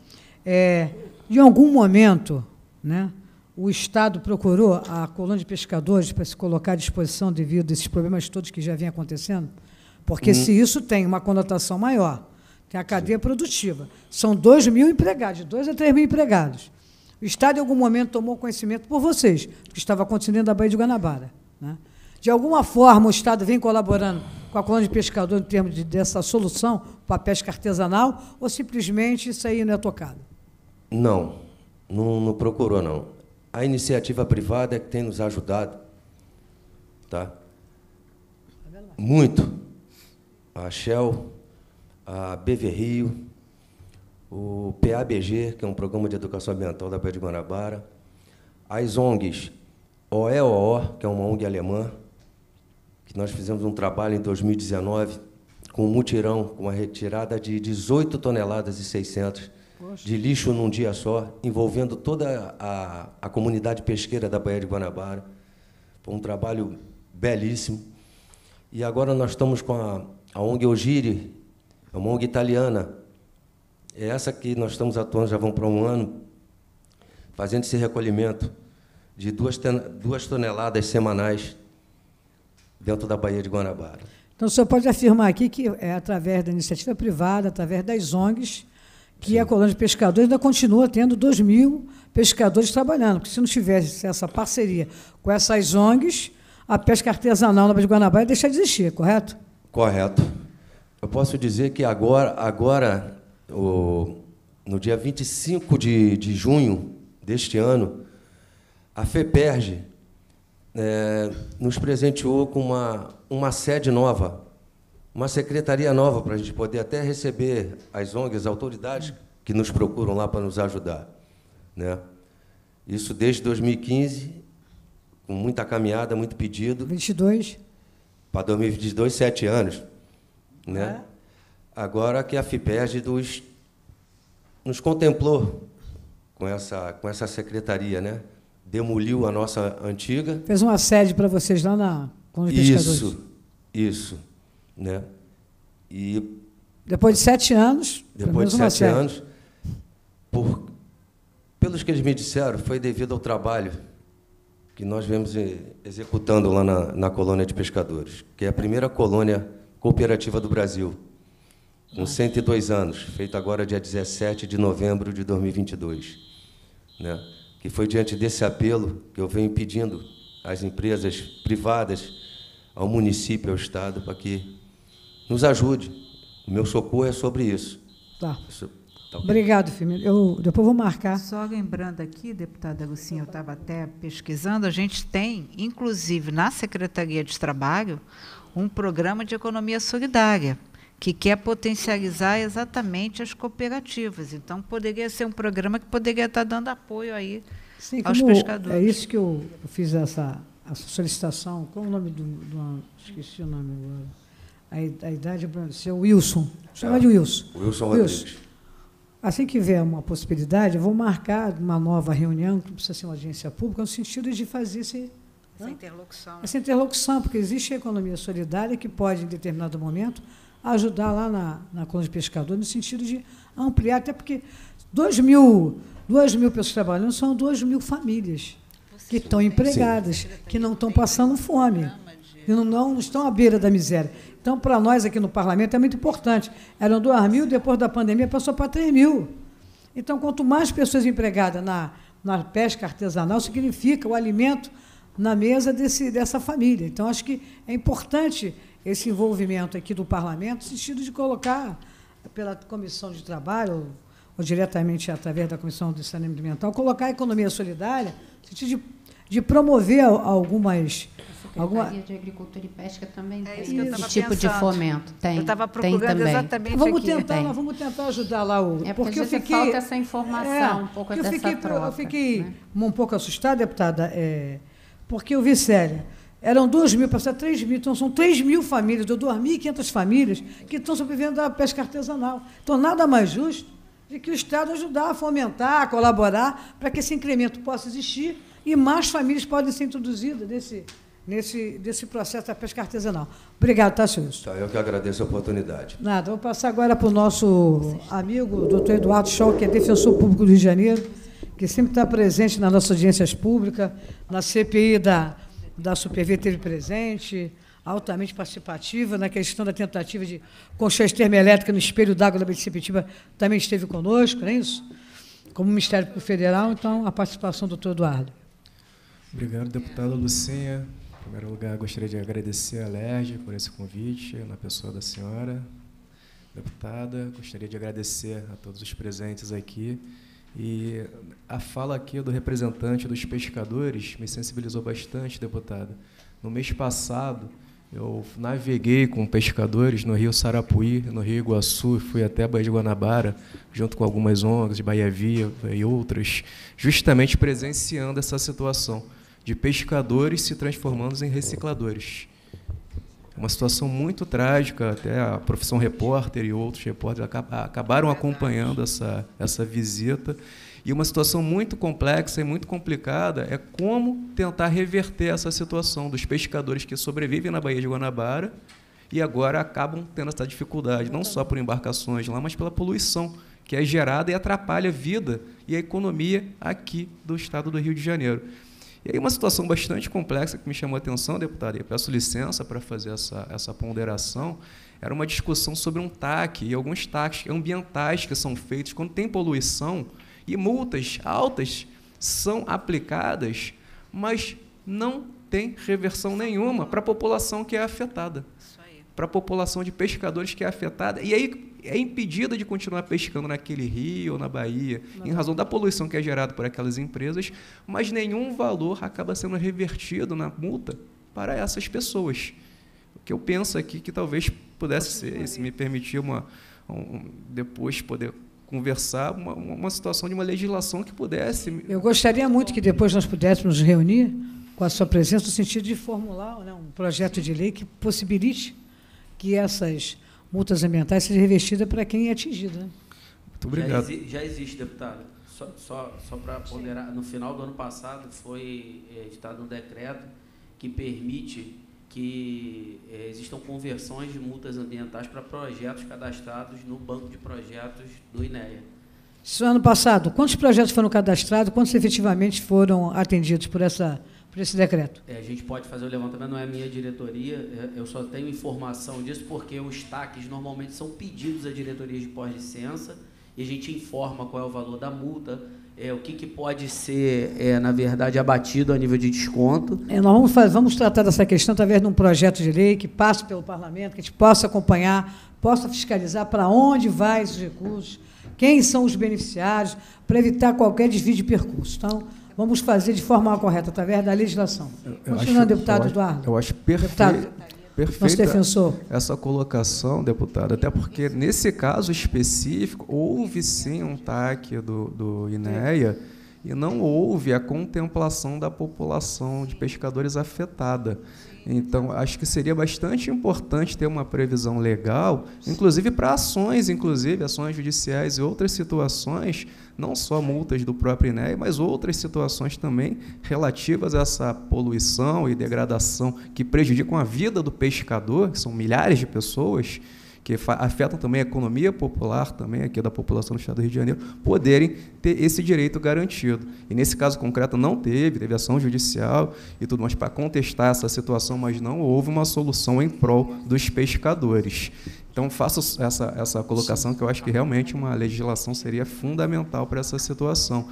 É, em algum momento, né, o Estado procurou a colônia de pescadores para se colocar à disposição devido a esses problemas todos que já vêm acontecendo? Porque hum. se isso tem uma conotação maior, tem é a cadeia produtiva, são 2 mil empregados, 2 a 3 mil empregados. O Estado, em algum momento, tomou conhecimento por vocês, do que estava acontecendo na Baía de Guanabara. Né? De alguma forma, o Estado vem colaborando com a colônia de pescadores em termos de, dessa solução para a pesca artesanal, ou simplesmente isso aí não é tocado? Não, não, não procurou, não. A iniciativa privada é que tem nos ajudado, tá? Muito. A Shell, a BV Rio, o PABG, que é um programa de educação ambiental da Pé de Guanabara, as ONGs, OEOO, que é uma ONG alemã, que nós fizemos um trabalho em 2019 com um mutirão, com uma retirada de 18 toneladas e 600 de lixo num dia só, envolvendo toda a, a comunidade pesqueira da Baía de Guanabara. Foi um trabalho belíssimo. E agora nós estamos com a, a ONG Ogiri, é uma ONG italiana. É essa que nós estamos atuando, já vão para um ano, fazendo esse recolhimento de duas, duas toneladas semanais dentro da Baía de Guanabara. Então, o senhor pode afirmar aqui que é através da iniciativa privada, através das ONGs, que é a colônia de pescadores, ainda continua tendo 2 mil pescadores trabalhando, porque se não tivesse essa parceria com essas ONGs, a pesca artesanal na Baía de Guanabara ia deixar de existir, correto? Correto. Eu posso dizer que agora, agora o, no dia 25 de, de junho deste ano, a FEPERG é, eh, nos presenteou com uma, uma sede nova, uma secretaria nova para a gente poder até receber as ONGs, as autoridades que nos procuram lá para nos ajudar. Né? Isso desde 2015, com muita caminhada, muito pedido. 22? Para 2022, sete anos. Né? É. Agora que a FIPERG dos, nos contemplou com essa, com essa secretaria, né? demoliu a nossa antiga. Fez uma sede para vocês lá na Isso, isso. Né? E depois de sete anos. Depois de sete série. anos, por, pelos que eles me disseram, foi devido ao trabalho que nós vemos executando lá na, na colônia de pescadores, que é a primeira colônia cooperativa do Brasil, com 102 anos, feita agora dia 17 de novembro de 2022. Né? Que foi diante desse apelo que eu venho pedindo às empresas privadas, ao município, ao Estado, para que nos ajude. O meu socorro é sobre isso. Tá. Isso, tá Obrigado, Firmino. Eu depois vou marcar. Só lembrando aqui, deputada Lucinha, eu estava até pesquisando, a gente tem, inclusive, na Secretaria de Trabalho, um programa de economia solidária que quer potencializar exatamente as cooperativas. Então, poderia ser um programa que poderia estar dando apoio aí Sim, aos pescadores. É isso que eu, eu fiz essa, essa solicitação. Qual é o nome do, do, Esqueci o nome agora a, idade é para seu Wilson. Tá. Chama é, de Wilson. Wilson Rodrigues. Wilson. Assim que vier uma possibilidade, vou marcar uma nova reunião, que precisa ser uma audiência pública, no sentido de fazer esse, essa né? interlocução. Essa interlocução, porque existe a economia solidária que pode, em determinado momento, ajudar lá na, na coluna de pescador, no sentido de ampliar, até porque 2 mil, 2 mil pessoas trabalhando são 2 mil famílias Você que estão empregadas, que não estão passando fome, que não, não estão à beira da miséria. Então, para nós aqui no parlamento é muito importante. Eram 2 mil, depois da pandemia passou para 3 mil. Então, quanto mais pessoas empregadas na, na pesca artesanal, significa o alimento na mesa desse, dessa família. Então, acho que é importante esse envolvimento aqui do parlamento, no sentido de colocar pela comissão de trabalho, ou diretamente através da Comissão de Saneamento Ambiental, colocar a economia solidária, no sentido de, de promover algumas Secretaria Alguma... de Agricultura e Pesca também é tem esse tipo pensando. de fomento. Tem. Eu estava procurando tem também. exatamente vamos aqui. Tentar, Vamos tentar ajudar lá o... É porque, porque eu fiquei... falta essa informação, é, um pouco dessa fiquei, troca. Eu fiquei né? um pouco assustada, deputada, é, porque eu vi séria Eram 2 mil, passaram 3 mil, então são 3 mil famílias, ou 2.500 famílias que estão sobrevivendo da pesca artesanal. Então, nada mais justo de que o Estado ajudar a fomentar, a colaborar, para que esse incremento possa existir e mais famílias podem ser introduzidas nesse, nesse, nesse processo da pesca artesanal. Obrigado, Tassilso. Tá, tá, eu que agradeço a oportunidade. Nada, vou passar agora para o nosso amigo, doutor Eduardo Scholl, que é defensor público do Rio de Janeiro, que sempre está presente nas nossas audiências públicas, na CPI da, da SuperV teve presente, altamente participativa na questão da tentativa de construir termoelétrica no espelho d'água da Bicipitiba, também esteve conosco, não é isso? Como Ministério Público Federal, então, a participação do doutor Eduardo. Obrigado, deputada Lucinha primeiro lugar, gostaria de agradecer a LERJ por esse convite, na pessoa da senhora, deputada. Gostaria de agradecer a todos os presentes aqui. E a fala aqui do representante dos pescadores me sensibilizou bastante, deputada. No mês passado, eu naveguei com pescadores no Rio Sarapuí, no Rio Iguaçu, fui até a Baía de Guanabara, junto com algumas ONGs de Bahia Viva e outras, justamente presenciando essa situação de pescadores se transformando em recicladores. É uma situação muito trágica, até a profissão repórter e outros repórteres acabaram acompanhando essa, essa visita. E uma situação muito complexa e muito complicada é como tentar reverter essa situação dos pescadores que sobrevivem na Baía de Guanabara e agora acabam tendo essa dificuldade, não só por embarcações lá, mas pela poluição que é gerada e atrapalha a vida e a economia aqui do estado do Rio de Janeiro. E aí uma situação bastante complexa que me chamou a atenção, deputada, e eu peço licença para fazer essa, essa ponderação, era uma discussão sobre um TAC e alguns taques ambientais que são feitos quando tem poluição e multas altas são aplicadas, mas não tem reversão nenhuma para a população que é afetada. Para a população de pescadores que é afetada. E aí é impedida de continuar pescando naquele rio ou na Bahia, em razão da poluição que é gerada por aquelas empresas, mas nenhum valor acaba sendo revertido na multa para essas pessoas. O que eu penso aqui que talvez pudesse ser, se me permitir uma, um, depois poder conversar uma, uma situação de uma legislação que pudesse. Eu gostaria muito que depois nós pudéssemos reunir com a sua presença no sentido de formular né, um projeto de lei que possibilite que essas multas ambientais seja revestida para quem é atingido. Né? Muito obrigado. Já, exi já existe, deputado. Só, só, só para ponderar, no final do ano passado foi é, editado um decreto que permite que é, existam conversões de multas ambientais para projetos cadastrados no banco de projetos do INEA. Isso ano passado, quantos projetos foram cadastrados, quantos efetivamente foram atendidos por essa para esse decreto. É, a gente pode fazer o levantamento, não é minha diretoria, é, eu só tenho informação disso porque os taques normalmente são pedidos à diretoria de pós-licença e a gente informa qual é o valor da multa, é, o que, que pode ser, é, na verdade, abatido a nível de desconto. É, nós vamos, fazer, vamos tratar dessa questão através de um projeto de lei que passe pelo parlamento, que a gente possa acompanhar, possa fiscalizar para onde vai esses recursos, quem são os beneficiários, para evitar qualquer desvio de percurso. Então, vamos fazer de forma correta, através da legislação. Continua, deputado eu Eduardo. Eu acho perfeito. Deputado, Perfeita essa colocação, deputado, até porque nesse caso específico houve sim um TAC do, do INEA e não houve a contemplação da população de pescadores afetada. Então, acho que seria bastante importante ter uma previsão legal, inclusive para ações, inclusive ações judiciais e outras situações não só multas do próprio INEA, mas outras situações também relativas a essa poluição e degradação que prejudicam a vida do pescador, que são milhares de pessoas, que afetam também a economia popular, também aqui da população do Estado do Rio de Janeiro, poderem ter esse direito garantido. E nesse caso concreto não teve, teve ação judicial e tudo mais para contestar essa situação, mas não houve uma solução em prol dos pescadores. Então, faço essa, essa colocação que eu acho que realmente uma legislação seria fundamental para essa situação.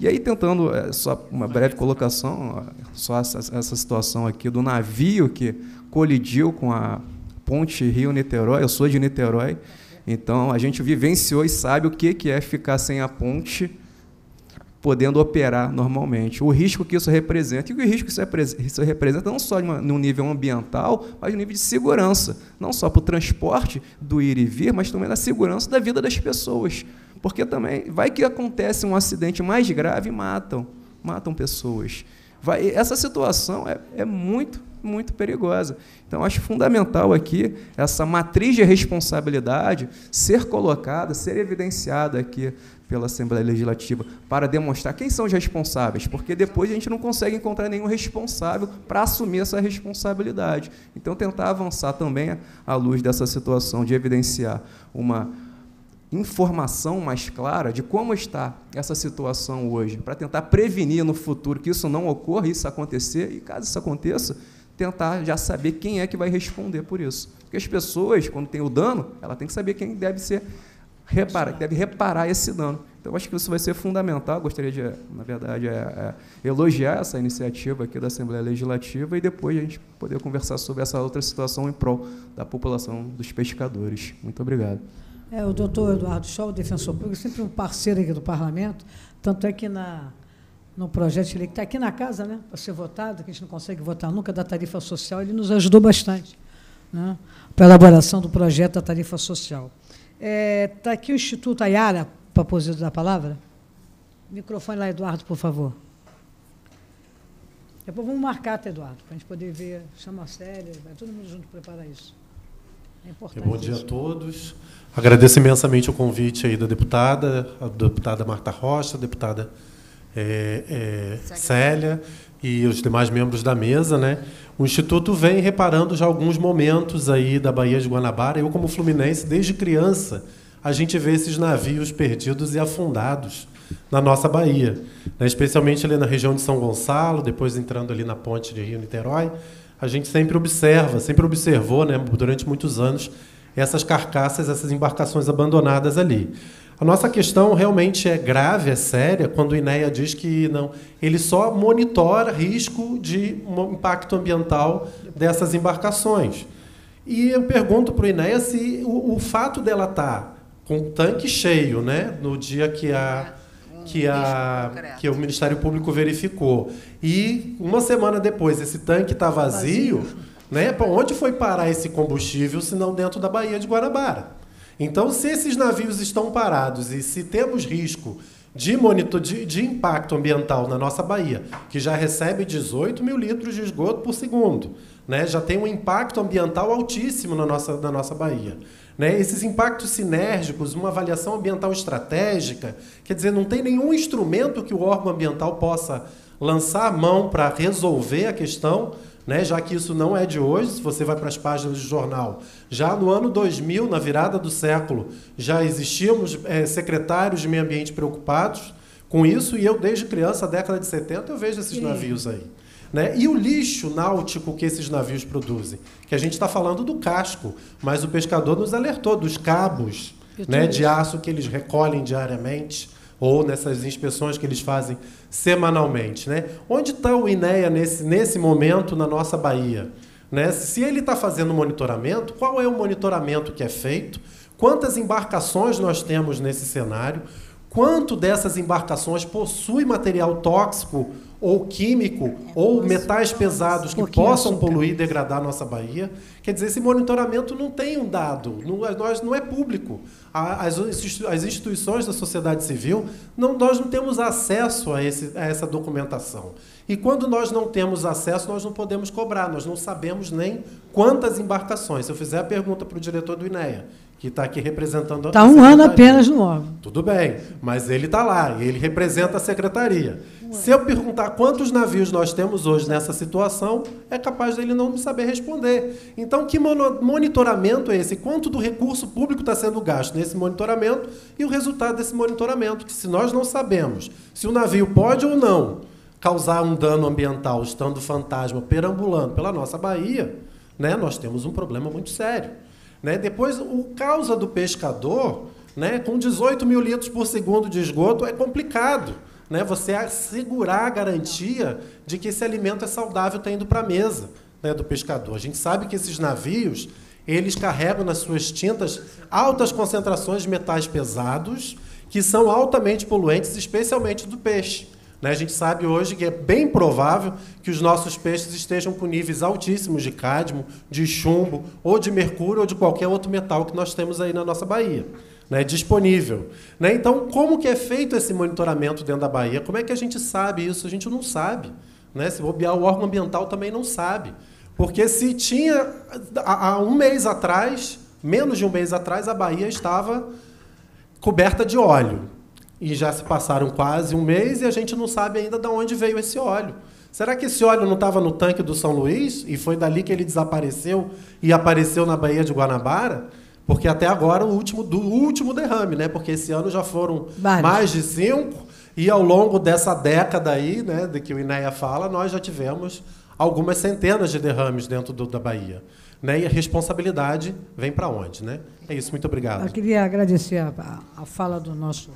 E aí, tentando é, só uma breve colocação, só essa, essa situação aqui do navio que colidiu com a ponte Rio-Niterói, eu sou de Niterói, então a gente vivenciou e sabe o que é ficar sem a ponte, podendo operar normalmente. O risco que isso representa, e o risco que isso representa não só no nível ambiental, mas no nível de segurança, não só para o transporte do ir e vir, mas também na segurança da vida das pessoas. Porque também vai que acontece um acidente mais grave e matam, matam pessoas. Vai, essa situação é, é muito muito perigosa. Então, acho fundamental aqui essa matriz de responsabilidade ser colocada, ser evidenciada aqui pela Assembleia Legislativa para demonstrar quem são os responsáveis, porque depois a gente não consegue encontrar nenhum responsável para assumir essa responsabilidade. Então, tentar avançar também à luz dessa situação de evidenciar uma informação mais clara de como está essa situação hoje, para tentar prevenir no futuro que isso não ocorra, isso acontecer, e caso isso aconteça, tentar já saber quem é que vai responder por isso. Porque as pessoas, quando tem o dano, ela tem que saber quem deve ser repara, deve reparar esse dano. Então, acho que isso vai ser fundamental. Gostaria de, na verdade, é, é, elogiar essa iniciativa aqui da Assembleia Legislativa e depois a gente poder conversar sobre essa outra situação em prol da população dos pescadores. Muito obrigado. É, o doutor Eduardo Scholl, defensor público, sempre um parceiro aqui do Parlamento, tanto é que na no projeto ele que está aqui na casa, né, para ser votado, que a gente não consegue votar nunca, da tarifa social, ele nos ajudou bastante né, para a elaboração do projeto da tarifa social. Está é, tá aqui o Instituto Ayara, para poder da palavra. Microfone lá, Eduardo, por favor. Depois vamos marcar, até tá, Eduardo, para a gente poder ver, chama a série, vai todo mundo junto preparar isso. É importante. Bom dia isso. a todos. Agradeço imensamente o convite aí da deputada, a deputada Marta Rocha, a deputada é, é, Célia e os demais membros da mesa, né? O Instituto vem reparando já alguns momentos aí da Baía de Guanabara. Eu, como fluminense, desde criança, a gente vê esses navios perdidos e afundados na nossa Bahia, né? especialmente ali na região de São Gonçalo, depois entrando ali na ponte de Rio-Niterói. A gente sempre observa, sempre observou, né, durante muitos anos, essas carcaças, essas embarcações abandonadas ali. A nossa questão realmente é grave, é séria, quando o INEA diz que não, ele só monitora risco de impacto ambiental dessas embarcações. E eu pergunto para o INEA se o, o, fato dela estar tá com o tanque cheio, né, no dia que a é, que, a, que o Ministério Público verificou. E uma semana depois, esse tanque está vazio, vazio. Né? Para onde foi parar esse combustível, se não dentro da Baía de Guarabara? Então, se esses navios estão parados e se temos risco de, monitor, de, de impacto ambiental na nossa Bahia, que já recebe 18 mil litros de esgoto por segundo, né? já tem um impacto ambiental altíssimo na nossa, na nossa Bahia. Né? Esses impactos sinérgicos, uma avaliação ambiental estratégica, quer dizer, não tem nenhum instrumento que o órgão ambiental possa lançar a mão para resolver a questão né, já que isso não é de hoje, se você vai para as páginas de jornal, já no ano 2000, na virada do século, já existíamos é, secretários de meio ambiente preocupados com isso, e eu, desde criança, década de 70, eu vejo esses navios aí. Né? E o lixo náutico que esses navios produzem? Que a gente está falando do casco, mas o pescador nos alertou dos cabos né, de aço que eles recolhem diariamente ou nessas inspeções que eles fazem semanalmente. Né? Onde está o INEA nesse, nesse momento na nossa Bahia? Né? Se ele está fazendo monitoramento, qual é o monitoramento que é feito? Quantas embarcações nós temos nesse cenário? Quanto dessas embarcações possui material tóxico ou químico, é, ou nossa, metais pesados nossa, que possam assim poluir e degradar a nossa Bahia. Quer dizer, esse monitoramento não tem um dado, não, é, nós, não é público. As, as instituições da sociedade civil, não, nós não temos acesso a, esse, a essa documentação. E quando nós não temos acesso, nós não podemos cobrar, nós não sabemos nem quantas embarcações. Se eu fizer a pergunta para o diretor do INEA, que está aqui representando. Está um ano apenas no órgão. Tudo bem, mas ele está lá, ele representa a secretaria. Se eu perguntar quantos navios nós temos hoje nessa situação, é capaz dele não saber responder. Então, que monitoramento é esse? Quanto do recurso público está sendo gasto nesse monitoramento e o resultado desse monitoramento? Que se nós não sabemos se o navio pode ou não causar um dano ambiental estando fantasma perambulando pela nossa Bahia, né, nós temos um problema muito sério. Né? Depois, o causa do pescador, né, com 18 mil litros por segundo de esgoto, é complicado né? Você assegurar a garantia de que esse alimento é saudável está indo para a mesa né, do pescador. A gente sabe que esses navios eles carregam nas suas tintas altas concentrações de metais pesados que são altamente poluentes, especialmente do peixe. Né? A gente sabe hoje que é bem provável que os nossos peixes estejam com níveis altíssimos de cádmio, de chumbo, ou de mercúrio, ou de qualquer outro metal que nós temos aí na nossa Bahia né, disponível. Né? Então, como que é feito esse monitoramento dentro da Bahia? Como é que a gente sabe isso? A gente não sabe. Né? Se bobear, o órgão ambiental também não sabe. Porque se tinha, há um mês atrás, menos de um mês atrás, a Bahia estava coberta de óleo. E já se passaram quase um mês e a gente não sabe ainda de onde veio esse óleo. Será que esse óleo não estava no tanque do São Luís e foi dali que ele desapareceu e apareceu na Baía de Guanabara? Porque até agora o último do último derrame, né? Porque esse ano já foram mais de cinco e ao longo dessa década aí, né, de que o Inéia fala, nós já tivemos algumas centenas de derrames dentro do, da Bahia. Né? E a responsabilidade vem para onde, né? É isso, muito obrigado. Eu queria agradecer a, a fala do nosso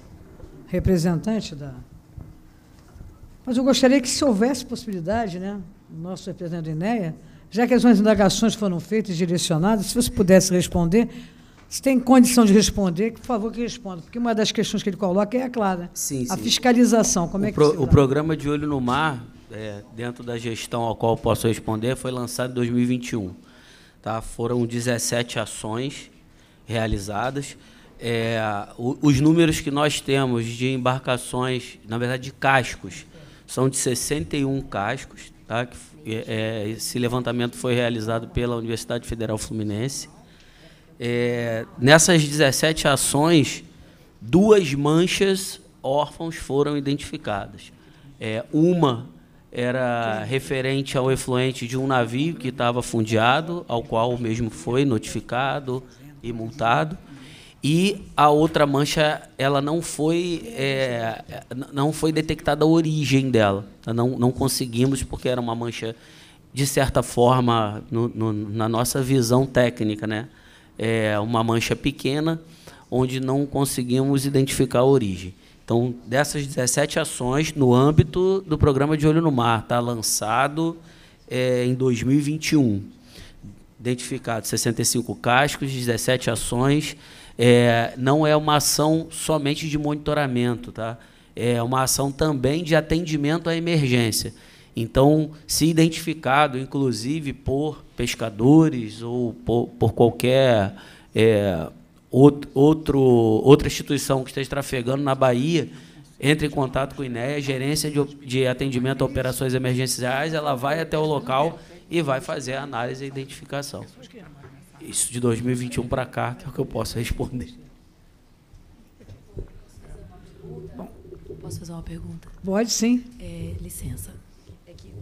representante da. Mas eu gostaria que se houvesse possibilidade, né, o nosso representante do INEA, já que as indagações foram feitas, direcionadas, se você pudesse responder, se tem condição de responder, por favor que responda, porque uma das questões que ele coloca é a clara. Sim, a fiscalização, como o é que pro, O dá? programa de Olho no Mar, é, dentro da gestão ao qual posso responder, foi lançado em 2021. Tá? Foram 17 ações realizadas. É, o, os números que nós temos de embarcações, na verdade de cascos, são de 61 cascos. Tá? Que, é, é, esse levantamento foi realizado pela Universidade Federal Fluminense. É, nessas 17 ações, duas manchas órfãos foram identificadas. É, uma era referente ao efluente de um navio que estava fundeado, ao qual o mesmo foi notificado e multado. E a outra mancha, ela não foi, é, não foi detectada a origem dela. Não, não conseguimos, porque era uma mancha, de certa forma, no, no, na nossa visão técnica, né? é, uma mancha pequena onde não conseguimos identificar a origem. Então, dessas 17 ações, no âmbito do programa de Olho no Mar, está lançado é, em 2021. identificado 65 cascos, 17 ações. É, não é uma ação somente de monitoramento, tá? é uma ação também de atendimento à emergência. Então, se identificado, inclusive por pescadores ou por, por qualquer é, outro, outra instituição que esteja trafegando na Bahia, entre em contato com o INEA, gerência de, de atendimento a operações emergenciais, ela vai até o local e vai fazer a análise e a identificação. Isso de 2021 para cá, que é o que eu posso responder. posso fazer uma pergunta? Pode, sim. É, licença.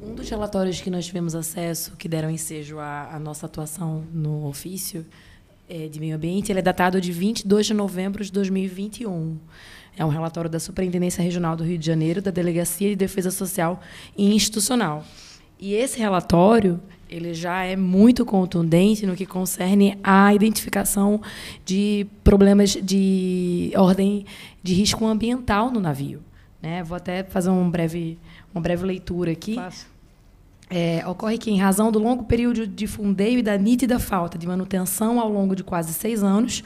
Um dos relatórios que nós tivemos acesso, que deram ensejo à, à nossa atuação no ofício é, de meio ambiente, ele é datado de 22 de novembro de 2021. É um relatório da Superintendência Regional do Rio de Janeiro, da Delegacia de Defesa Social e Institucional. E esse relatório ele já é muito contundente no que concerne à identificação de problemas de ordem de risco ambiental no navio. Né? Vou até fazer um breve uma breve leitura aqui. Fácil. É, ocorre que, em razão do longo período de fundeio e da nítida falta de manutenção ao longo de quase seis anos,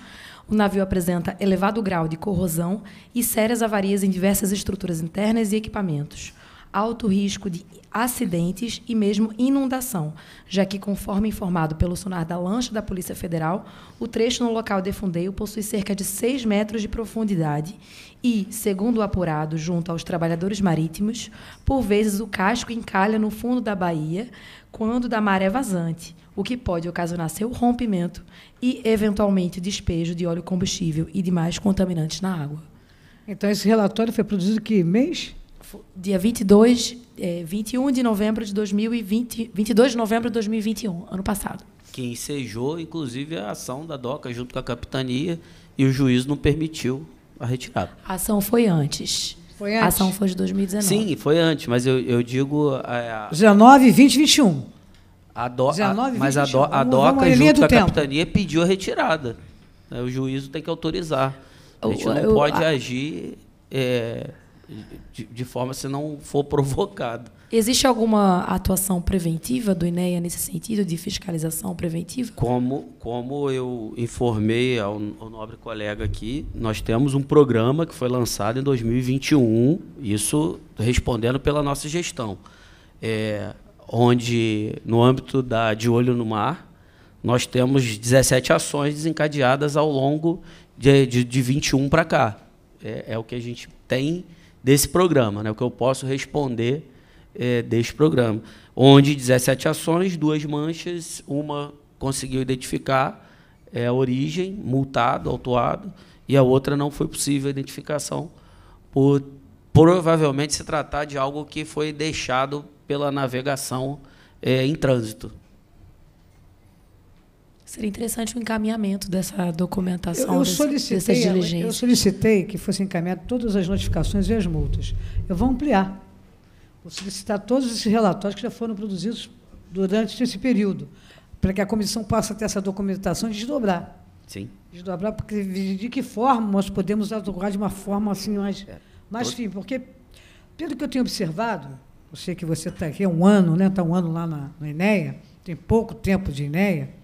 o navio apresenta elevado grau de corrosão e sérias avarias em diversas estruturas internas e equipamentos alto risco de acidentes e mesmo inundação, já que, conforme informado pelo sonar da lancha da Polícia Federal, o trecho no local de fundeio possui cerca de 6 metros de profundidade e, segundo o apurado junto aos trabalhadores marítimos, por vezes o casco encalha no fundo da baía quando da maré vazante, o que pode ocasionar seu rompimento e, eventualmente, despejo de óleo combustível e demais contaminantes na água. Então, esse relatório foi produzido que mês? dia 22, é, 21 de novembro de 2020, 22 de novembro de 2021, ano passado. Que ensejou, inclusive, a ação da DOCA junto com a capitania e o juiz não permitiu a retirada. A ação foi antes. Foi antes. A ação foi de 2019. Sim, foi antes, mas eu, eu digo. É, a, a... 19, 20, 21. A do... 19, 20, mas a, do... a DOCA, junto com a capitania, pediu a retirada. É, o juízo tem que autorizar. A gente o, não o, pode a... agir. É de, de forma se não for <laughs> provocado. Existe alguma atuação preventiva do INEA nesse sentido, de fiscalização preventiva? Como, como eu informei ao, ao nobre colega aqui, nós temos um programa que foi lançado em 2021, isso respondendo pela nossa gestão, é, onde, no âmbito da De Olho no Mar, nós temos 17 ações desencadeadas ao longo de, de, de 21 para cá. É, é o que a gente tem desse programa, né? o que eu posso responder é, programa. Onde 17 ações, duas manchas, uma conseguiu identificar é, a origem, multado, autuado, e a outra não foi possível a identificação, por provavelmente se tratar de algo que foi deixado pela navegação é, em trânsito. Seria interessante o um encaminhamento dessa documentação, eu, eu solicitei, dessas diligências. Eu solicitei que fosse encaminhado todas as notificações e as multas. Eu vou ampliar. Vou solicitar todos esses relatórios que já foram produzidos durante esse período, para que a comissão possa ter essa documentação e desdobrar. Sim. Desdobrar, porque de que forma nós podemos atuar de uma forma assim mais, é. mais firme. Porque, pelo que eu tenho observado, eu sei que você está aqui há um ano, né? Está um ano lá na, na tem pouco tempo de Enéia,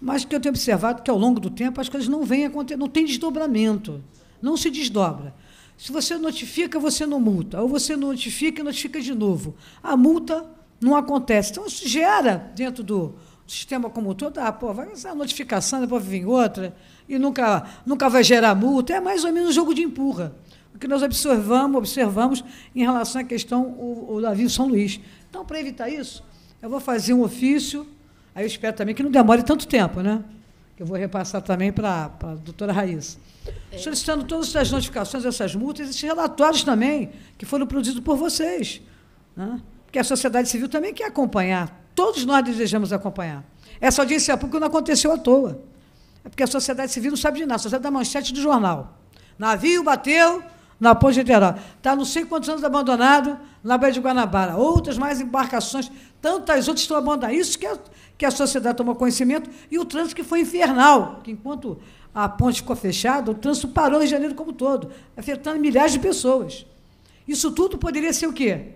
mas que eu tenho observado que ao longo do tempo as coisas não vêm acontecendo, não tem desdobramento, não se desdobra. Se você notifica, você não multa, ou você notifica e notifica de novo. A multa não acontece. Então, isso gera dentro do sistema como um todo, ah, pô, vai fazer uma notificação, depois vem outra, e nunca, nunca vai gerar multa. É mais ou menos um jogo de empurra. O que nós observamos, observamos em relação à questão o, navio Davi São Luís. Então, para evitar isso, eu vou fazer um ofício Aí eu espero também que não demore tanto tempo, né? Eu vou repassar também para a doutora Raíssa. É. Solicitando todas essas notificações, essas multas, esses relatórios também, que foram produzidos por vocês. Né? Porque a sociedade civil também quer acompanhar. Todos nós desejamos acompanhar. Essa audiência pública não aconteceu à toa. É porque a sociedade civil não sabe de nada, só sabe da manchete do jornal. Navio bateu, na Ponte Literal. Está não sei quantos anos abandonado na Baía de Guanabara. Outras mais embarcações, tantas outras estão abandonadas. Isso que a, que a sociedade tomou conhecimento e o trânsito que foi infernal, que enquanto a ponte ficou fechada, o trânsito parou no Rio de Janeiro como um todo, afetando milhares de pessoas. Isso tudo poderia ser o quê?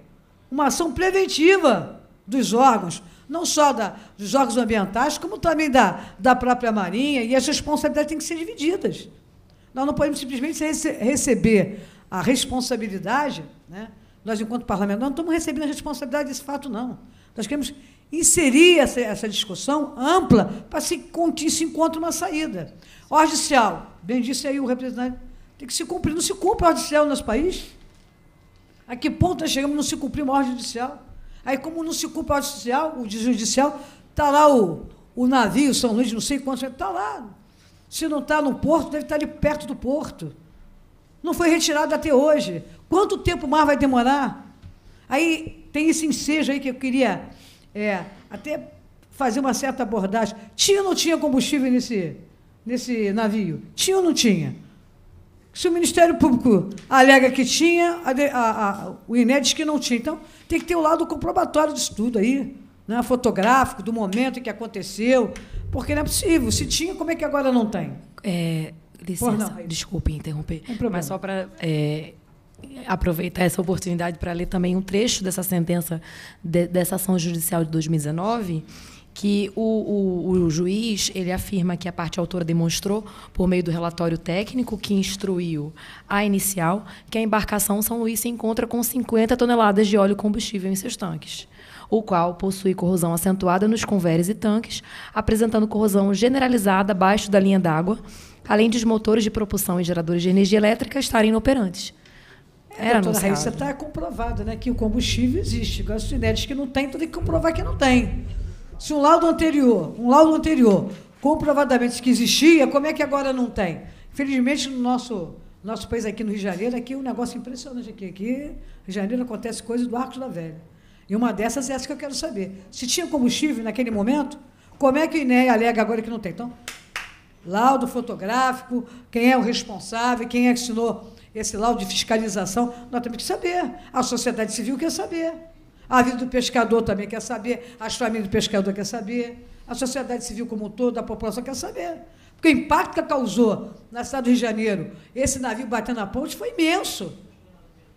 Uma ação preventiva dos órgãos, não só da, dos órgãos ambientais, como também da, da própria Marinha, e as responsabilidades têm que ser divididas. Nós não podemos simplesmente rece receber a responsabilidade, né? nós, enquanto parlamento, não estamos recebendo a responsabilidade desse fato, não. Nós queremos inserir essa, essa discussão ampla para se, se encontre uma saída. Ordem judicial, bem disse aí o representante, tem que se cumprir. Não se cumpre a ordem judicial no nosso país? A que ponto nós chegamos não se cumprir uma ordem judicial? Aí, como não se cumpre a ordem judicial, o judicial, está lá o, o navio, São Luís, não sei quantos, está lá. Se não está no porto, deve estar tá ali perto do porto não foi retirado até hoje. Quanto tempo mais vai demorar? Aí tem esse ensejo aí que eu queria é, até fazer uma certa abordagem. Tinha ou não tinha combustível nesse, nesse navio? Tinha ou não tinha? Se o Ministério Público alega que tinha, a, a, a, o INE diz que não tinha. Então, tem que ter o um lado comprobatório disso tudo aí, né? fotográfico, do momento em que aconteceu, porque não é possível. Se tinha, como é que agora não tem? É, Licença, desculpe interromper. Mas só para é, aproveitar essa oportunidade para ler também um trecho dessa sentença, de, dessa ação judicial de 2019 que o, o, o, juiz ele afirma que a parte autora demonstrou, por meio do relatório técnico que instruiu a inicial, que a embarcação São Luís se encontra com 50 toneladas de óleo combustível em seus tanques, o qual possui corrosão acentuada nos convés e tanques, apresentando corrosão generalizada abaixo da linha d'água, além dos motores de propulsão e geradores de energia elétrica estarem inoperantes. Era Doutora Raíssa, está comprovado né, que o combustível existe. Gastos inéditos que não tem, tu tem que comprovar que não tem. Se um laudo anterior, um laudo anterior, comprovadamente que existia, como é que agora não tem? Infelizmente, no nosso, nosso país aqui no Rio de Janeiro, aqui é um negócio impressionante aqui. Aqui, Rio de Janeiro, acontece coisas do Arcos da Velha. E uma dessas é essa que eu quero saber. Se tinha combustível naquele momento, como é que o INEA alega agora que não tem? Então, laudo fotográfico, quem é o responsável, quem assinou esse laudo de fiscalização. Nós temos que saber. A sociedade civil quer saber. A vida do pescador também quer saber, as famílias do pescador quer saber, a sociedade civil como um todo, a população quer saber. Porque o impacto que causou na cidade do Rio de Janeiro esse navio batendo na ponte foi imenso.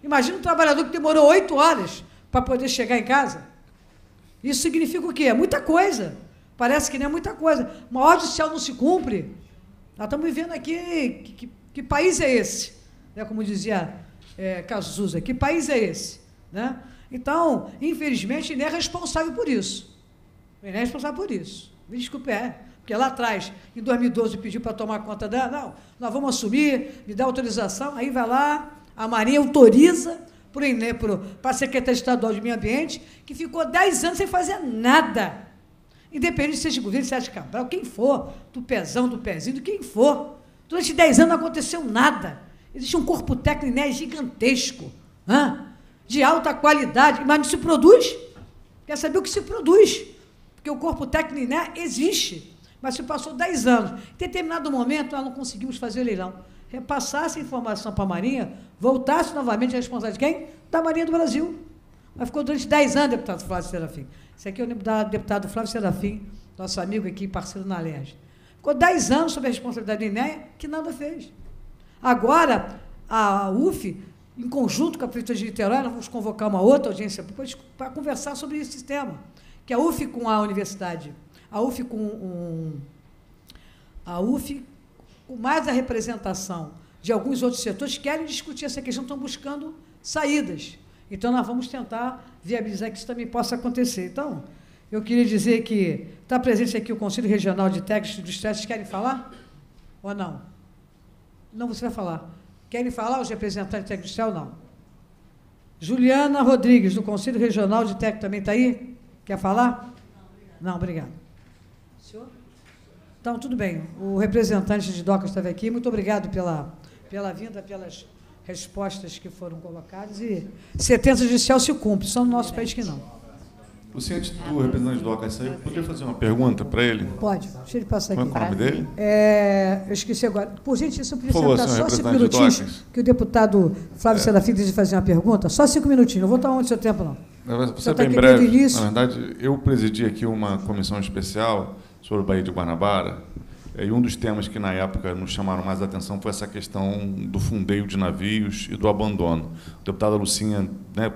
Imagina um trabalhador que demorou oito horas para poder chegar em casa. Isso significa o quê? Muita coisa. Parece que nem é muita coisa. Uma ordem judicial não se cumpre. Nós estamos vivendo aqui. Que, que, que país é esse? é Como dizia é, Cazuza, que país é esse? Né? Então, infelizmente, ele é responsável por isso. Ele é responsável por isso. Me desculpe, é. Porque lá atrás, em 2012, pediu para tomar conta dela. Não, nós vamos assumir, me dá autorização. Aí vai lá, a Marinha autoriza para a Secretaria Estadual de Meio Ambiente, que ficou 10 anos sem fazer nada. Independente se seja governo, se seja Cabral, quem for, do pezão, do pezinho, do quem for. Durante 10 anos não aconteceu nada. Existe um corpo técnico né, gigantesco, de alta qualidade, mas não se produz. Quer saber o que se produz? Porque o corpo técnico né, existe, mas se passou 10 anos. Em determinado momento, nós não conseguimos fazer o leilão. Repassasse a informação para a Marinha, voltasse novamente a responsabilidade de quem? Da Marinha do Brasil. Mas ficou durante 10 anos, deputado Flávio Serafim. Isso aqui é o deputado Flávio Serafim, nosso amigo aqui, parceiro na LERJ. Ficou 10 anos sob a responsabilidade do INEA, que nada fez. Agora, a UF, em conjunto com a Prefeitura de Niterói, nós vamos convocar uma outra audiência para conversar sobre esse tema. Que a UF com a universidade, a UF com um, a UF, com mais a representação de alguns outros setores, querem discutir essa questão, estão buscando saídas. Então, nós vamos tentar viabilizar que isso também possa acontecer. Então, eu queria dizer que está presente aqui o Conselho Regional de Técnicos dos Testes. Querem falar ou não? Não, você vai falar. Querem falar os representantes técnicos do não? Juliana Rodrigues, do Conselho Regional de Técnicos, também está aí? Quer falar? Não, obrigado. Senhor? Então, tudo bem. O representante de DOCAS estava aqui. Muito obrigado pela, pela vinda, pelas respostas que foram colocadas e sentença judicial se cumpre, só no nosso país que não. O senhor é do representante do OCA saiu, poderia fazer uma pergunta para ele? Pode, deixa ele passar aqui. É Qual é o nome dele? É, eu esqueci agora. Por gentileza eu podia Por sentar só cinco minutinhos, que o deputado Flávio é. Serafim quis fazer uma pergunta. Só cinco minutinhos, não vou estar onde o seu tempo, não. Você é tá bem tá breve. Na verdade, eu presidi aqui uma comissão especial sobre o Bahia de Guanabara, e um dos temas que na época nos chamaram mais a atenção foi essa questão do fundeio de navios e do abandono. A deputada Lucinha né,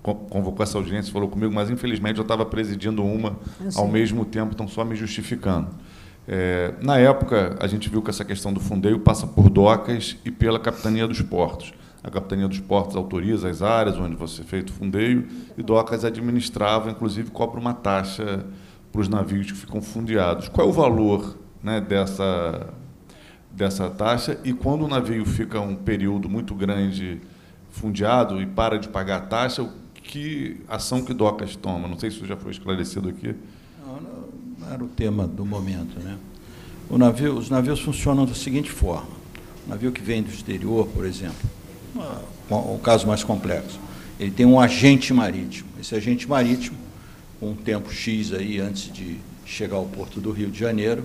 convocou essa audiência, falou comigo, mas infelizmente eu estava presidindo uma ao mesmo tempo, então só me justificando. É, na época, a gente viu que essa questão do fundeio passa por docas e pela capitania dos portos. A capitania dos portos autoriza as áreas onde você feito o fundeio e docas administrava, inclusive cobra uma taxa para os navios que ficam fundeados. Qual é o valor né, dessa, dessa taxa. E quando o navio fica um período muito grande fundiado e para de pagar a taxa, que ação que docas toma? Não sei se isso já foi esclarecido aqui. Não, não era o tema do momento. Né? Navio, os navios funcionam da seguinte forma. O navio que vem do exterior, por exemplo, o caso mais complexo, ele tem um agente marítimo. Esse agente marítimo, com um tempo X aí antes de chegar ao porto do Rio de Janeiro,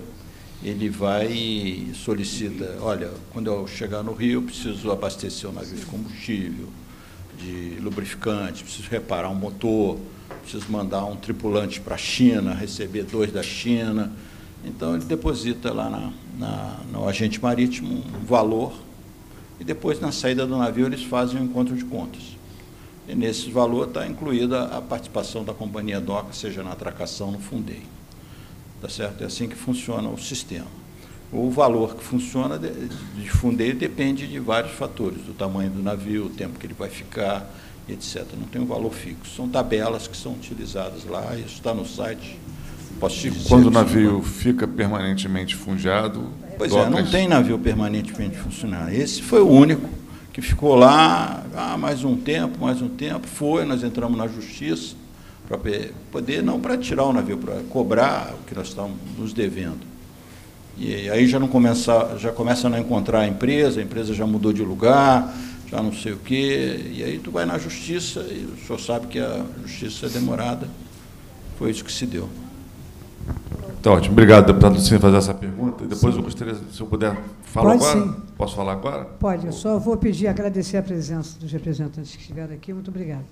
ele vai e solicita, olha, quando eu chegar no Rio, preciso abastecer o navio de combustível, de lubrificante, preciso reparar um motor, preciso mandar um tripulante para a China, receber dois da China. Então, ele deposita lá na, na, no agente marítimo um valor e depois, na saída do navio, eles fazem um encontro de contas. E nesse valor está incluída a participação da companhia DOCA, seja na atracação, no fundeio. Tá certo? É assim que funciona o sistema. O valor que funciona de difundir depende de vários fatores, do tamanho do navio, o tempo que ele vai ficar, etc. Não tem um valor fixo. São tabelas que são utilizadas lá, isso está no site. Posso te dizer Quando o navio fica permanentemente fundiado. Pois é, não tem navio permanentemente funcionando. Esse foi o único que ficou lá ah, mais um tempo, mais um tempo. Foi, nós entramos na justiça para poder, não para tirar o navio, para cobrar o que nós estamos nos devendo. E aí já não começa, já começa a não encontrar a empresa, a empresa já mudou de lugar, já não sei o quê, e aí tu vai na justiça e o senhor sabe que a justiça é demorada. Foi isso que se deu. Está ótimo. Obrigado, deputado Lucino, fazer essa pergunta. Depois sim. eu gostaria, se eu puder, falar agora. Sim. Posso falar agora? Pode, eu só vou pedir agradecer a presença dos representantes que estiveram aqui. Muito obrigado.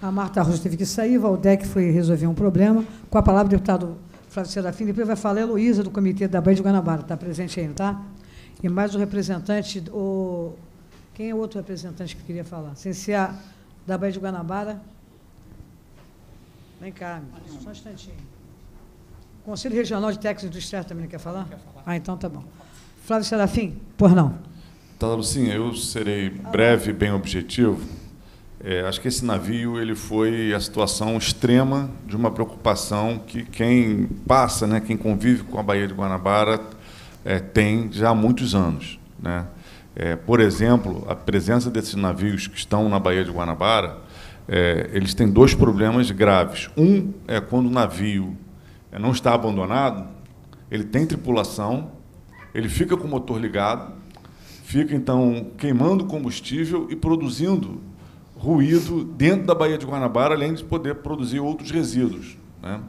A Marta Rocha teve que sair, Valdec foi resolver um problema. Com a palavra, o deputado Flávio Serafim, depois vai falar a Heloísa, do Comitê da Baía de Guanabara, está presente ainda, está? E mais o representante, o... quem é o outro representante que queria falar? Sem ser a da Baía de Guanabara? Vem cá, só um instantinho. Conselho Regional de Técnicos Industriais também quer falar? Não quer falar. Ah, então tá bom. Flávio Serafim, por não. Tá, Lucinha, eu serei breve, bem objetivo. É, acho que esse navio ele foi a situação extrema de uma preocupação que quem passa, né, quem convive com a Baía de Guanabara é, tem já há muitos anos. Né? É, por exemplo, a presença desses navios que estão na Baía de Guanabara, é, eles têm dois problemas graves. Um é quando o navio é, não está abandonado, ele tem tripulação, ele fica com o motor ligado, fica então queimando combustível e produzindo ruído dentro da Baía de Guanabara, além de poder produzir outros resíduos. Né?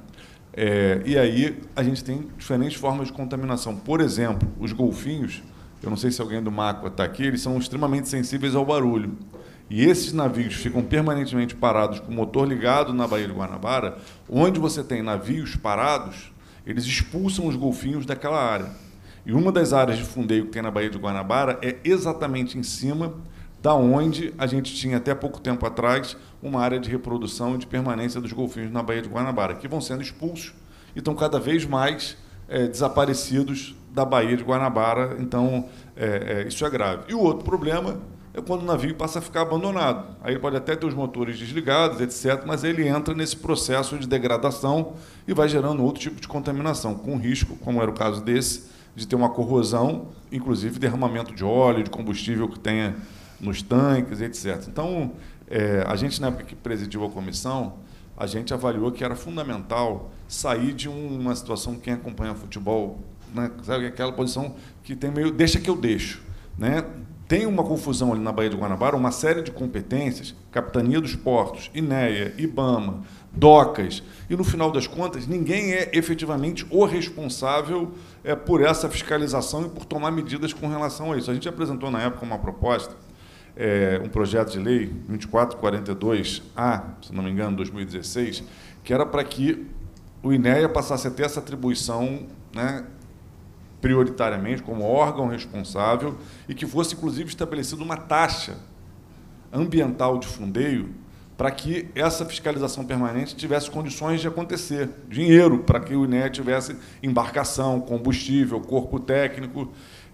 É, e aí a gente tem diferentes formas de contaminação. Por exemplo, os golfinhos, eu não sei se alguém do Macua está aqui, eles são extremamente sensíveis ao barulho. E esses navios ficam permanentemente parados com o motor ligado na Baía de Guanabara, onde você tem navios parados, eles expulsam os golfinhos daquela área. E uma das áreas de fundeio que tem na Baía de Guanabara é exatamente em cima da onde a gente tinha até pouco tempo atrás uma área de reprodução e de permanência dos golfinhos na Baía de Guanabara, que vão sendo expulsos e estão cada vez mais é, desaparecidos da Baía de Guanabara. Então, é, é, isso é grave. E o outro problema é quando o navio passa a ficar abandonado. Aí ele pode até ter os motores desligados, etc., mas ele entra nesse processo de degradação e vai gerando outro tipo de contaminação, com risco, como era o caso desse, de ter uma corrosão, inclusive derramamento de óleo, de combustível que tenha nos tanques, etc. Então, é, a gente, na época que presidiu a comissão, a gente avaliou que era fundamental sair de uma situação, quem acompanha futebol, né, sabe aquela posição que tem meio, deixa que eu deixo. Né? Tem uma confusão ali na Baía de Guanabara, uma série de competências, Capitania dos Portos, INEA, IBAMA, docas. E no final das contas, ninguém é efetivamente o responsável é, por essa fiscalização e por tomar medidas com relação a isso. A gente apresentou na época uma proposta é, um projeto de lei 2442A, se não me engano, 2016, que era para que o INEA passasse a ter essa atribuição né, prioritariamente como órgão responsável e que fosse, inclusive, estabelecida uma taxa ambiental de fundeio para que essa fiscalização permanente tivesse condições de acontecer, dinheiro para que o INEA tivesse embarcação, combustível, corpo técnico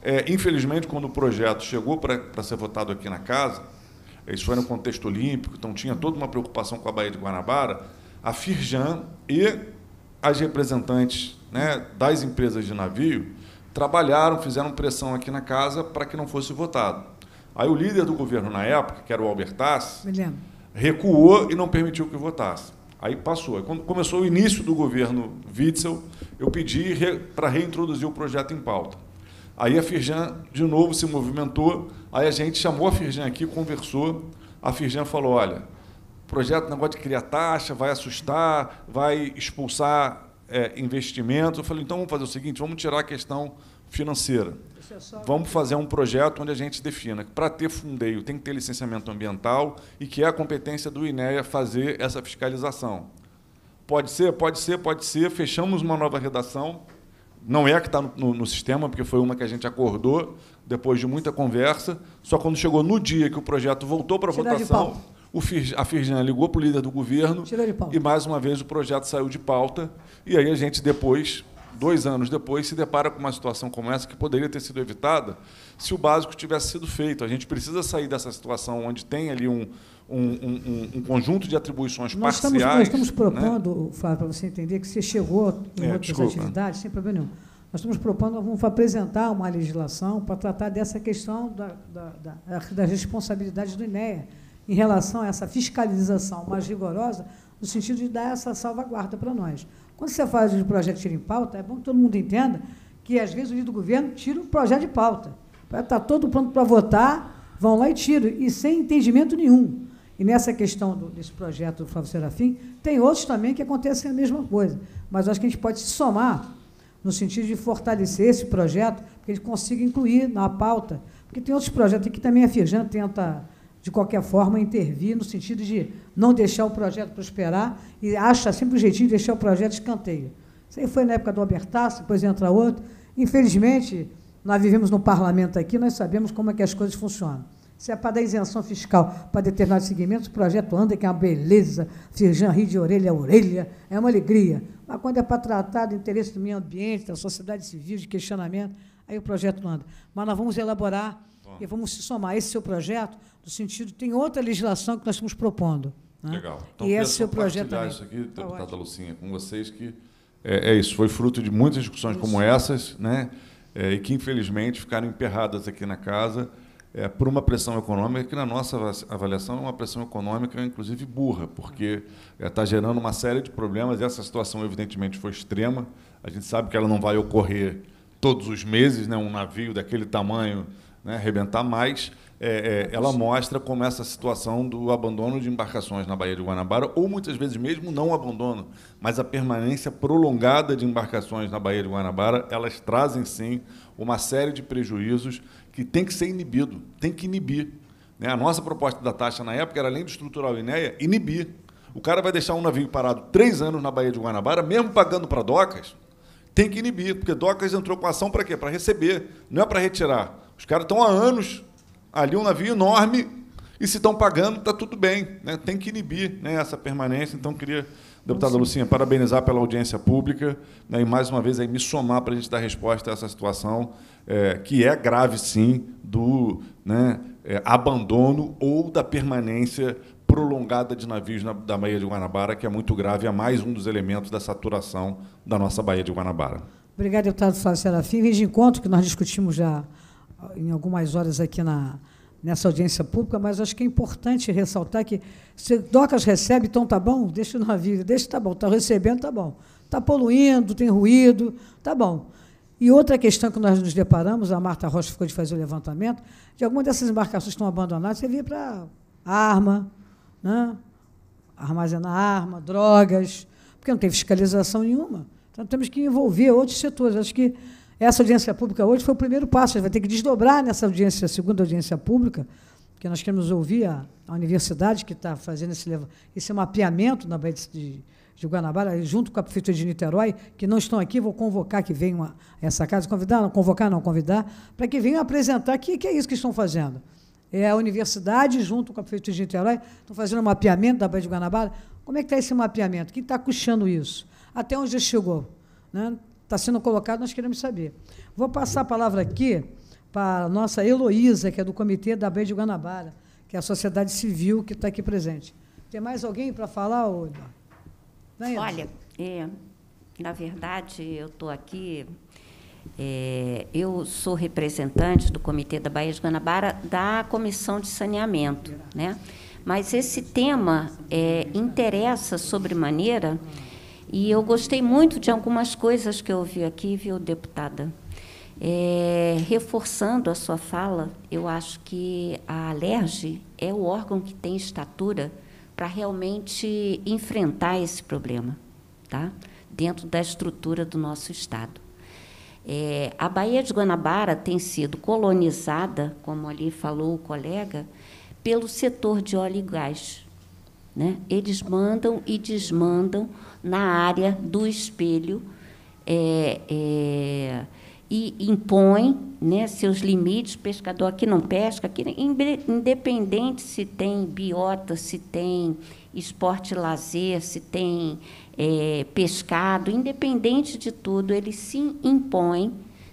é, infelizmente, quando o projeto chegou para ser votado aqui na casa, isso foi no contexto olímpico, então tinha toda uma preocupação com a Baía de Guanabara, a Firjan e as representantes né, das empresas de navio trabalharam, fizeram pressão aqui na casa para que não fosse votado. Aí o líder do governo na época, que era o albertas recuou e não permitiu que votasse. Aí passou. quando começou o início do governo Witzel, eu pedi re para reintroduzir o projeto em pauta. Aí a Firjan de novo se movimentou, aí a gente chamou a Firjan aqui, conversou, a Firjan falou, olha, projeto negócio de criar taxa, vai assustar, vai expulsar é, investimento. Eu falei, então vamos fazer o seguinte, vamos tirar a questão financeira. É vamos fazer um projeto onde a gente defina que para ter fundeio tem que ter licenciamento ambiental e que é a competência do INEA fazer essa fiscalização. Pode ser, pode ser, pode ser. Fechamos uma nova redação não é a que está no, no, no sistema, porque foi uma que a gente acordou depois de muita conversa. Só quando chegou no dia que o projeto voltou para votação, Fir, a Firjan ligou para o líder do governo e mais uma vez o projeto saiu de pauta. E aí a gente depois dois anos depois, se depara com uma situação como essa que poderia ter sido evitada se o básico tivesse sido feito. A gente precisa sair dessa situação onde tem ali um, um, um, um conjunto de atribuições nós parciais. Estamos, nós né? estamos propondo, né? Flávio, para você entender, que você chegou em é, outras desculpa. atividades, sem problema nenhum. Nós estamos propondo, vamos apresentar uma legislação para tratar dessa questão da, da, da, do INEA em relação a essa fiscalização mais rigorosa, no sentido de dar essa salvaguarda para nós. Quando você faz um projeto tira em pauta, é bom que todo mundo entenda que, às vezes, o líder do governo tira um projeto de pauta. Está todo pronto para votar, vão lá e tiram, e sem entendimento nenhum. E nessa questão do, desse projeto do Flávio Serafim, tem outros também que acontecem a mesma coisa. Mas acho que a gente pode se somar no sentido de fortalecer esse projeto, que gente consiga incluir na pauta. Porque tem outros projetos aqui também a é Firjan tenta de qualquer forma, intervir no sentido de não deixar o projeto prosperar e acha sempre o um jeitinho de deixar o projeto escanteio. Isso aí foi na época do Albertaço, depois entra outro. Infelizmente, nós vivemos no parlamento aqui, nós sabemos como é que as coisas funcionam. Se é para dar isenção fiscal para determinados segmentos, o projeto anda, que é uma beleza, Firjan ri de orelha a orelha, é uma alegria. Mas quando é para tratar do interesse do meio ambiente, da sociedade civil, de questionamento, aí o projeto não anda. Mas nós vamos elaborar e vamos se somar a esse seu projeto, no sentido, tem outra legislação que nós estamos propondo. Né? Legal. Então, e esse seu projeto também. isso aqui, tá deputada ótimo. Lucinha, com vocês, que é, é, isso, foi fruto de muitas discussões isso. como essas, né? É, e que, infelizmente, ficaram emperradas aqui na casa é, por uma pressão econômica que, na nossa avaliação, é uma pressão econômica, inclusive, burra, porque está é, tá gerando uma série de problemas. Essa situação, evidentemente, foi extrema. A gente sabe que ela não vai ocorrer todos os meses, né? um navio daquele tamanho né, arrebentar mais, é, é, ela mostra como essa situação do abandono de embarcações na Baía de Guanabara, ou muitas vezes mesmo não abandono, mas a permanência prolongada de embarcações na Baía de Guanabara, elas trazem sim uma série de prejuízos que tem que ser inibido, tem que inibir. Né? A nossa proposta da taxa na época era, além do estrutural INEA, inibir. O cara vai deixar um navio parado três anos na Baía de Guanabara, mesmo pagando para docas, tem que inibir, porque docas entrou com ação para quê? Para receber, não é para retirar. Os caras estão há anos ali, um navio enorme, e se estão pagando, está tudo bem. Né? Tem que inibir né, essa permanência. Então, queria, deputada Lucinha, parabenizar pela audiência pública né, e, mais uma vez, aí, me somar para a gente dar resposta a essa situação. É, que é grave sim do né, é, abandono ou da permanência prolongada de navios na, da Baía de Guanabara, que é muito grave, é mais um dos elementos da saturação da nossa Baía de Guanabara. Obrigada, deputado Flávio Serafim. Vem de encontro que nós discutimos já em algumas horas aqui na, nessa audiência pública, mas acho que é importante ressaltar que se DOCAS recebe, então tá bom, deixa no navio, deixa tá bom, tá recebendo, tá bom. Tá poluindo, tem ruído, tá bom. E outra questão que nós nos deparamos, a Marta Rocha ficou de fazer o levantamento, de algumas dessas embarcações que estão abandonadas, servia para arma, né? armazenar arma, drogas, porque não tem fiscalização nenhuma. Então temos que envolver outros setores. Acho que essa audiência pública hoje foi o primeiro passo. A gente vai ter que desdobrar nessa audiência, segunda audiência pública, porque nós queremos ouvir a, a universidade que está fazendo esse, esse mapeamento na Baía de, de Guanabara, junto com a Prefeitura de Niterói, que não estão aqui, vou convocar que venham a essa casa, convidar, não convocar, não convidar, para que venham apresentar o que, que é isso que estão fazendo. É a universidade, junto com a Prefeitura de Niterói, estão fazendo um mapeamento da Baía de Guanabara. Como é que está esse mapeamento? Quem está custando isso? Até onde já chegou? Né? está sendo colocado, nós queremos saber. Vou passar a uhum. palavra aqui para a nossa Heloísa, que é do Comitê da Baía de Guanabara, que é a sociedade civil que está aqui presente. Tem mais alguém para falar, ou... Olha, é, na verdade, eu estou aqui. É, eu sou representante do Comitê da Baía de Guanabara da Comissão de Saneamento, né? Mas esse tema é, interessa sobremaneira maneira e eu gostei muito de algumas coisas que eu ouvi aqui, viu, deputada? É, reforçando a sua fala, eu acho que a Alerj é o órgão que tem estatura para realmente enfrentar esse problema, tá? dentro da estrutura do nosso Estado. É, a Baía de Guanabara tem sido colonizada, como ali falou o colega, pelo setor de óleo e gás. Né? Eles mandam e desmandam na área do espelho é, é, e impõe né, seus limites. Pescador aqui não pesca, aqui, independente se tem biota, se tem esporte lazer, se tem é, pescado, independente de tudo, ele se impõe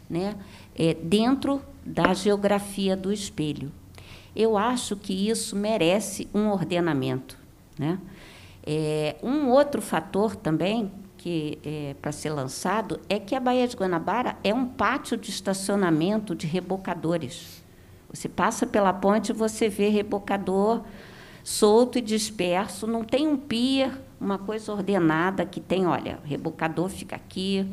né, é, dentro da geografia do espelho. Eu acho que isso merece um ordenamento. Né? É, um outro fator também que é, para ser lançado é que a Baía de Guanabara é um pátio de estacionamento de rebocadores. Você passa pela ponte e você vê rebocador solto e disperso, não tem um pier, uma coisa ordenada que tem, olha, rebocador fica aqui,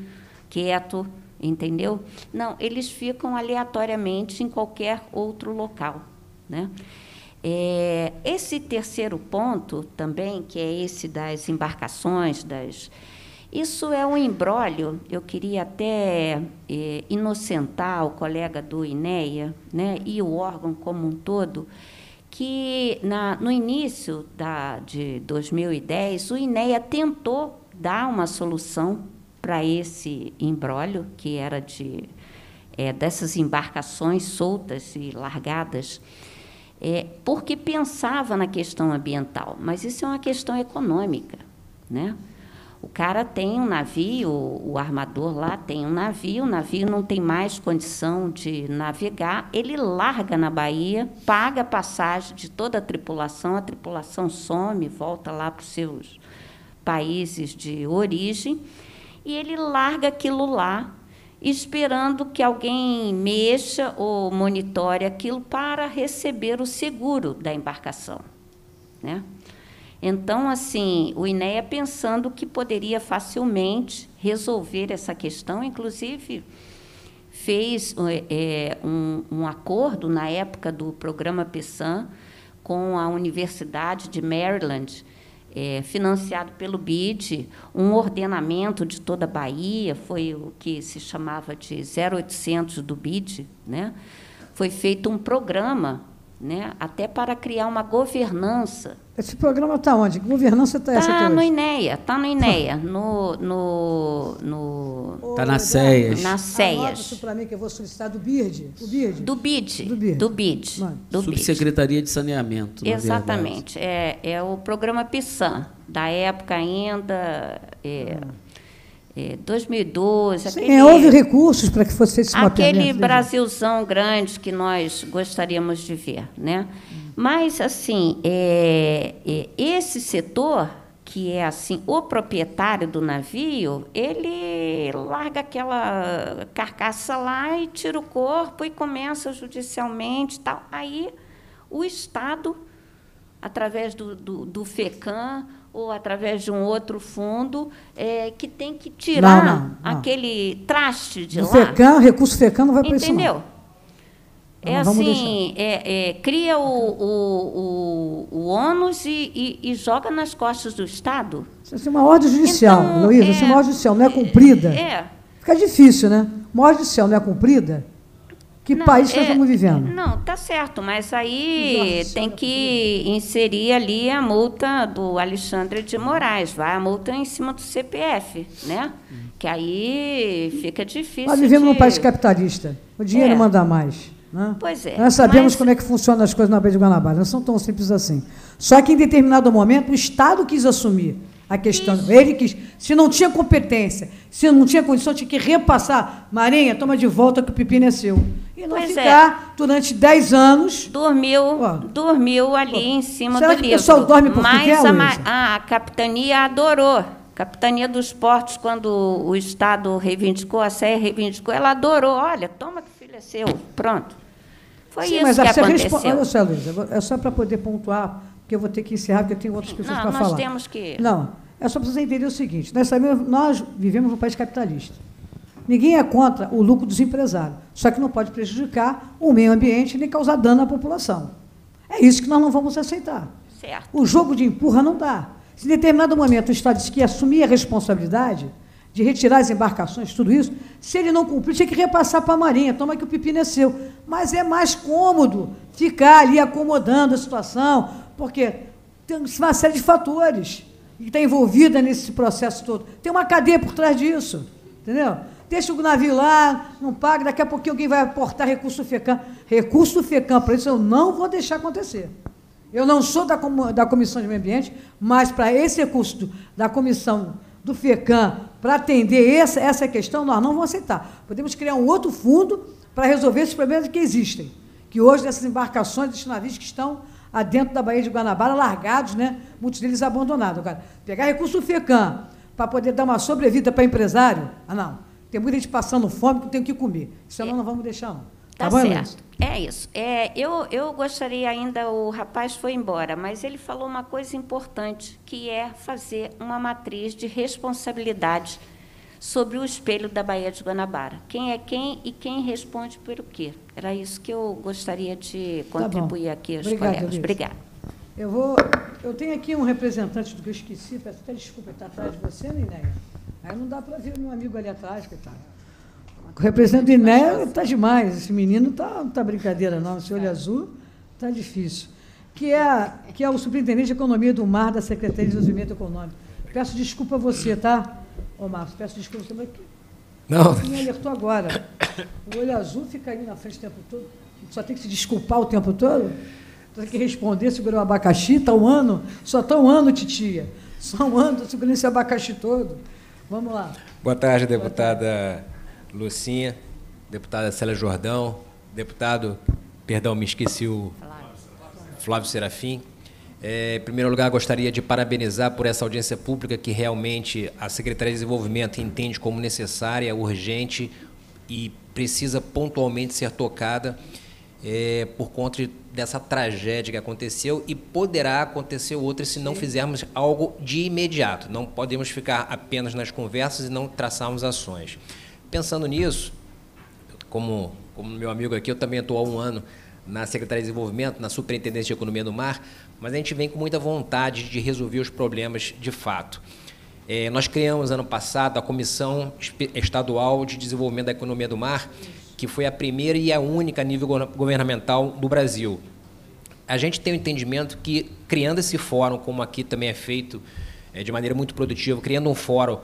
quieto, entendeu? Não, eles ficam aleatoriamente em qualquer outro local, né? É, esse terceiro ponto também, que é esse das embarcações, das isso é um embrólio. Eu queria até é, inocentar o colega do INEA né, e o órgão como um todo, que na, no início da, de 2010, o INEA tentou dar uma solução para esse embrólio, que era de, é, dessas embarcações soltas e largadas é, porque pensava na questão ambiental, mas isso é uma questão econômica, né? O cara tem um navio, o armador lá tem um navio, o navio não tem mais condição de navegar, ele larga na Bahia, paga a passagem de toda a tripulação, a tripulação some, volta lá para os seus países de origem, e ele larga aquilo lá esperando que alguém mexa ou monitore aquilo para receber o seguro da embarcação. Né? Então, assim, o INEA é pensando que poderia facilmente resolver essa questão, inclusive fez é, um, um, acordo na época do programa PESAN com a Universidade de Maryland, é, financiado pelo BID, um ordenamento de toda a Bahia, foi o que se chamava de 0800 do BID, né? foi feito um programa né, até para criar uma governança esse programa está onde? Que governança está tá essa? Está no INEA, está no INEA, tá. no. no, no... Está na CEIAS. Na CEIAS. isso para mim que eu vou solicitar do BIRD. Do BIRD. Do BID. Do BID. Do BID. Do Subsecretaria de Saneamento. Exatamente. É, é o programa PISAN, da época ainda. É, é, 2012. Sim, é, houve recursos para que fosse feito esse Aquele né, Brasilzão grande que nós gostaríamos de ver. Né? Mas, assim, é, é, esse setor, que é assim o proprietário do navio, ele larga aquela carcaça lá e tira o corpo e começa judicialmente tal. Aí o Estado, através do, do, do FECAM, ou através de um outro fundo é, que tem que tirar não, não, não. aquele traste de o lá. FECAM, recurso FECAM não vai para isso. Entendeu? É assim, é, é, cria o, o, o, o ônus e, e, e, joga nas costas do Estado. Isso é uma ordem judicial, então, Luísa, é, isso é uma é, ordem judicial, não é cumprida. É. Fica difícil, né? Uma ordem judicial não é cumprida? Que não, país nós é, estamos vivendo? Não, tá certo, mas aí Nossa, é tem que inserir ali a multa do Alexandre de Moraes, vai a multa em cima do CPF, né? Hum. Que aí fica difícil. Nós vivemos de... num país capitalista, o dinheiro manda mais. Né? Pois é. Nós sabemos mas... como é que funcionam as coisas na Baía de Guanabara, não são tão simples assim. Só que em determinado momento o Estado quis assumir a questão. Isso. Ele quis. Se não tinha competência, se não tinha condição, tinha que repassar. Marinha, toma de volta que o pepino é seu. E não pois é. ficar é. durante 10 anos. Dormiu, dormiu ali em cima será do que livro. O pessoal dorme por Mas quer, é a, a capitania adorou. Capitania dos Portos, quando o Estado reivindicou, a SER reivindicou, ela adorou. Olha, toma que aconteceu. Pronto. Foi Sim, isso mas que aconteceu. olha só, Luísa, é só para poder pontuar, porque eu vou ter que encerrar, porque eu tenho outras pessoas para falar. Não, nós temos que... Não, é só para vocês entenderem o seguinte, nós, sabemos, nós vivemos num país capitalista. Ninguém é contra o lucro dos empresários, só que não pode prejudicar o meio ambiente nem causar dano à população. É isso que nós não vamos aceitar. Certo. O jogo de empurra não dá. Se em determinado momento o Estado diz que assumir a responsabilidade, de retirar as embarcações, tudo isso, se ele não cumprir, tinha que repassar para a Marinha, toma que o pepino é seu. Mas é mais cômodo ficar ali acomodando a situação, porque tem uma série de fatores que está envolvida nesse processo todo. Tem uma cadeia por trás disso, entendeu? Deixa o navio lá, não paga, daqui a pouquinho alguém vai aportar recurso FECAM. Recurso FECAM, para isso eu não vou deixar acontecer. Eu não sou da, da Comissão de Meio Ambiente, mas para esse recurso da Comissão do FECAM para atender essa, essa questão, nós não vamos aceitar. Podemos criar um outro fundo para resolver esses problemas que existem, que hoje dessas embarcações, desses navios que estão dentro da Baía de Guanabara, largados, né? muitos deles abandonados. Agora, pegar recurso do FECAM para poder dar uma sobrevida para empresário, ah, não. Tem muita gente passando fome que tem que comer. Isso nós é. não vamos deixar, não. Tá, tá, bom, certo. É isso. É, eu, eu gostaria ainda, o rapaz foi embora, mas ele falou uma coisa importante, que é fazer uma matriz de responsabilidades sobre o espelho da Baía de Guanabara. Quem é quem e quem responde por quê? Era isso que eu gostaria de tá contribuir tá aqui aos colegas. Luiz. Obrigada. Eu vou. Eu tenho aqui um representante do que eu esqueci, peço até desculpa, está atrás de você, Nineia. Aí não dá para ver meu amigo ali atrás, o representante do está demais. Esse menino está tá brincadeira, não. Esse olho é. azul está difícil. Que é, que é o superintendente de economia do mar da Secretaria de Desenvolvimento Econômico. Peço desculpa a você, tá, ô Márcio, Peço desculpa você, mas não. me alertou agora. O olho azul fica aí na frente o tempo todo. Só tem que se desculpar o tempo todo? Tem que responder segurando o abacaxi, está um ano, só está um ano, titia. Só um ano segurando esse abacaxi todo. Vamos lá. Boa tarde, deputada. Boa tarde. Lucinha, deputada Célia Jordão, deputado, perdão, me esqueci o Flávio Serafim. É, em primeiro lugar, gostaria de parabenizar por essa audiência pública que realmente a Secretaria de Desenvolvimento entende como necessária, urgente e precisa pontualmente ser tocada é, por conta dessa tragédia que aconteceu e poderá acontecer outra se não fizermos algo de imediato. Não podemos ficar apenas nas conversas e não traçarmos ações pensando nisso, como, como meu amigo aqui, eu também estou há um ano na Secretaria de Desenvolvimento, na Superintendência de Economia do Mar, mas a gente vem com muita vontade de resolver os problemas de fato. É, nós criamos ano passado a Comissão Estadual de Desenvolvimento da Economia do Mar, que foi a primeira e a única a nível governamental do Brasil. A gente tem o entendimento que, criando esse fórum, como aqui também é feito é, de maneira muito produtiva, criando um fórum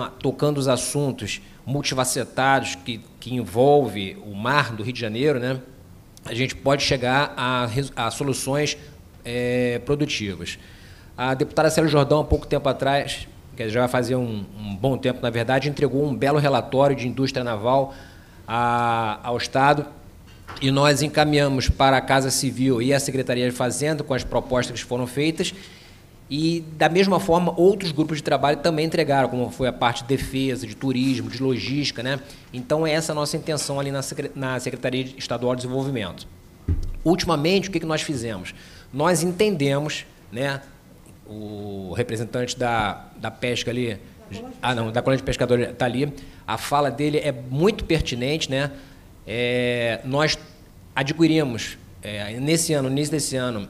a, tocando os assuntos multifacetados que, que envolve o mar do Rio de Janeiro, né, a gente pode chegar a, a soluções é, produtivas. A deputada Célia Jordão, há pouco tempo atrás, que já vai fazer um, um, bom tempo, na verdade, entregou um belo relatório de indústria naval a, ao Estado e nós encaminhamos para a Casa Civil e a Secretaria de Fazenda com as propostas que foram feitas e, da mesma forma, outros grupos de trabalho também entregaram, como foi a parte de defesa, de turismo, de logística. Né? Então, é essa a nossa intenção ali na Secretaria Estadual de Desenvolvimento. Ultimamente, o que nós fizemos? Nós entendemos, né, o representante da, da pesca ali, ah, não, da colônia de pescadores está ali, a fala dele é muito pertinente. Né? É, nós adquirimos, é, nesse ano, no início desse ano,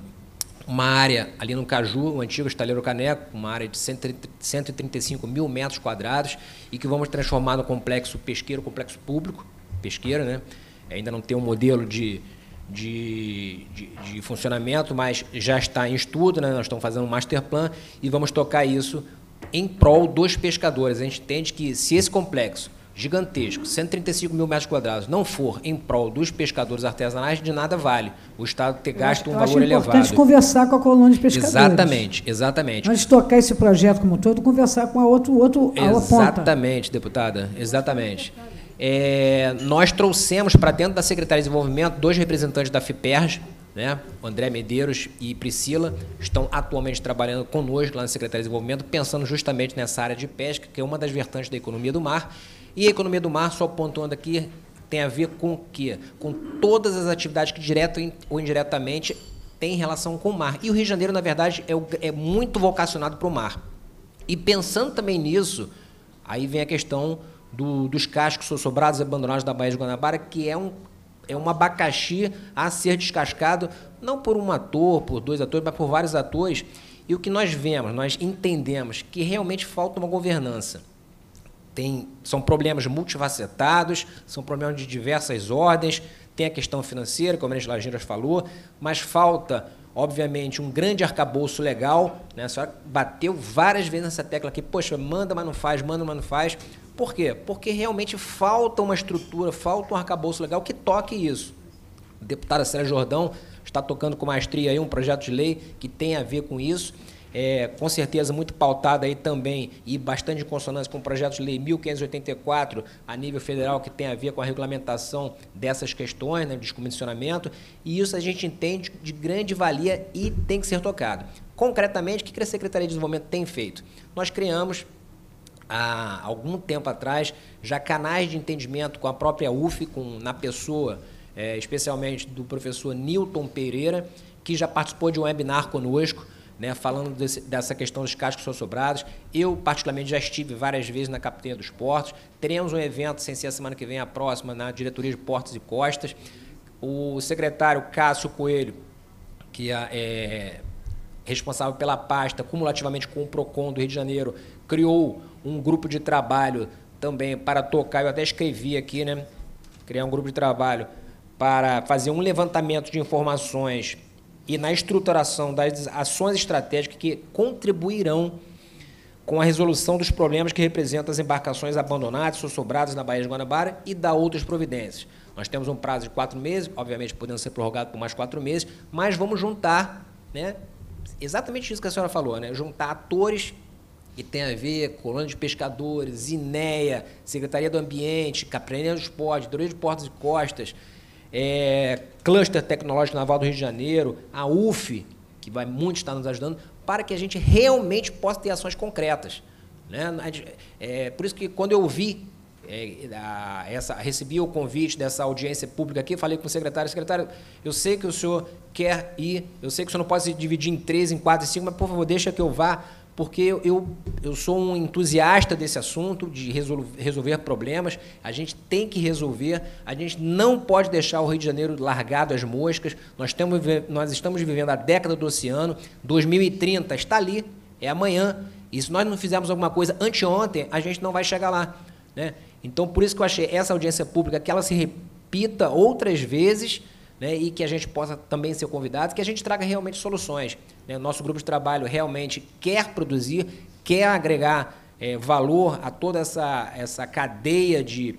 uma área ali no Caju, o antigo estaleiro Caneco, uma área de 135 mil metros quadrados e que vamos transformar no complexo pesqueiro, complexo público, pesqueiro, né? Ainda não tem um modelo de, de, de, de funcionamento, mas já está em estudo, né? nós estamos fazendo um master plan e vamos tocar isso em prol dos pescadores. A gente entende que se esse complexo gigantesco, 135 mil metros quadrados, não for em prol dos pescadores artesanais, de nada vale o Estado ter gasto um valor elevado. É importante conversar com a colônia de pescadores. Exatamente, exatamente. Antes de tocar esse projeto como um todo, conversar com a outro, outro Exatamente, deputada, exatamente. É, nós trouxemos para dentro da Secretaria de Desenvolvimento dois representantes da FIPERJ, né? André Medeiros e Priscila estão atualmente trabalhando conosco lá na Secretaria de Desenvolvimento, pensando justamente nessa área de pesca, que é uma das vertentes da economia do mar, e a economia do mar, só pontuando aqui, tem a ver com o quê? Com todas as atividades que, direta ou indiretamente, tem relação com o mar. E o Rio de Janeiro, na verdade, é, o, é muito vocacionado para o mar. E pensando também nisso, aí vem a questão do, dos cascos sobrados e abandonados da Baía de Guanabara, que é um, é um abacaxi a ser descascado, não por um ator, por dois atores, mas por vários atores. E o que nós vemos, nós entendemos que realmente falta uma governança. Tem, são problemas multifacetados, são problemas de diversas ordens, tem a questão financeira, como a ministra Lageiras falou, mas falta, obviamente, um grande arcabouço legal. Né? A senhora bateu várias vezes nessa tecla aqui, poxa, manda, mas não faz, manda, mas não faz. Por quê? Porque realmente falta uma estrutura, falta um arcabouço legal que toque isso. A deputada Sérgio Jordão está tocando com maestria aí um projeto de lei que tem a ver com isso é, com certeza muito pautada aí também e bastante em consonância com o projeto de lei 1584 a nível federal que tem a ver com a regulamentação dessas questões, né, descomissionamento, e isso a gente entende de grande valia e tem que ser tocado. Concretamente, o que a Secretaria de Desenvolvimento tem feito? Nós criamos há algum tempo atrás já canais de entendimento com a própria UF, com, na pessoa, é, especialmente do professor Newton Pereira, que já participou de um webinar conosco né, falando desse, dessa questão dos cascos sobrados. Eu, particularmente, já estive várias vezes na Capitania dos Portos. Teremos um evento, sem ser a semana que vem, a próxima, na Diretoria de Portos e Costas. O secretário Cássio Coelho, que é, é responsável pela pasta, cumulativamente com o PROCON do Rio de Janeiro, criou um grupo de trabalho também para tocar, eu até escrevi aqui, né? Criar um grupo de trabalho para fazer um levantamento de informações e na estruturação das ações estratégicas que contribuirão com a resolução dos problemas que representam as embarcações abandonadas ou sobradas na Baía de Guanabara e da outras providências. Nós temos um prazo de quatro meses, obviamente podendo ser prorrogado por mais quatro meses, mas vamos juntar, né, exatamente isso que a senhora falou, né, juntar atores que tem a ver colônia de pescadores, INEA, Secretaria do Ambiente, Caprenia dos Portos, Diretoria de Portos e Costas, é, Cluster Tecnológico Naval do Rio de Janeiro, a UF, que vai muito estar nos ajudando, para que a gente realmente possa ter ações concretas. Né? É, por isso que quando eu vi é, a, essa, recebi o convite dessa audiência pública aqui, falei com o secretário, secretário, eu sei que o senhor quer ir, eu sei que o senhor não pode se dividir em três, em quatro, em cinco, mas por favor, deixa que eu vá porque eu, eu sou um entusiasta desse assunto, de resol resolver problemas. A gente tem que resolver, a gente não pode deixar o Rio de Janeiro largado às moscas. Nós, temos, nós estamos vivendo a década do oceano, 2030 está ali, é amanhã. E se nós não fizermos alguma coisa anteontem, a gente não vai chegar lá. Né? Então, por isso que eu achei essa audiência pública que ela se repita outras vezes né, e que a gente possa também ser convidado, que a gente traga realmente soluções. Né? Nosso grupo de trabalho realmente quer produzir, quer agregar é, valor a toda essa, essa cadeia de,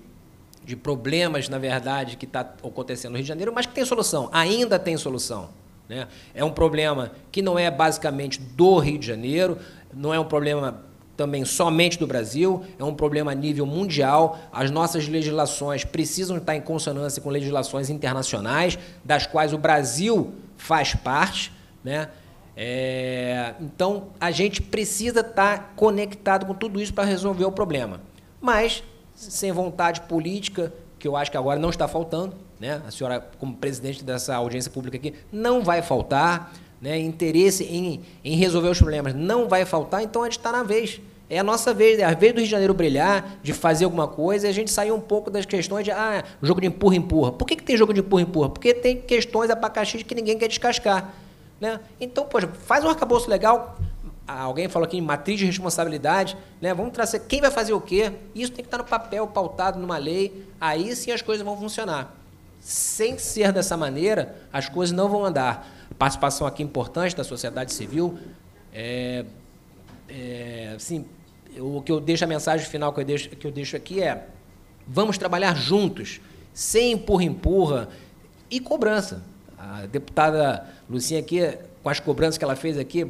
de problemas, na verdade, que está acontecendo no Rio de Janeiro, mas que tem solução, ainda tem solução. Né? É um problema que não é basicamente do Rio de Janeiro, não é um problema também somente do Brasil, é um problema a nível mundial. As nossas legislações precisam estar em consonância com legislações internacionais, das quais o Brasil faz parte. Né? É... então, a gente precisa estar conectado com tudo isso para resolver o problema. Mas, sem vontade política, que eu acho que agora não está faltando, né? a senhora, como presidente dessa audiência pública aqui, não vai faltar né, interesse em, em resolver os problemas, não vai faltar, então a gente está na vez. É a nossa vez, é a vez do Rio de Janeiro brilhar, de fazer alguma coisa, e a gente sair um pouco das questões de, ah, jogo de empurra-empurra. Por que, que tem jogo de empurra-empurra? Porque tem questões abacaxi que ninguém quer descascar. Né? Então, poxa, faz um arcabouço legal. Ah, alguém falou aqui em matriz de responsabilidade, né? Vamos trazer quem vai fazer o quê? Isso tem que estar tá no papel, pautado numa lei. Aí sim as coisas vão funcionar. Sem ser dessa maneira, as coisas não vão andar participação aqui importante da sociedade civil. É, é, assim, eu, o que eu deixo, a mensagem final que eu deixo, que eu deixo aqui é: vamos trabalhar juntos, sem empurra-empurra e cobrança. A deputada Lucinha aqui, com as cobranças que ela fez aqui,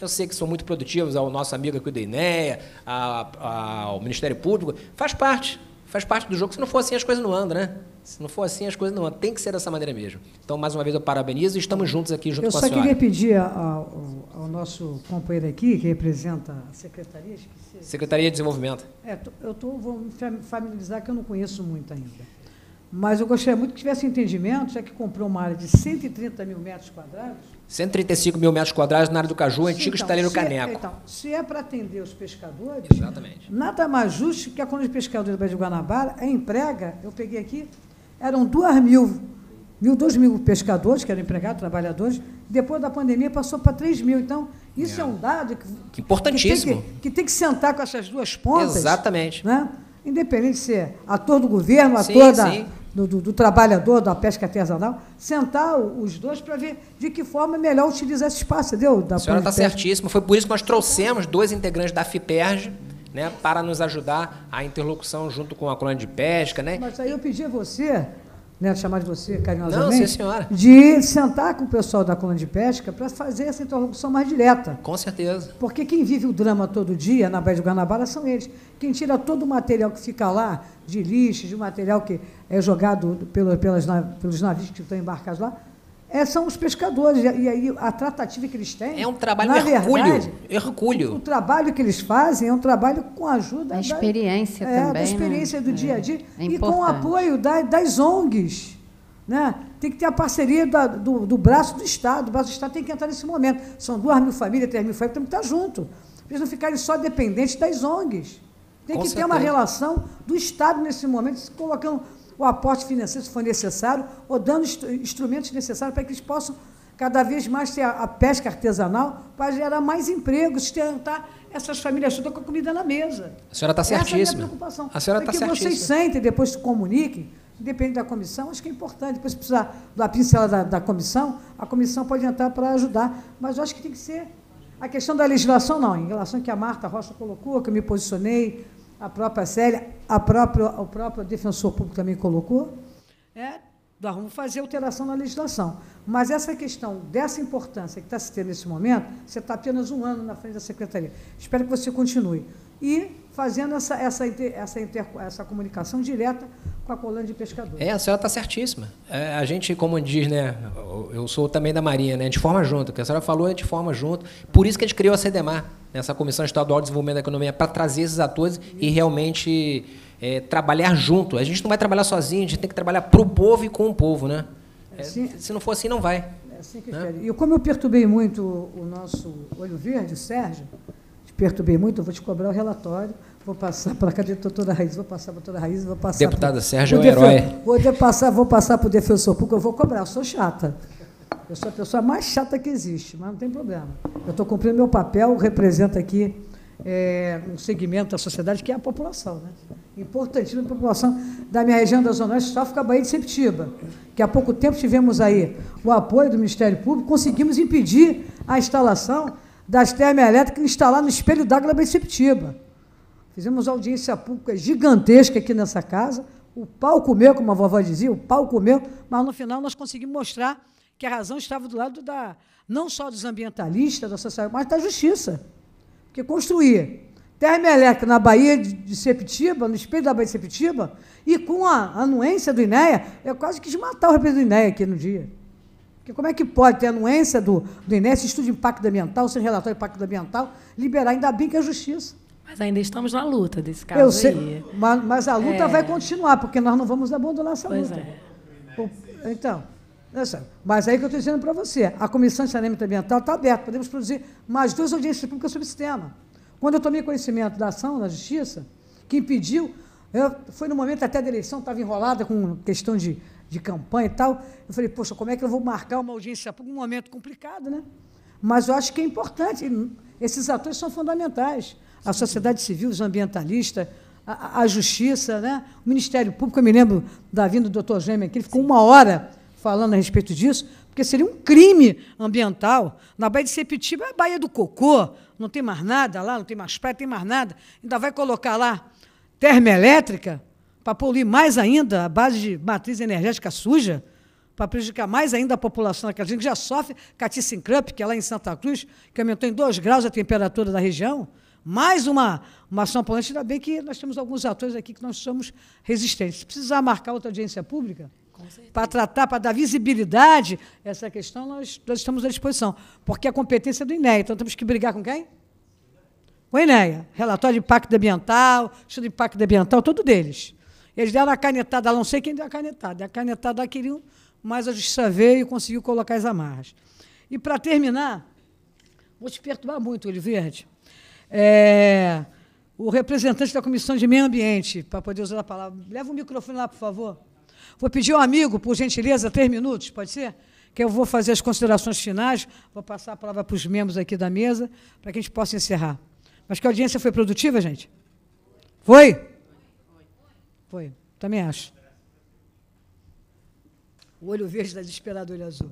eu sei que são muito produtivos ao nosso amigo aqui do INEA, ao Ministério Público, faz parte faz parte do jogo. Se não for assim, as coisas não andam, né? Se não for assim, as coisas não andam. Tem que ser dessa maneira mesmo. Então, mais uma vez, eu parabenizo e estamos juntos aqui, junto eu com a senhora. Eu só queria pedir ao, ao, nosso companheiro aqui, que representa a Secretaria... Esqueci. Secretaria de Desenvolvimento. É, eu tô, vou me familiarizar que eu não conheço muito ainda. Mas eu gostaria muito que tivesse entendimento, já que comprou uma área de 130 mil metros quadrados, 135 mil metros quadrados na área do Caju, antigo então, estaleiro é- Caneco. então, se é para atender os pescadores, Exatamente. nada mais justo que a coluna de pescadores do Bairro de Guanabara, a emprega, eu peguei aqui, eram 2 mil, mil, 2 mil pescadores que eram empregados, trabalhadores, depois da pandemia passou para 3 mil. Então, isso é, é um dado que, que importantíssimo. Que tem que, que tem que, sentar com essas duas pontas. Exatamente. Né? Independente de ser é ator do governo, ator sim, da. Sim do, do, do trabalhador da pesca artesanal, sentar os dois para ver de que forma é melhor utilizar esse espaço, entendeu? Da a senhora está certíssima. Foi por isso que nós trouxemos dois integrantes da Fiperge né, para nos ajudar a interlocução junto com a colônia de pesca. Né? Mas aí eu pedi a você né, chamar de você carinhosamente. Não, sim, senhora. De sentar com o pessoal da coluna de pesca para fazer essa interlocução mais direta. Com certeza. Porque quem vive o drama todo dia na Baía de Guanabara são eles. Quem tira todo o material que fica lá, de lixo, de material que é jogado pelas, pelos navios que estão embarcados lá, é, são os pescadores. E aí a tratativa que eles têm. É um trabalho hercúleo. hercúleo. O, o, trabalho que eles fazem é um trabalho com a ajuda. A experiência é, da, também. Né? É, da experiência né? do dia a dia. É e com o apoio da, das ONGs. Né? Tem que ter a parceria da, do, do, braço do Estado. O braço do Estado tem que entrar nesse momento. São duas mil famílias, três mil famílias, tem que estar junto. Para eles não ficarem só dependentes das ONGs. Tem com que certeza. ter uma relação do Estado nesse momento, se colocando o aporte financeiro, se for necessário, ou dando instrumentos necessários para que eles possam cada vez mais ter a, pesca artesanal para gerar mais empregos, sustentar essas famílias todas com a comida na mesa. A senhora está certíssima. Essa é a minha preocupação. A senhora está certíssima. que vocês sentem, depois se comuniquem, independente da comissão, acho que é importante. Depois, se precisar da pincela da, da comissão, a comissão pode entrar para ajudar. Mas eu acho que tem que ser a questão da legislação, não, em relação ao que a Marta Rocha colocou, que eu me posicionei, a própria série, a própria, o próprio defensor público também colocou, é, vamos fazer alteração na legislação. Mas essa questão dessa importância que está se tendo nesse momento, você está apenas um ano na frente da secretaria. Espero que você continue. E fazendo essa, essa, essa, inter, essa comunicação direta com a colônia de pescadores. É, a senhora está certíssima. É, a gente, como diz, né, eu sou também da Marinha, né, de forma junto, o que a senhora falou é de forma junto. Por isso que a gente criou a CDMAR, nessa né, Comissão Estadual de Desenvolvimento da Economia, para trazer esses atores e realmente é, trabalhar junto. A gente não vai trabalhar sozinho, a gente tem que trabalhar para o povo e com o povo. Né? É, é assim se não for assim, não vai. É assim que né? E como eu perturbei muito o nosso olho verde, o Sérgio, perturbei muito, vou te cobrar o relatório, vou passar para a doutora Raiz, vou passar para a doutora Raiz, vou passar Deputada pro, Sérgio pro é o herói. vou, passar, vou passar para o defensor público, eu vou cobrar, eu sou chata. Eu sou a pessoa mais chata que existe, mas não tem problema. Eu estou cumprindo meu papel, represento aqui é, um segmento da sociedade que é a população. Né? Importantíssimo a população da minha região da Zona Oeste, a Bahia de Septiba, que há pouco tempo tivemos aí o apoio do Ministério Público, conseguimos impedir a instalação das termoelétricas instalar no espelho d'água Septiba. Fizemos audiência pública gigantesca aqui nessa casa. O pau comeu, como a vovó dizia, o pau comeu, mas no final nós conseguimos mostrar que a razão estava do lado da não só dos ambientalistas, da sociedade, mas da justiça. Porque construir termoelétrica na Bahia de Sepetiba, no espelho da Bahia de Sepetiba, e com a anuência do INEA, eu quase quis matar o representante do INEA aqui no dia. Porque como é que pode ter anuência do, do INES, estudo de impacto ambiental, sem relatório de impacto ambiental, liberar ainda bem que a é justiça? Mas ainda estamos na luta desse caso Eu sei, aí. Mas, mas a luta é. vai continuar, porque nós não vamos abandonar essa pois luta. É. Então, é mas é aí que eu estou dizendo para você, a Comissão de Saneamento Ambiental está aberta, podemos produzir mais duas audiências públicas sobre esse tema. Quando eu tomei conhecimento da ação da Justiça, que impediu, eu, foi no momento até da eleição, estava enrolada com questão de de campanha e tal. Eu falei, poxa, como é que eu vou marcar uma audiência para um momento complicado, né? Mas eu acho que é importante. Esses atores são fundamentais. A sociedade civil, os ambientalistas, a, a justiça, né? o Ministério Público. Eu me lembro da vinda do doutor Gêmeo aqui, ele ficou Sim. uma hora falando a respeito disso, porque seria um crime ambiental. Na Baía de Sepetiba é a Baía do Cocô, não tem mais nada lá, não tem mais praia, não tem mais nada. Ainda vai colocar lá termoelétrica? para poluir mais ainda a base de matriz energética suja, para prejudicar mais ainda a população daquela região, que já sofre Catiçincrup, que é lá em Santa Cruz, que aumentou em 2 graus a temperatura da região. Mais uma, uma ação polêmica. Ainda bem que nós temos alguns atores aqui que nós somos resistentes. Se precisar marcar outra audiência pública, para tratar, para dar visibilidade a essa questão, nós, nós estamos à disposição. Porque a competência é do INEA. Então temos que brigar com quem? Com o INEA. Relatório de impacto ambiental, estudo de impacto ambiental, todo deles. Eles deram a canetada, não sei quem deu a canetada. A canetada queriam, mas a justiça veio e conseguiu colocar as amarras. E para terminar, vou te perturbar muito, Olho Verde. É, o representante da Comissão de Meio Ambiente, para poder usar a palavra, leva o microfone lá, por favor. Vou pedir ao amigo, por gentileza, três minutos, pode ser? Que eu vou fazer as considerações finais, vou passar a palavra para os membros aqui da mesa, para que a gente possa encerrar. Mas que a audiência foi produtiva, gente? Foi? Foi, também acho. O olho verde da desesperada, olho azul.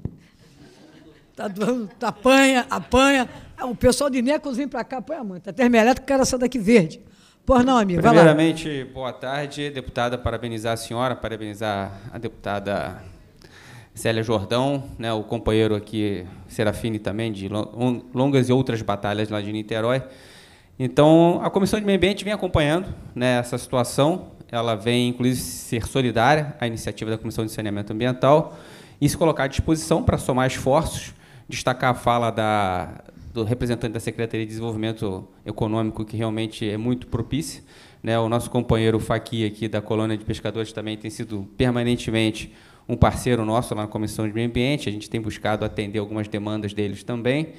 Tá doando, tá apanha, apanha. Ah, o pessoal de Necos vem para cá, apanha a Tá termelétrico, o cara sai daqui verde. Pois não, amigo, vai lá. Primeiramente, boa tarde, deputada. Parabenizar a senhora, parabenizar a deputada Célia Jordão, né, o companheiro aqui, Serafine, também, de longas e outras batalhas lá de Niterói. Então, a Comissão de Meio Ambiente vem acompanhando né, essa situação ela vem, inclusive, ser solidária à iniciativa da Comissão de Saneamento Ambiental e se colocar à disposição para somar esforços, destacar a fala da, do representante da Secretaria de Desenvolvimento Econômico, que realmente é muito propícia. Né? O nosso companheiro Faqui, aqui da Colônia de Pescadores, também tem sido permanentemente um parceiro nosso lá na Comissão de Meio Ambiente. A gente tem buscado atender algumas demandas deles também.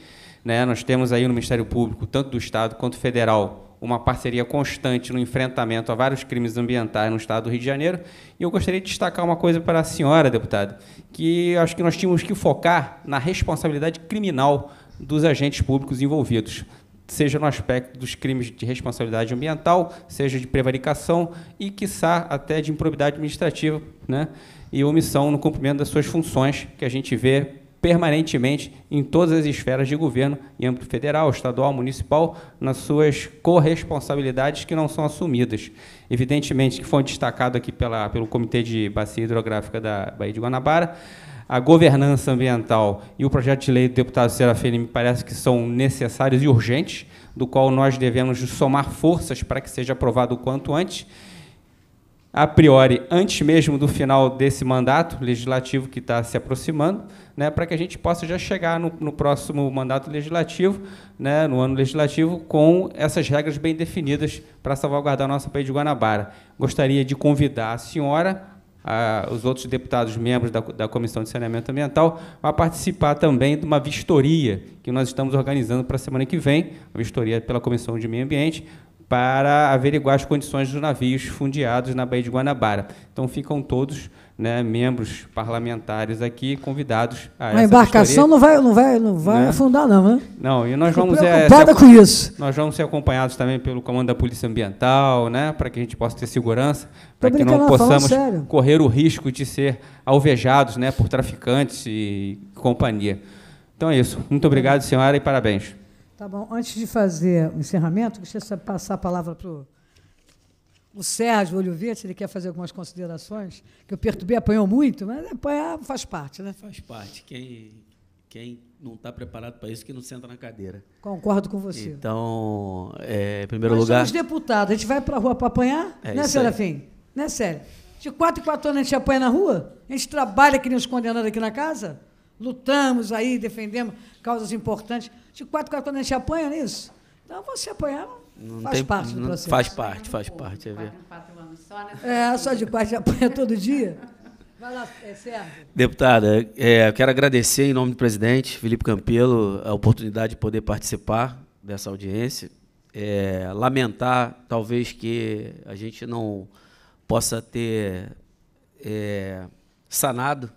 Né? Nós temos aí no Ministério Público, tanto do Estado quanto federal, uma parceria constante no enfrentamento a vários crimes ambientais no estado do Rio de Janeiro. E eu gostaria de destacar uma coisa para a senhora, deputada, que acho que nós tínhamos que focar na responsabilidade criminal dos agentes públicos envolvidos, seja no aspecto dos crimes de responsabilidade ambiental, seja de prevaricação e, quiçá, até de improbidade administrativa né? e omissão no cumprimento das suas funções, que a gente vê permanentemente em todas as esferas de governo, em âmbito federal, estadual, municipal, nas suas corresponsabilidades que não são assumidas. Evidentemente que foi destacado aqui pela, pelo Comitê de Bacia Hidrográfica da Baía de Guanabara, a governança ambiental e o projeto de lei do deputado Serafini me parece que são necessários e urgentes, do qual nós devemos somar forças para que seja aprovado o quanto antes. A priori, antes mesmo do final desse mandato legislativo que está se aproximando, né, para que a gente possa já chegar no, no próximo mandato legislativo, né, no ano legislativo, com essas regras bem definidas para salvaguardar a nossa Baía de Guanabara. Gostaria de convidar a senhora a, os outros deputados membros da, da, Comissão de Saneamento Ambiental a participar também de uma vistoria que nós estamos organizando para a semana que vem, uma vistoria pela Comissão de Meio Ambiente, para averiguar as condições dos navios fundeados na Baía de Guanabara. Então ficam todos né, membros parlamentares aqui convidados a, a embarcação não vai não vai não vai né? afundar não né não e nós vamos é, com isso nós vamos ser acompanhados também pelo comando da polícia ambiental né para que a gente possa ter segurança para que não possamos correr o risco de ser alvejados né por traficantes e companhia então é isso muito obrigado senhora e parabéns tá bom antes de fazer o encerramento deixa eu passar a palavra para o o Sérgio Olivetti, ele quer fazer algumas considerações, que eu perturbei, apanhou muito, mas apanhar faz parte, né? Faz parte. Quem, quem não está preparado para isso, que não senta na cadeira. Concordo com você. Então, é, em primeiro Nós lugar... Nós somos deputados, a gente vai para a rua para apanhar, é, né, Serafim? É. Né, Sério? De quatro em quatro anos a gente apanha na rua? A gente trabalha que nem os condenados aqui na casa? Lutamos aí, defendemos causas importantes. De quatro em quatro anos a gente apanha nisso? É então, você apanhar, não faz tem, parte do processo. Faz parte, faz um parte. É, quatro, quatro anos, só, né? é, só de parte apanha todo dia. Vai lá, é Deputada, é, quero agradecer em nome do presidente Felipe Campelo a oportunidade de poder participar dessa audiência. É, lamentar, talvez, que a gente não possa ter é, sanado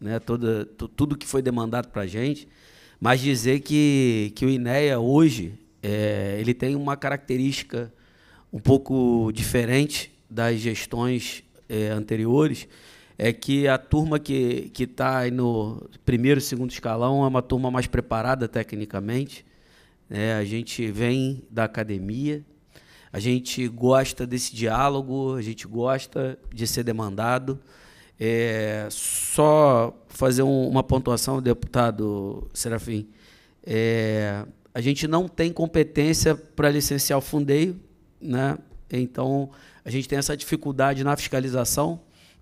né, toda, tudo que foi demandado para a gente, mas dizer que, que o INEA hoje é, ele tem uma característica um pouco diferente das gestões é, anteriores, é que a turma que está no primeiro e segundo escalão é uma turma mais preparada tecnicamente. É, a gente vem da academia, a gente gosta desse diálogo, a gente gosta de ser demandado. É, só fazer um, uma pontuação, deputado Serafim. É, a gente não tem competência para licenciar o fundeio, né? Então, a gente tem essa dificuldade na fiscalização.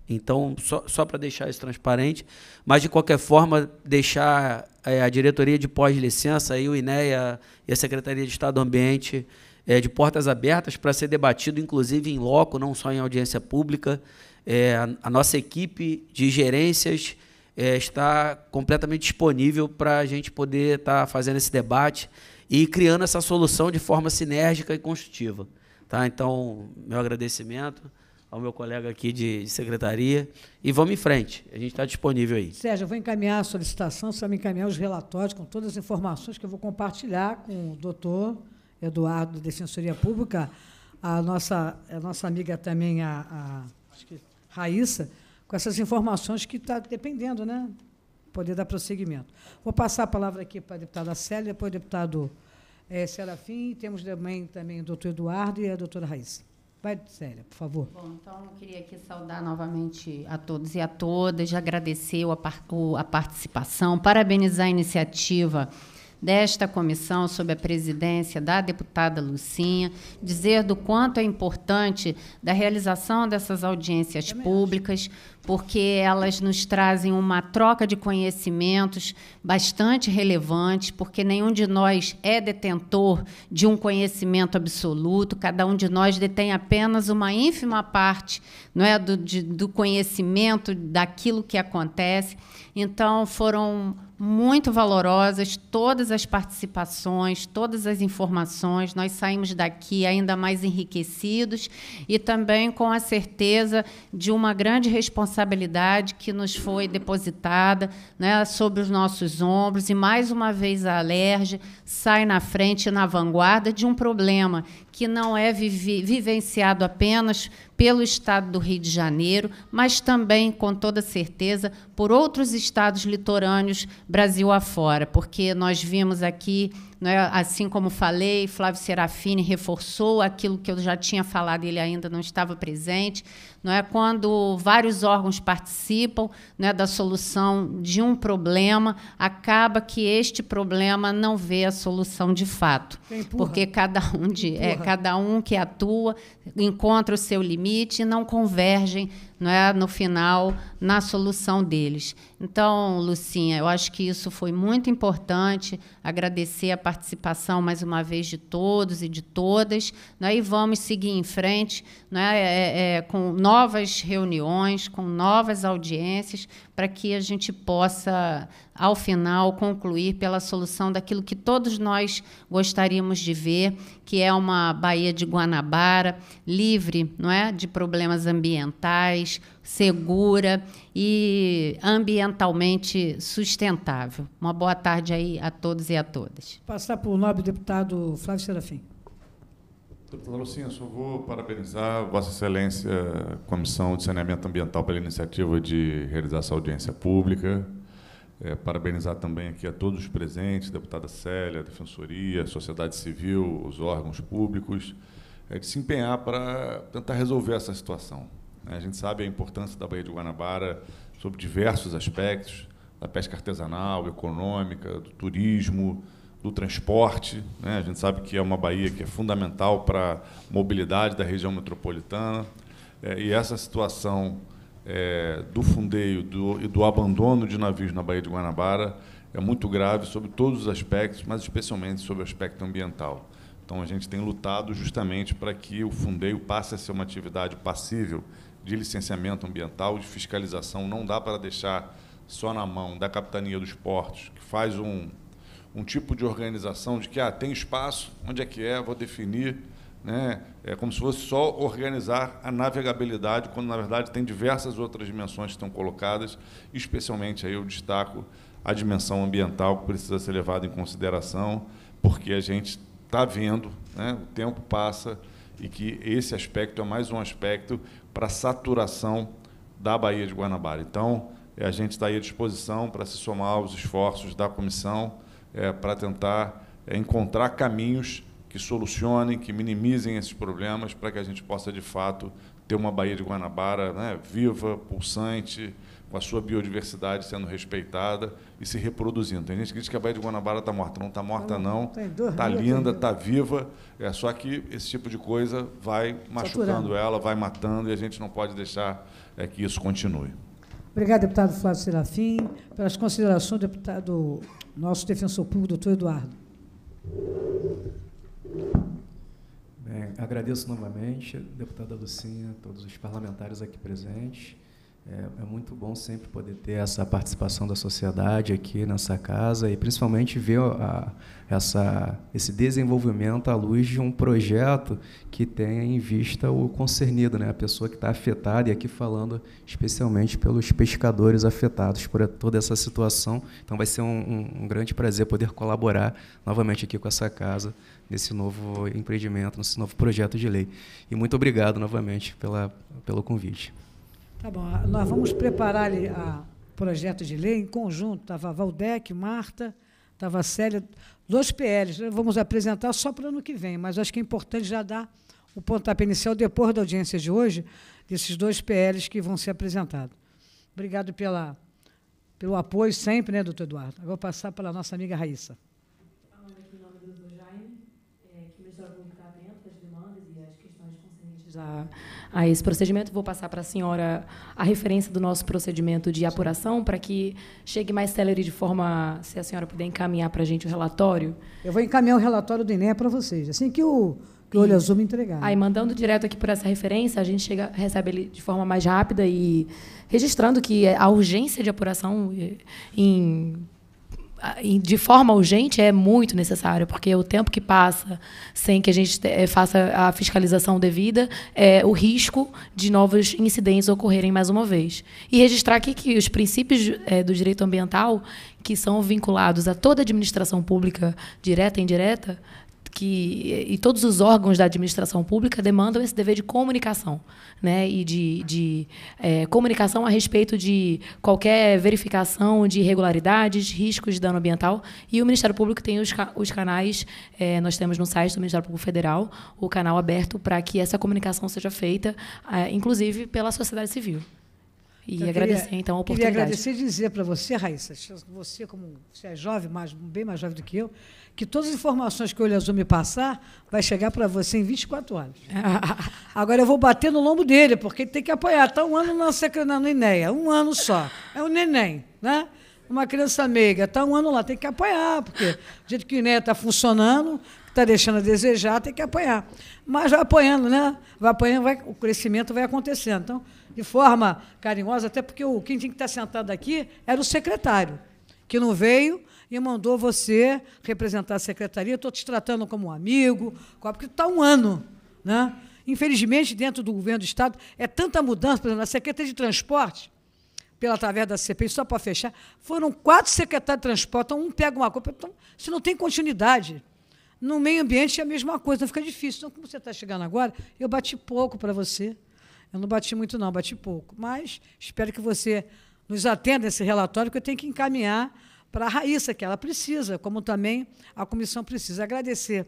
Então, só, só para deixar isso transparente, mas de qualquer forma, deixar é, a diretoria de pós-licença, e o INEA e a Secretaria de Estado do Ambiente é, de portas abertas para ser debatido, inclusive em loco, não só em audiência pública. É, a, a nossa equipe de gerências é, está completamente disponível para a gente poder estar tá fazendo esse debate e criando essa solução de forma sinérgica e construtiva. Tá? Então, meu agradecimento ao meu colega aqui de, de secretaria e vamos em frente. A gente está disponível aí. Sérgio, eu vou encaminhar a solicitação, você vai me encaminhar os relatórios com todas as informações que eu vou compartilhar com o doutor Eduardo, da Defensoria Pública, a nossa, a nossa amiga também, a, a Raíssa, com essas informações que está dependendo, né? Poder dar prosseguimento. Vou passar a palavra aqui para a deputada Célia, depois o deputado é, Serafim, e temos também, também o doutor Eduardo e a doutora Raíssa. Vai, Célia, por favor. Bom, então eu queria aqui saudar novamente a todos e a todas, agradecer a, par a participação, parabenizar a iniciativa desta comissão, sob a presidência da deputada Lucinha, dizer do quanto é importante da realização dessas audiências públicas, porque elas nos trazem uma troca de conhecimentos bastante relevante, porque nenhum de nós é detentor de um conhecimento absoluto, cada um de nós detém apenas uma ínfima parte não é, do, de, do conhecimento daquilo que acontece. Então, foram muito valorosas, todas as participações, todas as informações. Nós saímos daqui ainda mais enriquecidos e também com a certeza de uma grande responsabilidade que nos foi depositada né, sobre os nossos ombros. E mais uma vez a Alerj sai na frente e na vanguarda de um problema que não é vivenciado apenas pelo estado do Rio de Janeiro, mas também, com toda certeza, por outros estados litorâneos Brasil afora, porque nós vimos aqui né? Assim como falei, Flávio Serafini reforçou aquilo que eu já tinha falado, ele ainda não estava presente. Não é quando vários órgãos participam né, da solução de um problema, acaba que este problema não vê a solução de fato, porque cada um de, é, cada um que atua encontra o seu limite e não convergem não é no final na solução deles. Então, Lucinha, eu acho que isso foi muito importante. Agradecer a participação mais uma vez de todos e de todas. é E vamos seguir em frente né? É, é, com novas reuniões, com novas audiências, para que a gente possa, ao final, concluir pela solução daquilo que todos nós gostaríamos de ver, que é uma Baía de Guanabara livre, não é, de problemas ambientais, segura e ambientalmente sustentável. Uma boa tarde aí a todos e a todas. Passar por nobre deputado Flávio Serafim. Doutor Lucinha, só vou parabenizar Vossa Excelência, Comissão de Saneamento Ambiental, pela iniciativa de realizar essa audiência pública. É, parabenizar também aqui a todos os presentes, deputada Célia, Defensoria, sociedade civil, os órgãos públicos, é, de se empenhar para tentar resolver essa situação. Né. A gente sabe a importância da Baía de Guanabara sobre diversos aspectos, da pesca artesanal, econômica, do turismo, do transporte. Né? A gente sabe que é uma Bahia que é fundamental para a mobilidade da região metropolitana. É, e essa situação é, do fundeio do, e do abandono de navios na Baía de Guanabara é muito grave sobre todos os aspectos, mas especialmente sobre o aspecto ambiental. Então, a gente tem lutado justamente para que o fundeio passe a ser uma atividade passível de licenciamento ambiental, de fiscalização. Não dá para deixar só na mão da Capitania dos Portos, que faz um, um tipo de organização de que ah, tem espaço, onde é que é, vou definir. Né? É como se fosse só organizar a navegabilidade, quando na verdade tem diversas outras dimensões que estão colocadas, especialmente aí eu destaco a dimensão ambiental que precisa ser levada em consideração, porque a gente está vendo, né? o tempo passa e que esse aspecto é mais um aspecto para a saturação da Baía de Guanabara. Então, é, a gente está aí à disposição para se somar aos esforços da comissão é, para tentar é, encontrar caminhos que solucionem, que minimizem esses problemas, para que a gente possa, de fato, ter uma Baía de Guanabara né, viva, pulsante, com a sua biodiversidade sendo respeitada e se reproduzindo. Tem gente que diz que a Baía de Guanabara está morta. Não está morta, não. Está linda, está viva. É só que esse tipo de coisa vai machucando Saturando. ela, vai matando, e a gente não pode deixar é, que isso continue. Obrigado, deputado Flávio Serafim, pelas considerações deputado, nosso defensor público, doutor Eduardo. Bem, agradeço novamente, deputada Lucinha, todos os parlamentares aqui presentes. É, é, muito bom sempre poder ter essa participação da sociedade aqui nessa casa e principalmente ver a, essa, esse desenvolvimento à luz de um projeto que tenha em vista o concernido, né? a pessoa que está afetada, e aqui falando especialmente pelos pescadores afetados por toda essa situação. Então vai ser um, um grande prazer poder colaborar novamente aqui com essa casa, nesse novo empreendimento, nesse novo projeto de lei. E muito obrigado novamente pela, pelo convite. Tá bom. Ah, nós vamos preparar o ah, projeto de lei em conjunto. Estava Valdec, Marta, estava Célia, dois PLs. Vamos apresentar só para o ano que vem, mas acho que é importante já dar o pontapé inicial depois da audiência de hoje, desses dois PLs que vão ser apresentados. Obrigado pela, pelo apoio sempre, né, doutor Eduardo? Agora vou passar pela nossa amiga Raíssa. a, a esse procedimento. Vou passar para a senhora a referência do nosso procedimento de apuração para que chegue mais célere de forma, se a senhora puder encaminhar para a gente o relatório. Eu vou encaminhar o relatório do INE para vocês, assim que o que o Olho Azul me entregar. Aí, mandando direto aqui por essa referência, a gente chega, recebe ele de forma mais rápida e registrando que é a urgência de apuração em de forma urgente é muito necessário, porque o tempo que passa sem que a gente eh, faça a fiscalização devida é o risco de novos incidentes ocorrerem mais uma vez. E registrar aqui que os princípios eh, do direito ambiental, que são vinculados a toda a administração pública, direta e indireta, que e todos os órgãos da administração pública demandam esse dever de comunicação, né? E de, de é, comunicação a respeito de qualquer verificação de irregularidades, riscos de dano ambiental. E o Ministério Público tem os, os canais, é, nós temos no site do Ministério Público Federal o canal aberto para que essa comunicação seja feita, é, inclusive pela sociedade civil. E então, agradecer, queria, então, a oportunidade. Queria agradecer e dizer para você, Raíssa, você como você é jovem, mais, bem mais jovem do que eu, que todas as informações que o Olho Azul me passar vai chegar para você em 24 horas. <laughs> Agora eu vou bater no lombo dele, porque ele tem que apoiar. Está um ano na secretaria no INEA, um ano só. É um neném, né? Uma criança meiga, está um ano lá, tem que apoiar, porque do jeito que o INEA está funcionando, está deixando a desejar, tem que apoiar Mas vai apoiando, né? Vai apoiando vai, o crescimento vai acontecendo. Então, de forma carinhosa, até porque o, quem tinha que estar tá sentado aqui era o secretário, que não veio, e mandou você representar a secretaria. Estou te tratando como um amigo, porque está um ano. Né? Infelizmente, dentro do governo do Estado, é tanta mudança. Por exemplo, na Secretaria de Transporte, pela através da CPI, só para fechar, foram quatro secretários de transporte, então um pega uma coisa. Então, isso não tem continuidade. No meio ambiente é a mesma coisa, não fica difícil. Então, como você está chegando agora, eu bati pouco para você. Eu não bati muito, não, bati pouco. Mas espero que você nos atenda esse relatório, porque eu tenho que encaminhar para a Raíssa, que ela precisa, como também a comissão precisa. Agradecer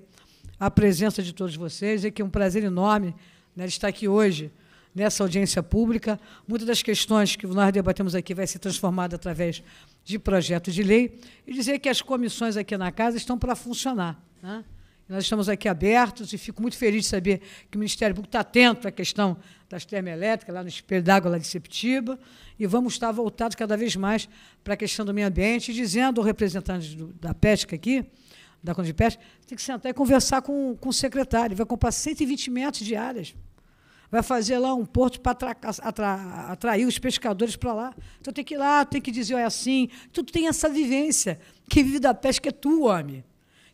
a presença de todos vocês, é que é um prazer enorme né, estar aqui hoje nessa audiência pública. Muitas das questões que nós debatemos aqui vai ser transformada através de projetos de lei e dizer que as comissões aqui na casa estão para funcionar. Né? Nós estamos aqui abertos e fico muito feliz de saber que o Ministério Público está atento à questão das termoelétricas, lá no Espelho d'Água, lá de Septiba, e vamos estar voltados cada vez mais para a questão do meio ambiente, dizendo ao representante do, da pesca aqui, da Condipesca, tem que sentar e conversar com, com o secretário, vai comprar 120 metros de áreas, vai fazer lá um porto para atra, atra, atrair os pescadores para lá. Então tem que ir lá, tem que dizer, olha, é assim, então, tu tem essa vivência, que vive da pesca é tu, homem.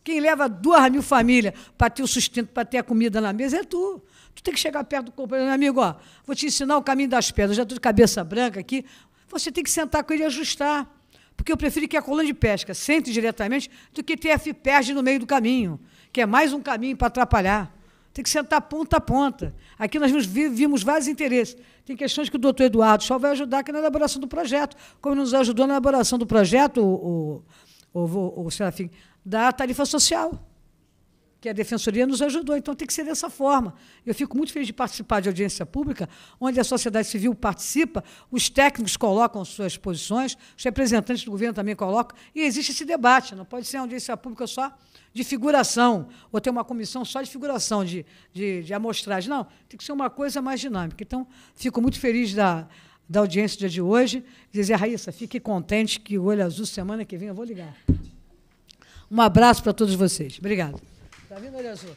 Quem leva duas mil famílias para ter o sustento, para ter a comida na mesa, é tu. Tu tem que chegar perto do companheiro. Meu amigo, ó, vou te ensinar o caminho das pedras. já estou de cabeça branca aqui. Você tem que sentar com ele e ajustar. Porque eu prefiro que a coluna de pesca sente diretamente do que ter perde no meio do caminho, que é mais um caminho para atrapalhar. Tem que sentar ponta a ponta. Aqui nós vimos vários interesses. Tem questões que o doutor Eduardo só vai ajudar aqui na elaboração do projeto, como nos ajudou na elaboração do projeto, o, o, o, o Serafim da tarifa social, que a Defensoria nos ajudou. Então tem que ser dessa forma. Eu fico muito feliz de participar de audiência pública, onde a sociedade civil participa, os técnicos colocam suas posições, os representantes do governo também colocam, e existe esse debate. Não pode ser uma audiência pública só de figuração, ou ter uma comissão só de figuração, de, de, de amostragem. Não, tem que ser uma coisa mais dinâmica. Então, fico muito feliz da, da audiência de hoje. Dizer, Raíssa, fique contente que o Olho Azul semana que vem eu vou ligar. Um abraço para todos vocês. Obrigado. Tá vindo, Olho Azul?